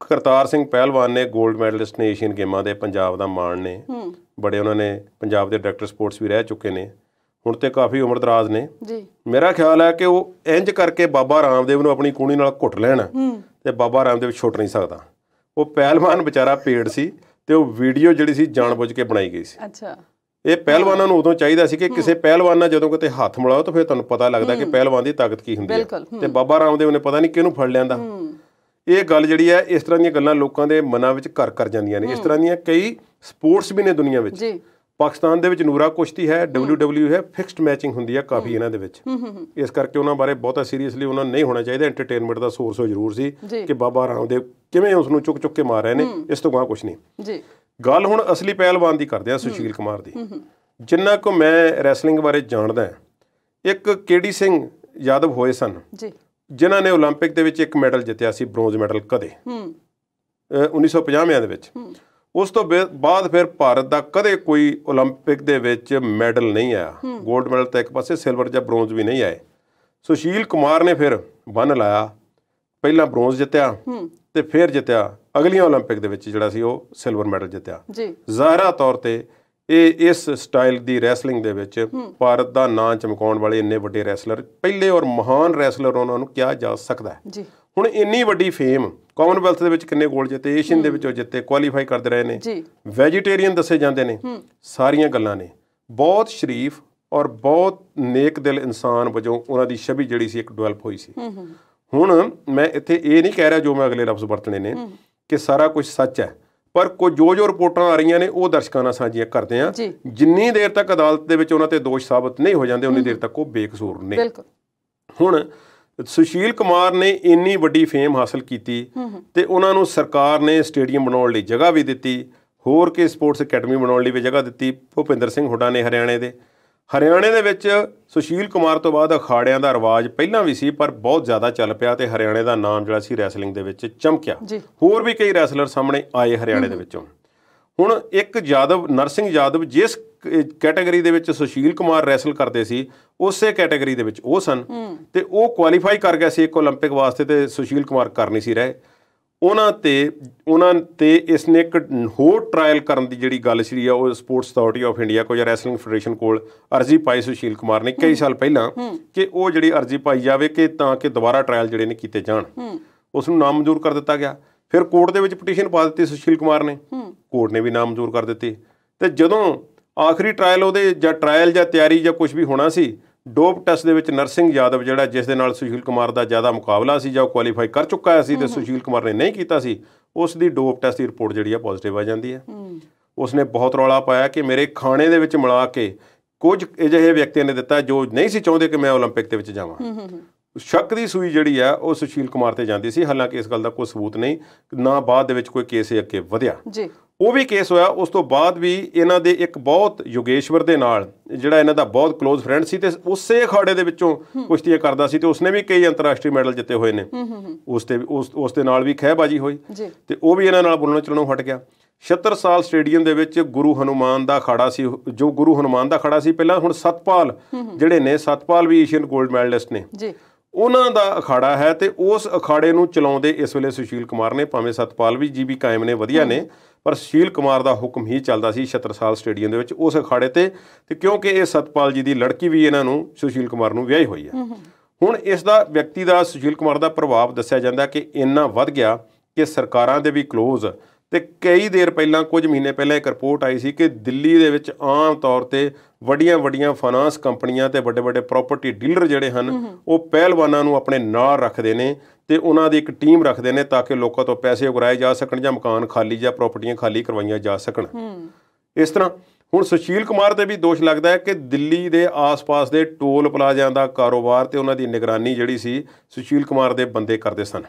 ਕਰਤਾਰ ਸਿੰਘ ਪਹਿਲਵਾਨ ਨੇ 골ਡ ਮੈਡਲਿਸਟ ਨੇ ਏਸ਼ੀਅਨ ਗੇਮਾਂ ਦੇ ਪੰਜਾਬ ਦਾ ਮਾਣ ਨੇ ਬੜੇ ਉਹਨਾਂ ਨੇ ਪੰਜਾਬ ਦੇ ਡਾਇਰੈਕਟਰ ਸਪੋਰਟਸ ਵੀ ਰਹਿ ਚੁੱਕੇ ਨੇ ਹੁਣ ਤੇ ਕਾਫੀ ਉਮਰ ਦਰਾਜ਼ ਨੇ ਜੀ ਮੇਰਾ ਖਿਆਲ ਹੈ ਕਿ ਉਹ ਇੰਜ ਕਰਕੇ ਬਾਬਾ ਰਾਮਦੇਵ ਨੂੰ ਆਪਣੀ ਕੂਣੀ ਨਾਲ ਘੁੱਟ ਲੈਣਾ ਤੇ ਬਾਬਾ ਰਾਮਦੇਵ ਛੁੱਟ ਨਹੀਂ ਸਕਦਾ ਉਹ ਪਹਿਲਵਾਨ ਵਿਚਾਰਾ ਪੇੜ ਸੀ ਤੇ ਉਹ ਵੀਡੀਓ ਜਿਹੜੀ ਸੀ ਜਾਣਬੁੱਝ ਕੇ ਬਣਾਈ ਗਈ ਸੀ ਅੱਛਾ ਇਹ ਪਹਿਲਵਾਨਾਂ ਨੂੰ ਉਦੋਂ ਚਾਹੀਦਾ ਸੀ ਕਿ ਕਿਸੇ ਪਹਿਲਵਾਨ ਨਾਲ ਜਦੋਂ ਕਿਤੇ ਹੱਥ ਮਿਲਾਓ ਤਾਂ ਫਿਰ ਤੁਹਾਨੂੰ ਪਤਾ ਲੱਗਦਾ ਕਿ ਪਹਿਲਵਾਨ ਦੀ ਤਾਕਤ ਕੀ ਹੁੰਦੀ ਹੈ ਤੇ ਬਾਬਾ ਰਾਮਦੇਵ ਨੇ ਪਤਾ ਨਹੀਂ ਕਿਹਨੂੰ ਫੜ ਲਿਆਂਦਾ ਇਹ ਗੱਲ ਜਿਹੜੀ ਹੈ ਇਸ ਤਰ੍ਹਾਂ ਦੀਆਂ ਗੱਲਾਂ ਲੋਕਾਂ ਦੇ ਮਨਾਂ ਵਿੱਚ ਘਰ ਕਰ ਜਾਂਦੀਆਂ ਨੇ ਇਸ ਤਰ੍ਹਾਂ ਦੀਆਂ ਕਈ ਸਪੋਰਟਸ ਵੀ ਨੇ ਦੁਨੀਆ ਵਿੱਚ ਜੀ ਪਾਕਿਸਤਾਨ ਦੇ ਵਿੱਚ ਨੂਰਾ ਕੁਸ਼ਤੀ ਹੈ WWE ਹੈ ਫਿਕਸਡ ਮੈਚਿੰਗ ਹੁੰਦੀ ਹੈ ਕਾਫੀ ਇਹਨਾਂ ਦੇ ਵਿੱਚ ਇਸ ਕਰਕੇ ਉਹਨਾਂ ਬਾਰੇ ਬਹੁਤਾ ਸੀਰੀਅਸਲੀ ਉਹਨਾਂ ਨਹੀਂ ਹੋਣਾ ਚਾਹੀਦਾ ਐਂਟਰਟੇਨਮੈਂਟ ਦਾ ਸੋਰਸ ਹੋ ਜ਼ਰੂਰ ਸੀ ਕਿ ਬਾਬਾ ਰਾਮਦੇਵ ਕਿਵੇਂ ਉਸ ਨੂੰ ਚੁੱਕ ਚੁੱਕ ਕੇ ਮਾਰ ਰਹੇ ਨੇ ਇਸ ਤੋਂ ਗਾਂ ਕੁਝ ਨਹੀਂ ਜੀ ਗੱਲ ਹੁਣ ਅਸਲੀ ਪਹਿਲਵਾਨ ਦੀ ਕਰਦੇ ਆ ਸੁਸ਼ੀਲ ਕੁਮਾਰ ਦੀ ਜਿੰਨਾ ਕੋ ਮੈਂ ਰੈਸਲਿੰਗ ਬਾਰੇ ਜਾਣਦਾ ਇੱਕ ਕੇਡੀ ਸਿੰਘ ਯਾਦਵ ਹੋਏ ਸਨ ਜੀ ਜਿਨ੍ਹਾਂ ਨੇ 올림픽 ਦੇ ਵਿੱਚ ਇੱਕ ਮੈਡਲ ਜਿੱਤਿਆ ਸੀ ਬ੍ਰੌਂਜ਼ ਮੈਡਲ ਕਦੇ ਹੂੰ 1950 ਦੇ ਵਿੱਚ ਉਸ ਤੋਂ ਬਾਅਦ ਫਿਰ ਭਾਰਤ ਦਾ ਕਦੇ ਕੋਈ 올림픽 ਦੇ ਵਿੱਚ ਮੈਡਲ ਨਹੀਂ ਆਇਆ 골ਡ ਮੈਡਲ ਤਾਂ ਇੱਕ ਪਾਸੇ ਸਿਲਵਰ ਜਾਂ ਬ੍ਰੌਂਜ਼ ਵੀ ਨਹੀਂ ਆਏ ਸੁਸ਼ੀਲ ਕੁਮਾਰ ਨੇ ਫਿਰ ਬੰਨ ਲਾਇਆ ਪਹਿਲਾਂ ਬ੍ਰੌਂਜ਼ ਜਿੱਤਿਆ ਤੇ ਫਿਰ ਜਿੱਤਿਆ ਅਗਲੀਆਂ 올림픽 ਦੇ ਵਿੱਚ ਜਿਹੜਾ ਸੀ ਉਹ ਸਿਲਵਰ ਮੈਡਲ ਜਿੱਤਿਆ ਜੀ ਜ਼ਾਹਰਾ ਤੌਰ ਤੇ ਇਹ ਇਸ ਸਟਾਈਲ ਦੀ ਰੈਸਲਿੰਗ ਦੇ ਵਿੱਚ ਭਾਰਤ ਦਾ ਨਾਂ ਚਮਕਾਉਣ ਵਾਲੇ ਇੰਨੇ ਵੱਡੇ ਰੈਸਲਰ ਪਹਿਲੇ ਔਰ ਮਹਾਨ ਰੈਸਲਰ ਉਹਨਾਂ ਨੂੰ ਕਿਹਾ ਜਾ ਸਕਦਾ ਹੈ ਜੀ ਹੁਣ ਇੰਨੀ ਵੱਡੀ ਫੇਮ ਕਾਮਨਵੈਲਥ ਦੇ ਵਿੱਚ ਕਿੰਨੇ ਗੋਲ ਜਿੱਤੇ ਏਸ਼ੀਅਨ ਦੇ ਵਿੱਚ ਉਹ ਜਿੱਤੇ ਕੁਆਲੀਫਾਈ ਕਰਦੇ ਰਹੇ ਨੇ ਜੀ ਵੈਜੀਟੇਰੀਅਨ ਦੱਸੇ ਜਾਂਦੇ ਨੇ ਸਾਰੀਆਂ ਗੱਲਾਂ ਨੇ ਬਹੁਤ ਸ਼ਰੀਫ ਔਰ ਬਹੁਤ ਨੇਕ ਦਿਲ ਇਨਸਾਨ ਵਜੋਂ ਉਹਨਾਂ ਦੀ ਛਵੀ ਜਿਹੜੀ ਸੀ ਇੱਕ ਡਿਵੈਲਪ ਹੋਈ ਸੀ ਹੁਣ ਮੈਂ ਇੱਥੇ ਇਹ ਨਹੀਂ ਕਹਿ ਰਿਹਾ ਜੋ ਮੈਂ ਅਗਲੇ ਲਫ਼ਜ਼ ਵਰਤਣੇ ਨੇ ਕਿ ਸਾਰਾ ਕੁਝ ਸੱਚ ਹੈ ਪਰ ਕੋ ਜੋ ਜੋ ਰਿਪੋਰਟਾਂ ਆ ਰਹੀਆਂ ਨੇ ਉਹ ਦਰਸ਼ਕਾਂ ਨਾਲ ਸਾਂਝੀਆਂ ਕਰਦੇ ਆ ਜਿੰਨੀ ਦੇਰ ਤੱਕ ਅਦਾਲਤ ਦੇ ਵਿੱਚ ਉਹਨਾਂ ਤੇ ਦੋਸ਼ ਸਾਬਤ ਨਹੀਂ ਹੋ ਜਾਂਦੇ ਉਨੀ ਦੇਰ ਤੱਕ ਉਹ ਬੇਕਸੂਰ ਨੇ ਬਿਲਕੁਲ ਹੁਣ ਸੁਸ਼ੀਲ ਕੁਮਾਰ ਨੇ ਇੰਨੀ ਵੱਡੀ ਫੇਮ ਹਾਸਲ ਕੀਤੀ ਤੇ ਉਹਨਾਂ ਨੂੰ ਸਰਕਾਰ ਨੇ ਸਟੇਡੀਅਮ ਬਣਾਉਣ ਲਈ ਜਗ੍ਹਾ ਵੀ ਦਿੱਤੀ ਹੋਰ ਕੇ ਸਪੋਰਟਸ ਅਕੈਡਮੀ ਬਣਾਉਣ ਲਈ ਵੀ ਜਗ੍ਹਾ ਦਿੱਤੀ ਭੁਪਿੰਦਰ ਸਿੰਘ ਹੁੱਡਾ ਨੇ ਹਰਿਆਣੇ ਦੇ ਹਰਿਆਣੇ ਦੇ ਵਿੱਚ ਸੁਸ਼ੀਲ ਕੁਮਾਰ ਤੋਂ ਬਾਅਦ ਅਖਾੜਿਆਂ ਦਾ ਰਿਵਾਜ ਪਹਿਲਾਂ ਵੀ ਸੀ ਪਰ ਬਹੁਤ ਜ਼ਿਆਦਾ ਚੱਲ ਪਿਆ ਤੇ ਹਰਿਆਣੇ ਦਾ ਨਾਮ ਜਿਹੜਾ ਸੀ ਰੈਸਲਿੰਗ ਦੇ ਵਿੱਚ ਚਮਕਿਆ ਹੋਰ ਵੀ ਕਈ ਰੈਸਲਰ ਸਾਹਮਣੇ ਆਏ ਹਰਿਆਣੇ ਦੇ ਵਿੱਚੋਂ ਹੁਣ ਇੱਕ ਜਾਦਵ ਨਰਸਿੰਘ ਜਾਦਵ ਜਿਸ ਕੈਟਾਗਰੀ ਦੇ ਵਿੱਚ ਸੁਸ਼ੀਲ ਕੁਮਾਰ ਰੈਸਲ ਕਰਦੇ ਸੀ ਉਸੇ ਕੈਟਾਗਰੀ ਦੇ ਵਿੱਚ ਉਹ ਸਨ ਤੇ ਉਹ ਕੁਆਲੀਫਾਈ ਕਰ ਗਿਆ ਸੀ ਇੱਕ 올림픽 ਵਾਸਤੇ ਤੇ ਸੁਸ਼ੀਲ ਕੁਮਾਰ ਕਰਨੀ ਸੀ ਰਹੇ ਉਹਨਾਂ ਤੇ ਉਹਨਾਂ ਤੇ ਇਸ ਨੇ ਇੱਕ ਹੋਰ ਟ੍ਰਾਇਲ ਕਰਨ ਦੀ ਜਿਹੜੀ ਗੱਲ ਸ਼੍ਰੀ ਆ ਉਹ ਸਪੋਰਟਸ ਅਥਾਰਟੀ ਆਫ ਇੰਡੀਆ ਕੋਲ ਜਾਂ ਰੈਸਲਿੰਗ ਫੈਡਰੇਸ਼ਨ ਕੋਲ ਅਰਜ਼ੀ ਪਾਈ ਸੁਸ਼ੀਲ ਕੁਮਾਰ ਨੇ ਕਈ ਸਾਲ ਪਹਿਲਾਂ ਕਿ ਉਹ ਜਿਹੜੀ ਅਰਜ਼ੀ ਪਾਈ ਜਾਵੇ ਕਿ ਤਾਂ ਕਿ ਦੁਬਾਰਾ ਟ੍ਰਾਇਲ ਜਿਹੜੇ ਨੇ ਕੀਤੇ ਜਾਣ ਉਸ ਨੂੰ ਨਾਮਜ਼ੂਰ ਕਰ ਦਿੱਤਾ ਗਿਆ ਫਿਰ ਕੋਰਟ ਦੇ ਵਿੱਚ ਪਟੀਸ਼ਨ ਪਾ ਦਿੱਤੀ ਸੁਸ਼ੀਲ ਕੁਮਾਰ ਨੇ ਕੋਰਟ ਨੇ ਵੀ ਨਾਮਜ਼ੂਰ ਕਰ ਦਿੱਤੀ ਤੇ ਜਦੋਂ ਆਖਰੀ ਟ੍ਰਾਇਲ ਉਹਦੇ ਜਾਂ ਟ੍ਰਾਇਲ ਜਾਂ ਤਿਆਰੀ ਜਾਂ ਕੁਝ ਵੀ ਹੋਣਾ ਸੀ ਡੋਪ ਟੈਸਟ ਦੇ ਵਿੱਚ ਨਰਸਿੰਘ ਯਾਦਵ ਜਿਹੜਾ ਜਿਸ ਦੇ ਨਾਲ ਸੁਸ਼ੀਲ ਕੁਮਾਰ ਦਾ ਜ਼ਿਆਦਾ ਮੁਕਾਬਲਾ ਸੀ ਜਾਂ ਉਹ ਕੁਆਲੀਫਾਈ ਕਰ ਚੁੱਕਾ ਸੀ ਤੇ ਸੁਸ਼ੀਲ ਕੁਮਾਰ ਨੇ ਨਹੀਂ ਕੀਤਾ ਸੀ ਉਸ ਦੀ ਡੋਪ ਟੈਸਟ ਦੀ ਰਿਪੋਰਟ ਜਿਹੜੀ ਆ ਪੋਜ਼ਿਟਿਵ ਆ ਜਾਂਦੀ ਹੈ ਉਸ ਨੇ ਬਹੁਤ ਰੌਲਾ ਪਾਇਆ ਕਿ ਮੇਰੇ ਖਾਣੇ ਦੇ ਵਿੱਚ ਮਿਲਾ ਕੇ ਕੁਝ ਅਜਿਹੇ ਵਿਅਕਤੀਆਂ ਨੇ ਦਿੱਤਾ ਜੋ ਨਹੀਂ ਸੀ ਚਾਹੁੰਦੇ ਕਿ ਮੈਂ 올림픽 ਦੇ ਵਿੱਚ ਜਾਵਾਂ ਸ਼ੱਕ ਦੀ ਸੂਈ ਜਿਹੜੀ ਆ ਉਹ ਸੁਸ਼ੀਲ ਕੁਮਾਰ ਤੇ ਜਾਂਦੀ ਸੀ ਹਾਲਾਂਕਿ ਇਸ ਗੱਲ ਦਾ ਕੋਈ ਸਬੂਤ ਨਹੀਂ ਨਾ ਬਾਅਦ ਦੇ ਵਿੱਚ ਕੋਈ ਕੇਸ ਅੱਗੇ ਵਧਿਆ ਜੀ ਉਹ ਵੀ ਕੇਸ ਹੋਇਆ ਉਸ ਤੋਂ ਬਾਅਦ ਵੀ ਇਹਨਾਂ ਦੇ ਇੱਕ ਬਹੁਤ ਯੋਗੇਸ਼ਵਰ ਦੇ ਨਾਲ ਜਿਹੜਾ ਇਹਨਾਂ ਦਾ ਬਹੁਤ ক্লোਜ਼ ਫਰੈਂਡ ਸੀ ਤੇ ਉਸੇ ਅਖਾੜੇ ਦੇ ਵਿੱਚੋਂ ਕੁਸ਼ਤੀਆਂ ਕਰਦਾ ਸੀ ਤੇ ਉਸਨੇ ਵੀ ਕਈ ਅੰਤਰਰਾਸ਼ਟਰੀ ਮੈਡਲ ਜਿੱਤੇ ਹੋਏ ਨੇ ਉਸ ਤੇ ਉਸ ਉਸ ਦੇ ਨਾਲ ਵੀ ਖਹਿਬਾਜੀ ਹੋਈ ਤੇ ਉਹ ਵੀ ਇਹਨਾਂ ਨਾਲ ਬੋਲਣੋਂ ਚਲਣੋਂ ਹਟ ਗਿਆ 76 ਸਾਲ ਸਟੇਡੀਅਮ ਦੇ ਵਿੱਚ ਗੁਰੂ ਹਨੂਮਾਨ ਦਾ ਅਖਾੜਾ ਸੀ ਜੋ ਗੁਰੂ ਹਨੂਮਾਨ ਦਾ ਖੜਾ ਸੀ ਪਹਿਲਾਂ ਹੁਣ ਸਤਪਾਲ ਜਿਹੜੇ ਨੇ ਸਤਪਾਲ ਵੀ ਏਸ਼ੀਅਨ 골ਡ ਮੈਡਲਿਸਟ ਨੇ ਜੀ ਉਹਨਾਂ ਦਾ ਅਖਾੜਾ ਹੈ ਤੇ ਉਸ ਅਖਾੜੇ ਨੂੰ ਚਲਾਉਂਦੇ ਇਸ ਵੇਲੇ ਸੁਸ਼ੀਲ ਕੁਮਾਰ ਨੇ ਭਾਵੇਂ ਸਤਪਾਲ ਵੀ ਜੀ ਵੀ ਕਾਇਮ ਨੇ ਵਧੀਆ ਨੇ ਪਰ ਸੁਸ਼ੀਲ ਕੁਮਾਰ ਦਾ ਹੁਕਮ ਹੀ ਚੱਲਦਾ ਸੀ ਛਤਰਸਾਲ ਸਟੇਡੀਅਮ ਦੇ ਵਿੱਚ ਉਸ ਅਖਾੜੇ ਤੇ ਤੇ ਕਿਉਂਕਿ ਇਹ ਸਤਪਾਲ ਜੀ ਦੀ ਲੜਕੀ ਵੀ ਇਹਨਾਂ ਨੂੰ ਸੁਸ਼ੀਲ ਕੁਮਾਰ ਨੂੰ ਵਿਆਹੀ ਹੋਈ ਹੈ ਹੁਣ ਇਸ ਦਾ ਵਿਅਕਤੀ ਦਾ ਸੁਸ਼ੀਲ ਕੁਮਾਰ ਦਾ ਪ੍ਰਭਾਵ ਦੱਸਿਆ ਜਾਂਦਾ ਕਿ ਇੰਨਾ ਵੱਧ ਗਿਆ ਕਿ ਸਰਕਾਰਾਂ ਦੇ ਵੀ ਕਲੋਜ਼ ਤੇ ਕਈ ਦੇਰ ਪਹਿਲਾਂ ਕੁਝ ਮਹੀਨੇ ਪਹਿਲਾਂ ਇੱਕ ਰਿਪੋਰਟ ਆਈ ਸੀ ਕਿ ਦਿੱਲੀ ਦੇ ਵਿੱਚ ਆਮ ਤੌਰ ਤੇ ਵੱਡੀਆਂ-ਵੱਡੀਆਂ ਫਾਈਨਾਂਸ ਕੰਪਨੀਆਂ ਤੇ ਵੱਡੇ-ਵੱਡੇ ਪ੍ਰਾਪਰਟੀ ਡੀਲਰ ਜਿਹੜੇ ਹਨ ਉਹ ਪਹਿਲਵਾਨਾਂ ਨੂੰ ਆਪਣੇ ਨਾਲ ਰੱਖਦੇ ਨੇ ਤੇ ਉਹਨਾਂ ਦੀ ਇੱਕ ਟੀਮ ਰੱਖਦੇ ਨੇ ਤਾਂ ਕਿ ਲੋਕਾਂ ਤੋਂ ਪੈਸੇ ਉਗਰਾਏ ਜਾ ਸਕਣ ਜਾਂ ਮਕਾਨ ਖਾਲੀ ਜਾਂ ਪ੍ਰਾਪਰਟੀਆਂ ਖਾਲੀ ਕਰਵਾਈਆਂ ਜਾ ਸਕਣ ਇਸ ਤਰ੍ਹਾਂ ਹੁਣ ਸੁਸ਼ੀਲ ਕੁਮਾਰ ਤੇ ਵੀ ਦੋਸ਼ ਲੱਗਦਾ ਹੈ ਕਿ ਦਿੱਲੀ ਦੇ ਆਸ-ਪਾਸ ਦੇ ਟੋਲ ਪਲਾਜ਼ਿਆਂ ਦਾ ਕਾਰੋਬਾਰ ਤੇ ਉਹਨਾਂ ਦੀ ਨਿਗਰਾਨੀ ਜਿਹੜੀ ਸੀ ਸੁਸ਼ੀਲ ਕੁਮਾਰ ਦੇ ਬੰਦੇ ਕਰਦੇ ਸਨ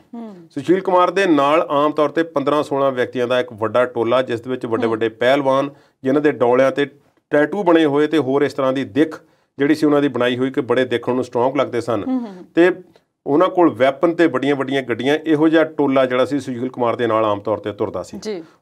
ਸੁਸ਼ੀਲ ਕੁਮਾਰ ਦੇ ਨਾਲ ਆਮ ਤੌਰ ਤੇ 15-16 ਵਿਅਕਤੀਆਂ ਦਾ ਇੱਕ ਵੱਡਾ ਟੋਲਾ ਜਿਸ ਦੇ ਵਿੱਚ ਵੱਡੇ-ਵੱਡੇ ਪਹਿਲਵਾਨ ਜਿਨ੍ਹਾਂ ਦੇ ਡੌਲਿਆਂ ਤੇ ਟੈਟੂ ਬਣੇ ਹੋਏ ਤੇ ਹੋਰ ਇਸ ਤਰ੍ਹਾਂ ਦੀ ਦਿੱਖ ਜਿਹੜੀ ਸੀ ਉਹਨਾਂ ਦੀ ਬਣਾਈ ਹੋਈ ਕਿ ਬੜੇ ਦੇਖਣ ਨੂੰ ਸਟਰੋਂਗ ਲੱਗਦੇ ਸਨ ਤੇ ਉਹਨਾਂ ਕੋਲ ਵੈਪਨ ਤੇ ਵੱਡੀਆਂ-ਵੱਡੀਆਂ ਗੱਡੀਆਂ ਇਹੋ ਜਿਹਾ ਟੋਲਾ ਜਿਹੜਾ ਸੀ ਸੁਜੀਲ ਕੁਮਾਰ ਦੇ ਨਾਲ ਆਮ ਤੌਰ ਤੇ ਤੁਰਦਾ ਸੀ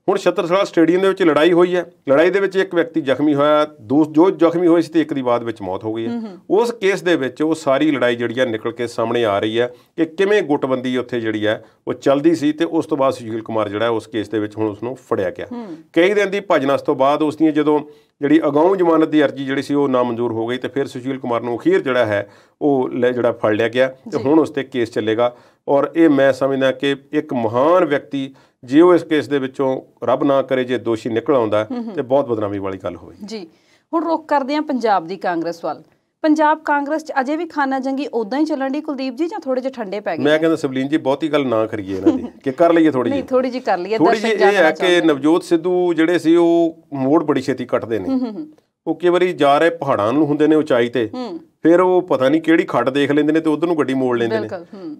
ਹੁਣ ਛਤਰਸਲਾ ਸਟੇਡੀਅਮ ਦੇ ਵਿੱਚ ਲੜਾਈ ਹੋਈ ਹੈ ਲੜਾਈ ਦੇ ਵਿੱਚ ਇੱਕ ਵਿਅਕਤੀ ਜ਼ਖਮੀ ਹੋਇਆ ਦੋ ਜੋ ਜ਼ਖਮੀ ਹੋਏ ਸੀ ਤੇ ਇੱਕ ਦੀ ਬਾਅਦ ਵਿੱਚ ਮੌਤ ਹੋ ਗਈ ਹੈ ਉਸ ਕੇਸ ਦੇ ਵਿੱਚ ਉਹ ਸਾਰੀ ਲੜਾਈ ਜਿਹੜੀ ਹੈ ਨਿਕਲ ਕੇ ਸਾਹਮਣੇ ਆ ਰਹੀ ਹੈ ਕਿ ਕਿਵੇਂ ਗੁੱਟਬੰਦੀ ਉੱਥੇ ਜਿਹੜੀ ਹੈ ਉਹ ਚੱਲਦੀ ਸੀ ਤੇ ਉਸ ਤੋਂ ਬਾਅਦ ਸੁਜੀਲ ਕੁਮਾਰ ਜਿਹੜਾ ਉਸ ਕੇਸ ਦੇ ਵਿੱਚ ਹੁਣ ਉਸ ਨੂੰ ਫੜਿਆ ਗਿਆ ਕਈ ਦਿਨ ਦੀ ਭਜਨਸ ਤੋਂ ਬਾਅਦ ਉਸ ਦੀ ਜਦੋਂ ਜਿਹੜੀ ਅਗਾਊਂ ਜ਼ਮਾਨਤ ਦੀ ਅਰਜ਼ੀ ਜਿਹੜੀ ਸੀ ਉਹ ਨਾਮਨਜ਼ੂਰ ਹੋ ਗਈ ਤੇ ਫਿਰ ਸੁਸ਼ੀਲ ਕੁਮਾਰ ਨੂੰ ਅਖੀਰ ਜਿਹੜਾ ਹੈ ਉਹ ਜਿਹੜਾ ਫੜ ਲਿਆ ਗਿਆ ਤੇ ਹੁਣ ਉਸ ਤੇ ਕੇਸ ਚੱਲੇਗਾ ਔਰ ਇਹ ਮੈਂ ਸਮਝਦਾ ਕਿ ਇੱਕ ਮਹਾਨ ਵਿਅਕਤੀ ਜੇ ਉਹ ਇਸ ਕੇਸ ਦੇ ਵਿੱਚੋਂ ਰੱਬ ਨਾ ਕਰੇ ਜੇ ਦੋਸ਼ੀ ਨਿਕਲ ਆਉਂਦਾ ਤੇ ਬਹੁਤ ਬਦਨਾਮੀ ਵਾਲੀ ਗੱਲ ਹੋਵੇ ਜੀ ਹੁਣ ਰੋਕ ਕਰਦੇ ਆ ਪੰਜਾਬ ਦੀ ਕਾਂਗਰਸ ਵੱਲ ਪੰਜਾਬ ਕਾਂਗਰਸ ਚ ਅਜੇ ਵੀ ਖਾਨਾ ਜੰਗੀ ਉਦਾਂ ਹੀ ਚੱਲਣ ਦੀ ਕੁਲਦੀਪ ਜੀ ਜਾਂ ਥੋੜੇ ਜਿਹਾ ਠੰਡੇ ਪੈ ਗਏ ਮੈਂ ਕਹਿੰਦਾ ਸਬਲੀਨ ਜੀ ਬਹੁਤੀ ਗੱਲ ਨਾ ਕਰੀਏ ਇਹਨਾਂ ਦੀ ਕਿ ਕਰ ਲਈਏ ਥੋੜੀ ਜੀ ਨਹੀਂ ਥੋੜੀ ਜੀ ਕਰ ਲਈਏ ਦਰਸ਼ਕ ਜੀ ਇਹ ਹੈ ਕਿ ਨਵਜੋਤ ਸਿੱਧੂ ਜਿਹੜੇ ਸੀ ਉਹ ਮੋੜ ਬੜੀ ਛੇਤੀ ਕੱਟਦੇ ਨੇ ਉਹ ਕਈ ਵਾਰੀ ਜਾ ਰਹੇ ਪਹਾੜਾਂ ਨੂੰ ਹੁੰਦੇ ਨੇ ਉਚਾਈ ਤੇ ਫਿਰ ਉਹ ਪਤਾ ਨਹੀਂ ਕਿਹੜੀ ਖੱਡ ਦੇਖ ਲੈਂਦੇ ਨੇ ਤੇ ਉਧਰ ਨੂੰ ਗੱਡੀ ਮੋੜ ਲੈਂਦੇ ਨੇ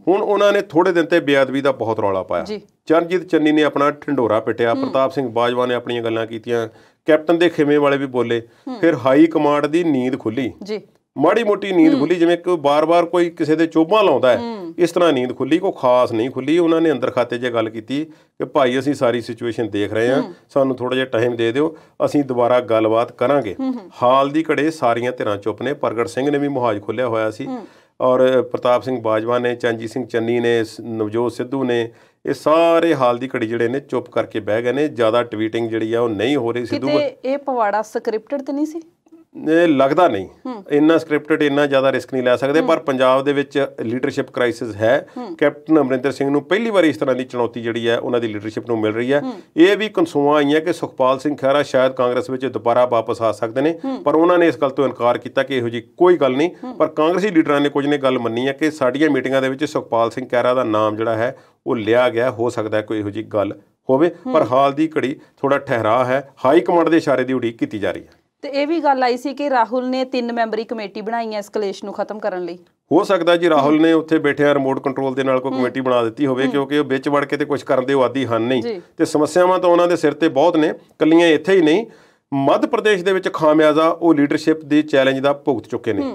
ਹੁਣ ਉਹਨਾਂ ਨੇ ਥੋੜੇ ਦਿਨ ਤੇ ਬੇਅਦਬੀ ਦਾ ਬਹੁਤ ਰੌਲਾ ਪਾਇਆ ਚਰਨਜੀਤ ਚੰਨੀ ਨੇ ਆਪਣਾ ਢਿੰਡੋਰਾ ਪਟਿਆ ਪ੍ਰਤਾਪ ਸਿੰਘ ਬਾਜਵਾ ਨੇ ਆਪਣੀਆਂ ਗੱਲਾਂ ਕੀਤੀਆਂ ਕੈਪਟਨ ਦੇ ਖਿਮੇ ਵਾਲੇ ਵੀ ਬੋਲੇ ਫਿਰ ਹਾਈ ਕਮਾਂਡ ਦੀ ਨੀਂਦ ਖੁੱਲੀ ਜੀ ਮਾੜੀ ਮੋਟੀ ਨੀਂਦ ਖੁੱਲੀ ਜਿਵੇਂ ਕਿ ਬਾਰ-ਬਾਰ ਕੋਈ ਕਿਸੇ ਦੇ ਚੋਬਾਂ ਲਾਉਂਦਾ ਹੈ ਇਸ ਤਰ੍ਹਾਂ ਨੀਂਦ ਖੁੱਲੀ ਕੋ ਖਾਸ ਨਹੀਂ ਖੁੱਲੀ ਉਹਨਾਂ ਨੇ ਅੰਦਰ ਖਾਤੇ 'ਚ ਗੱਲ ਕੀਤੀ ਕਿ ਭਾਈ ਅਸੀਂ ਸਾਰੀ ਸਿਚੁਏਸ਼ਨ ਦੇਖ ਰਹੇ ਹਾਂ ਸਾਨੂੰ ਥੋੜਾ ਜਿਹਾ ਟਾਈਮ ਦੇ ਦਿਓ ਅਸੀਂ ਦੁਬਾਰਾ ਗੱਲਬਾਤ ਕਰਾਂਗੇ ਹਾਲ ਦੀ ਘੜੇ ਸਾਰੀਆਂ ਧਿਰਾਂ ਚੁੱਪ ਨੇ ਪ੍ਰਗਟ ਸਿੰਘ ਨੇ ਵੀ ਮੁਹਾਜ ਖੁੱਲਿਆ ਹੋਇਆ ਸੀ ਔਰ ਪ੍ਰਤਾਪ ਸਿੰਘ ਬਾਜਵਾ ਨੇ ਚੰਜੀ ਸਿੰਘ ਚੰਨੀ ਨੇ ਨਵਜੋਤ ਸਿੱਧੂ ਨੇ ਇਹ ਸਾਰੇ ਹਾਲ ਦੀ ਘੜੀ ਜਿਹੜੇ ਨੇ ਚੁੱਪ ਕਰਕੇ ਬਹਿ ਗਏ ਨੇ ਜ਼ਿਆਦਾ ਟਵੀਟਿੰਗ ਜਿਹੜੀ ਆ ਉਹ ਨਹੀਂ ਹੋ ਰਹੀ ਸਿੱਧੂ ਕਿਤੇ ਇਹ ਪਵਾੜਾ ਸਕ੍ਰਿਪਟਡ ਤੇ ਨਹੀਂ ਸੀ ਲੱਗਦਾ ਨਹੀਂ ਇੰਨਾ ਸਕ੍ਰਿਪਟਡ ਇੰਨਾ ਜ਼ਿਆਦਾ ਰਿਸਕ ਨਹੀਂ ਲੈ ਸਕਦੇ ਪਰ ਪੰਜਾਬ ਦੇ ਵਿੱਚ ਲੀਡਰਸ਼ਿਪ ਕ੍ਰਾਈਸਿਸ ਹੈ ਕੈਪਟਨ ਅਮਰਿੰਦਰ ਸਿੰਘ ਨੂੰ ਪਹਿਲੀ ਵਾਰ ਇਸ ਤਰ੍ਹਾਂ ਦੀ ਚੁਣੌਤੀ ਜਿਹੜੀ ਹੈ ਉਹਨਾਂ ਦੀ ਲੀਡਰਸ਼ਿਪ ਨੂੰ ਮਿਲ ਰਹੀ ਹੈ ਇਹ ਵੀ ਕੰਸੂਆ ਆਈਆਂ ਕਿ ਸੁਖਪਾਲ ਸਿੰਘ ਖਹਿਰਾ ਸ਼ਾਇਦ ਕਾਂਗਰਸ ਵਿੱਚ ਦੁਬਾਰਾ ਵਾਪਸ ਆ ਸਕਦੇ ਨੇ ਪਰ ਉਹਨਾਂ ਨੇ ਇਸ ਗੱਲ ਤੋਂ ਇਨਕਾਰ ਕੀਤਾ ਕਿ ਇਹੋ ਜੀ ਕੋਈ ਗੱਲ ਨਹੀਂ ਪਰ ਕਾਂਗਰਸੀ ਲੀਡਰਾਂ ਨੇ ਕੁਝ ਨੇ ਗੱਲ ਮੰਨੀ ਹੈ ਕਿ ਸਾਡੀਆਂ ਮੀਟਿੰਗਾਂ ਦੇ ਵਿੱਚ ਸੁਖਪਾਲ ਸਿੰਘ ਖਹਿਰਾ ਦਾ ਨਾਮ ਜਿਹੜਾ ਹੈ ਉਹ ਲਿਆ ਗਿਆ ਹੋ ਸਕਦਾ ਹੈ ਕੋਈ ਇਹੋ ਜੀ ਗੱਲ ਹੋਵੇ ਪਰ ਹਾਲ ਦੀ ਘੜੀ ਥੋੜਾ ਠਹਿਰਾ ਹੈ ਹਾਈ ਕਮਾਂਡ ਦੇ ਇਸ਼ਾਰੇ ਦੀ ਉਡੀਕ ਕੀਤੀ ਜਾ ਰਹੀ ਹੈ ਤੇ ਇਹ ਵੀ ਗੱਲ ਆਈ ਸੀ ਕਿ ਰਾਹੁਲ ਨੇ ਤਿੰਨ ਮੈਂਬਰੀ ਕਮੇਟੀ ਬਣਾਈ ਹੈ ਇਸ ਕਲੇਸ਼ ਨੂੰ ਖਤਮ ਕਰਨ ਲਈ ਹੋ ਸਕਦਾ ਜੀ ਰਾਹੁਲ ਨੇ ਉੱਥੇ ਬੈਠਿਆ ਰਿਮੋਟ ਕੰਟਰੋਲ ਦੇ ਨਾਲ ਕੋਈ ਕਮੇਟੀ ਬਣਾ ਦਿੱਤੀ ਹੋਵੇ ਕਿਉਂਕਿ ਉਹ ਵਿੱਚ ਵੜ ਕੇ ਤੇ ਕੁਝ ਕਰਨ ਦੇ ਆਦੀ ਹਨ ਨਹੀਂ ਤੇ ਸਮੱਸਿਆਵਾਂ ਤਾਂ ਉਹਨਾਂ ਦੇ ਸਿਰ ਤੇ ਬਹੁਤ ਨੇ ਕੱਲੀਆਂ ਇੱਥੇ ਹੀ ਨਹੀਂ ਮੱਧ ਪ੍ਰਦੇਸ਼ ਦੇ ਵਿੱਚ ਖਾਮਿਆਜ਼ਾ ਉਹ ਲੀਡਰਸ਼ਿਪ ਦੇ ਚੈਲੰਜ ਦਾ ਭੁਗਤ ਚੁੱਕੇ ਨੇ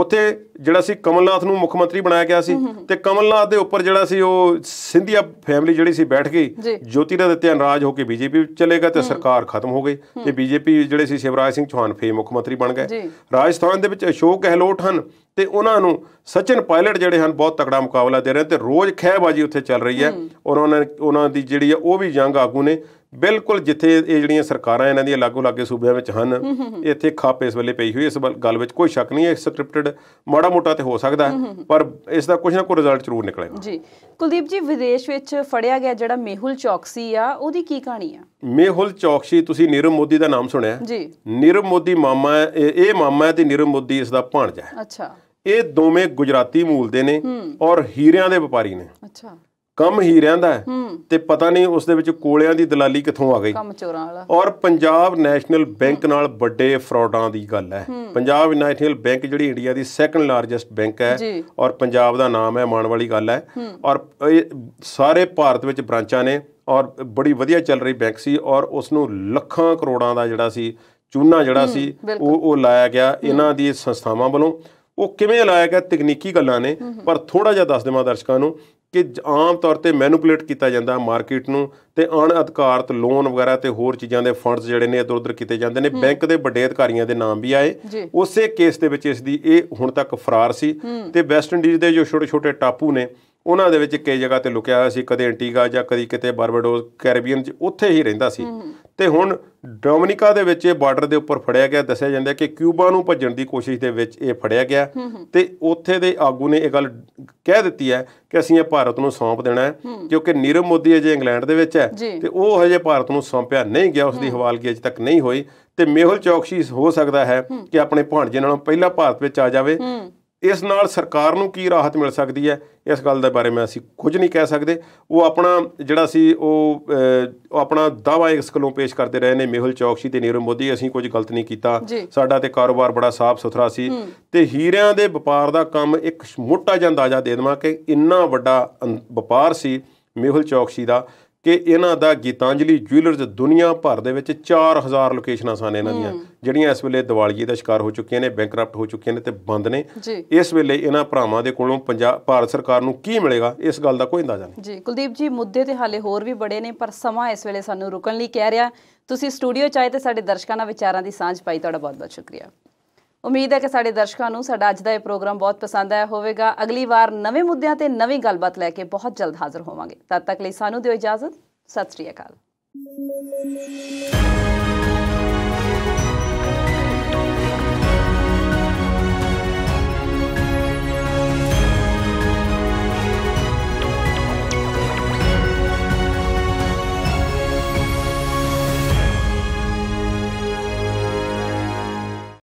ਉੱਥੇ ਜਿਹੜਾ ਸੀ ਕਮਲਨਾਥ ਨੂੰ ਮੁੱਖ ਮੰਤਰੀ ਬਣਾਇਆ ਗਿਆ ਸੀ ਤੇ ਕਮਲਨਾਥ ਦੇ ਉੱਪਰ ਜਿਹੜਾ ਸੀ ਉਹ ਸਿੰਧੀਆ ਫੈਮਿਲੀ ਜਿਹੜੀ ਸੀ ਬੈਠ ਗਈ ਦਿੱਤੇ ਅਨਰਾਜ ਹੋ ਕੇ ਬੀਜੇਪੀ ਵਿੱਚ ਤੇ ਸਰਕਾਰ ਖਤਮ ਹੋ ਗਈ ਤੇ ਬੀਜੇਪੀ ਜਿਹੜੇ ਸੀ ਸ਼ਿਵਰਾਜ ਸਿੰਘ ਚੌਹਾਨ ਫੇ ਮੁੱਖ ਮੰਤਰੀ ਬਣ ਗਏ ਰਾਜਸਥਾਨ ਦੇ ਵਿੱਚ ਅਸ਼ੋਕ ਗਹਿਲੋਟ ਹਨ ਤੇ ਉਹਨਾਂ ਨੂੰ ਸਚਿਨ ਪਾਇਲਟ ਜਿਹੜੇ ਹਨ ਬਹੁਤ ਤਕੜਾ ਮੁਕਾਬਲਾ ਦੇ ਰਹੇ ਤੇ ਰੋਜ਼ ਖਹਿਬਾਜੀ ਉੱਥੇ ਚੱਲ ਰਹੀ ਹੈ ਔਰ ਉਹਨਾਂ ਉਹਨਾਂ ਦੀ ਜਿਹੜੀ ਹੈ ਉਹ ਵੀ ਜੰਗ ਆਗੂ ਨੇ ਬਿਲਕੁਲ ਜਿੱਥੇ ਇਹ ਜਿਹੜੀਆਂ ਸਰਕਾਰਾਂ ਇਹਨਾਂ ਦੀਆਂ ਲਾਗੂ ਲਾਗੇ ਸੂਬਿਆਂ ਵਿੱਚ ਹਨ ਇੱਥੇ ਖਾਪ ਇਸ ਵੇਲੇ ਪਈ ਹੋਈ ਇਸ ਗੱਲ ਵਿੱਚ ਕੋਈ ਸ਼ੱਕ ਨਹੀਂ ਹੈ ਸਕ੍ਰਿਪਟਡ ਮਾੜਾ ਮੋਟਾ ਤੇ ਹੋ ਸਕਦਾ ਪਰ ਇਸ ਦਾ ਕੁਝ ਨਾ ਕੋਈ ਰਿਜ਼ਲਟ ਜ਼ਰੂਰ ਨਿਕਲੇਗਾ ਜੀ ਕੁਲਦੀਪ ਜੀ ਵਿਦੇਸ਼ ਵਿੱਚ ਫੜਿਆ ਗਿਆ ਜਿਹੜਾ ਮੇਹੁਲ ਚੌਕਸੀ ਆ ਉਹਦੀ ਕੀ ਕਹਾਣੀ ਆ ਮੇਹੁਲ ਚੌਕਸੀ ਤੁਸੀਂ ਨਿਰਮ ਮੋਦੀ ਦਾ ਨਾਮ ਸੁਣਿਆ ਜੀ ਨਿਰਮ ਮੋਦੀ ਮਾਮਾ ਇਹ ਮਾਮਾ ਤੇ ਨਿਰਮ ਮੋਦੀ ਇਸ ਦਾ ਭਾਣਜਾ ਹੈ ਅੱਛਾ ਇਹ ਦੋਵੇਂ ਗੁਜਰਾਤੀ ਮੂਲ ਦੇ ਨੇ ਔਰ ਹੀਰਿਆਂ ਦੇ ਵਪਾਰੀ ਨੇ ਅੱਛਾ ਕੰਮ ਹੀ ਰਹਿੰਦਾ ਤੇ ਪਤਾ ਨਹੀਂ ਉਸ ਦੇ ਵਿੱਚ ਕੋਲਿਆਂ ਦੀ ਦਲਾਲੀ ਕਿੱਥੋਂ ਆ ਗਈ ਕੰਮ ਚੋਰਾਂ ਵਾਲਾ ਔਰ ਪੰਜਾਬ ਨੈਸ਼ਨਲ ਬੈਂਕ ਨਾਲ ਵੱਡੇ ਫਰਾਡਾਂ ਦੀ ਗੱਲ ਹੈ ਪੰਜਾਬ ਨੈਸ਼ਨਲ ਬੈਂਕ ਜਿਹੜੀ ਇੰਡੀਆ ਦੀ ਸੈਕੰਡ ਲਾਰਜੈਸਟ ਬੈਂਕ ਹੈ ਔਰ ਪੰਜਾਬ ਦਾ ਨਾਮ ਹੈ ਮਾਣ ਵਾਲੀ ਗੱਲ ਹੈ ਔਰ ਸਾਰੇ ਭਾਰਤ ਵਿੱਚ ਬ੍ਰਾਂਚਾਂ ਨੇ ਔਰ ਬੜੀ ਵਧੀਆ ਚੱਲ ਰਹੀ ਬੈਂਕ ਸੀ ਔਰ ਉਸ ਨੂੰ ਲੱਖਾਂ ਕਰੋੜਾਂ ਦਾ ਜਿਹੜਾ ਸੀ ਚੂਨਾ ਜਿਹੜਾ ਸੀ ਉਹ ਉਹ ਲਾਇਆ ਗਿਆ ਇਹਨਾਂ ਦੀ ਸੰਸਥਾਵਾਂ ਵੱਲੋਂ ਉਹ ਕਿਵੇਂ ਲਾਇਆ ਗਿਆ ਤਕਨੀਕੀ ਗੱਲਾਂ ਨੇ ਪਰ ਥੋੜਾ ਜਿਹਾ ਦੱਸ ਦੇਵਾਂ ਦਰਸ਼ਕਾਂ ਨੂੰ ਕਿ ਆਮ ਤੌਰ ਤੇ ਮੈਨੂਪੂਲੇਟ ਕੀਤਾ ਜਾਂਦਾ ਮਾਰਕੀਟ ਨੂੰ ਤੇ ਅਣਅਧਿਕਾਰਤ ਲੋਨ ਵਗੈਰਾ ਤੇ ਹੋਰ ਚੀਜ਼ਾਂ ਦੇ ਫੰਡਸ ਜਿਹੜੇ ਨੇ ਇਧਰ ਉਧਰ ਕੀਤੇ ਜਾਂਦੇ ਨੇ ਬੈਂਕ ਦੇ ਵੱਡੇ ਅਧਿਕਾਰੀਆਂ ਦੇ ਨਾਮ ਵੀ ਆਏ ਉਸੇ ਕੇਸ ਦੇ ਵਿੱਚ ਇਸ ਦੀ ਇਹ ਹੁਣ ਤੱਕ ਫਰਾਰ ਸੀ ਤੇ ਵੈਸਟ ਇੰਡੀਜ਼ ਦੇ ਜੋ ਛੋਟੇ ਛੋਟੇ ਟਾਪੂ ਨੇ ਉਹਨਾਂ ਦੇ ਵਿੱਚ ਕਈ ਜਗ੍ਹਾ ਤੇ ਲੁਕਿਆ ਹੋਇਆ ਸੀ ਕਦੇ ਐਂਟੀਗਾ ਜਾਂ ਕਦੀ ਕਿਤੇ ਬਾਰਬਡੋਸ ਕੈਰੀਬੀਅਨ 'ਚ ਉੱਥੇ ਹੀ ਰਹਿੰਦਾ ਸੀ ਤੇ ਹੁਣ ਡੋਮਿਨਿਕਾ ਦੇ ਵਿੱਚ ਇਹ ਬਾਰਡਰ ਦੇ ਉੱਪਰ ਫੜਿਆ ਗਿਆ ਦੱਸਿਆ ਜਾਂਦਾ ਕਿ ਕਿਊਬਾ ਨੂੰ ਭੱਜਣ ਦੀ ਕੋਸ਼ਿਸ਼ ਦੇ ਵਿੱਚ ਇਹ ਫੜਿਆ ਗਿਆ ਤੇ ਉੱਥੇ ਦੇ ਆਗੂ ਨੇ ਇਹ ਗੱਲ ਕਹਿ ਦਿੱਤੀ ਹੈ ਕਿ ਅਸੀਂ ਇਹ ਭਾਰਤ ਨੂੰ ਸੌਂਪ ਦੇਣਾ ਹੈ ਕਿਉਂਕਿ ਨੀਰਵ ਮੋਦੀ ਅਜੇ ਇੰਗਲੈਂਡ ਦੇ ਵਿੱਚ ਹੈ ਤੇ ਉਹ ਹਜੇ ਭਾਰਤ ਨੂੰ ਸੌਂਪਿਆ ਨਹੀਂ ਗਿਆ ਉਸ ਦੀ ਹਵਾਲਗੀ ਅਜੇ ਤੱਕ ਨਹੀਂ ਹੋਈ ਤੇ ਮੇਹੁਲ ਚੌਕਸੀ ਹੋ ਸਕਦਾ ਹੈ ਕਿ ਆਪਣੇ ਭਾਂਜੇ ਨਾਲੋਂ ਪਹਿਲਾਂ ਭਾਰਤ ਵਿੱਚ ਆ ਜਾਵੇ ਇਸ ਨਾਲ ਸਰਕਾਰ ਨੂੰ ਕੀ ਰਾਹਤ ਮਿਲ ਸਕਦੀ ਹੈ ਇਸ ਗੱਲ ਦੇ ਬਾਰੇ ਮੈਂ ਅਸੀਂ ਕੁਝ ਨਹੀਂ ਕਹਿ ਸਕਦੇ ਉਹ ਆਪਣਾ ਜਿਹੜਾ ਸੀ ਉਹ ਆਪਣਾ ਦਾਵਾ ਇਸ ਕੋਲੋਂ ਪੇਸ਼ ਕਰਦੇ ਰਹੇ ਨੇ ਮਿਹਲ ਚੌਕਸੀ ਤੇ ਨੀਰਵ ਮੋਦੀ ਅਸੀਂ ਕੁਝ ਗਲਤ ਨਹੀਂ ਕੀਤਾ ਸਾਡਾ ਤੇ ਕਾਰੋਬਾਰ ਬੜਾ ਸਾਫ਼ ਸੁਥਰਾ ਸੀ ਤੇ ਹੀਰਿਆਂ ਦੇ ਵਪਾਰ ਦਾ ਕੰਮ ਇੱਕ ਮੋਟਾ ਜਿਹਾ ਅੰਦਾਜ਼ਾ ਦੇ ਦਵਾਂ ਕਿ ਇੰਨਾ ਵੱਡਾ ਵਪਾਰ ਸੀ ਮਿਹਲ ਚੌਕਸੀ ਦਾ ਕਿ ਇਹਨਾਂ ਦਾ ਗੀਤਾਂਜਲੀ ਜੁਐਲਰਸ ਦੁਨੀਆ ਭਰ ਦੇ ਵਿੱਚ 4000 ਲੋਕੇਸ਼ਨਾਂ ਸਨ ਇਹਨਾਂ ਦੀਆਂ ਜਿਹੜੀਆਂ ਇਸ ਵੇਲੇ ਦਿਵਾਲੀਏ ਦਾ ਸ਼ਿਕਾਰ ਹੋ ਚੁੱਕੀਆਂ ਨੇ ਬੈਂਕਰਪਟ ਹੋ ਚੁੱਕੀਆਂ ਨੇ ਤੇ ਬੰਦ ਨੇ ਇਸ ਵੇਲੇ ਇਹਨਾਂ ਭਰਾਵਾਂ ਦੇ ਕੋਲੋਂ ਪੰਜਾਬ ਭਾਰਤ ਸਰਕਾਰ ਨੂੰ ਕੀ ਮਿਲੇਗਾ ਇਸ ਗੱਲ ਦਾ ਕੋਈ ਅੰਦਾਜ਼ਾ ਨਹੀਂ ਜੀ ਕੁਲਦੀਪ ਜੀ ਮੁੱਦੇ ਤੇ ਹਾਲੇ ਹੋਰ ਵੀ ਬੜੇ ਨੇ ਪਰ ਸਮਾਂ ਇਸ ਵੇਲੇ ਸਾਨੂੰ ਰੁਕਣ ਲਈ ਕਹਿ ਰਿਹਾ ਤੁਸੀਂ ਸਟੂਡੀਓ ਚ ਆਏ ਤੇ ਸਾਡੇ ਦਰਸ਼ਕਾਂ ਨਾਲ ਵਿਚਾਰਾਂ ਦੀ ਸਾਂਝ ਪਾਈ ਤੁਹਾਡਾ ਬਹੁਤ ਬਹੁਤ ਸ਼ੁਕਰੀਆ ਉਮੀਦ ਹੈ ਕਿ ਸਾਡੇ ਦਰਸ਼ਕਾਂ ਨੂੰ ਸਾਡਾ ਅੱਜ ਦਾ ਇਹ ਪ੍ਰੋਗਰਾਮ ਬਹੁਤ ਪਸੰਦ ਆਇਆ ਹੋਵੇਗਾ ਅਗਲੀ ਵਾਰ ਨਵੇਂ ਮੁੱਦਿਆਂ ਤੇ ਨਵੀਂ ਗੱਲਬਾਤ ਲੈ ਕੇ ਬਹੁਤ ਜਲਦ ਹਾਜ਼ਰ ਹੋਵਾਂਗੇ ਤਦ ਤੱਕ ਲਈ ਸਾਨੂੰ ਦਿਓ ਇਜਾਜ਼ਤ ਸਤਿ ਸ੍ਰੀ ਅਕਾਲ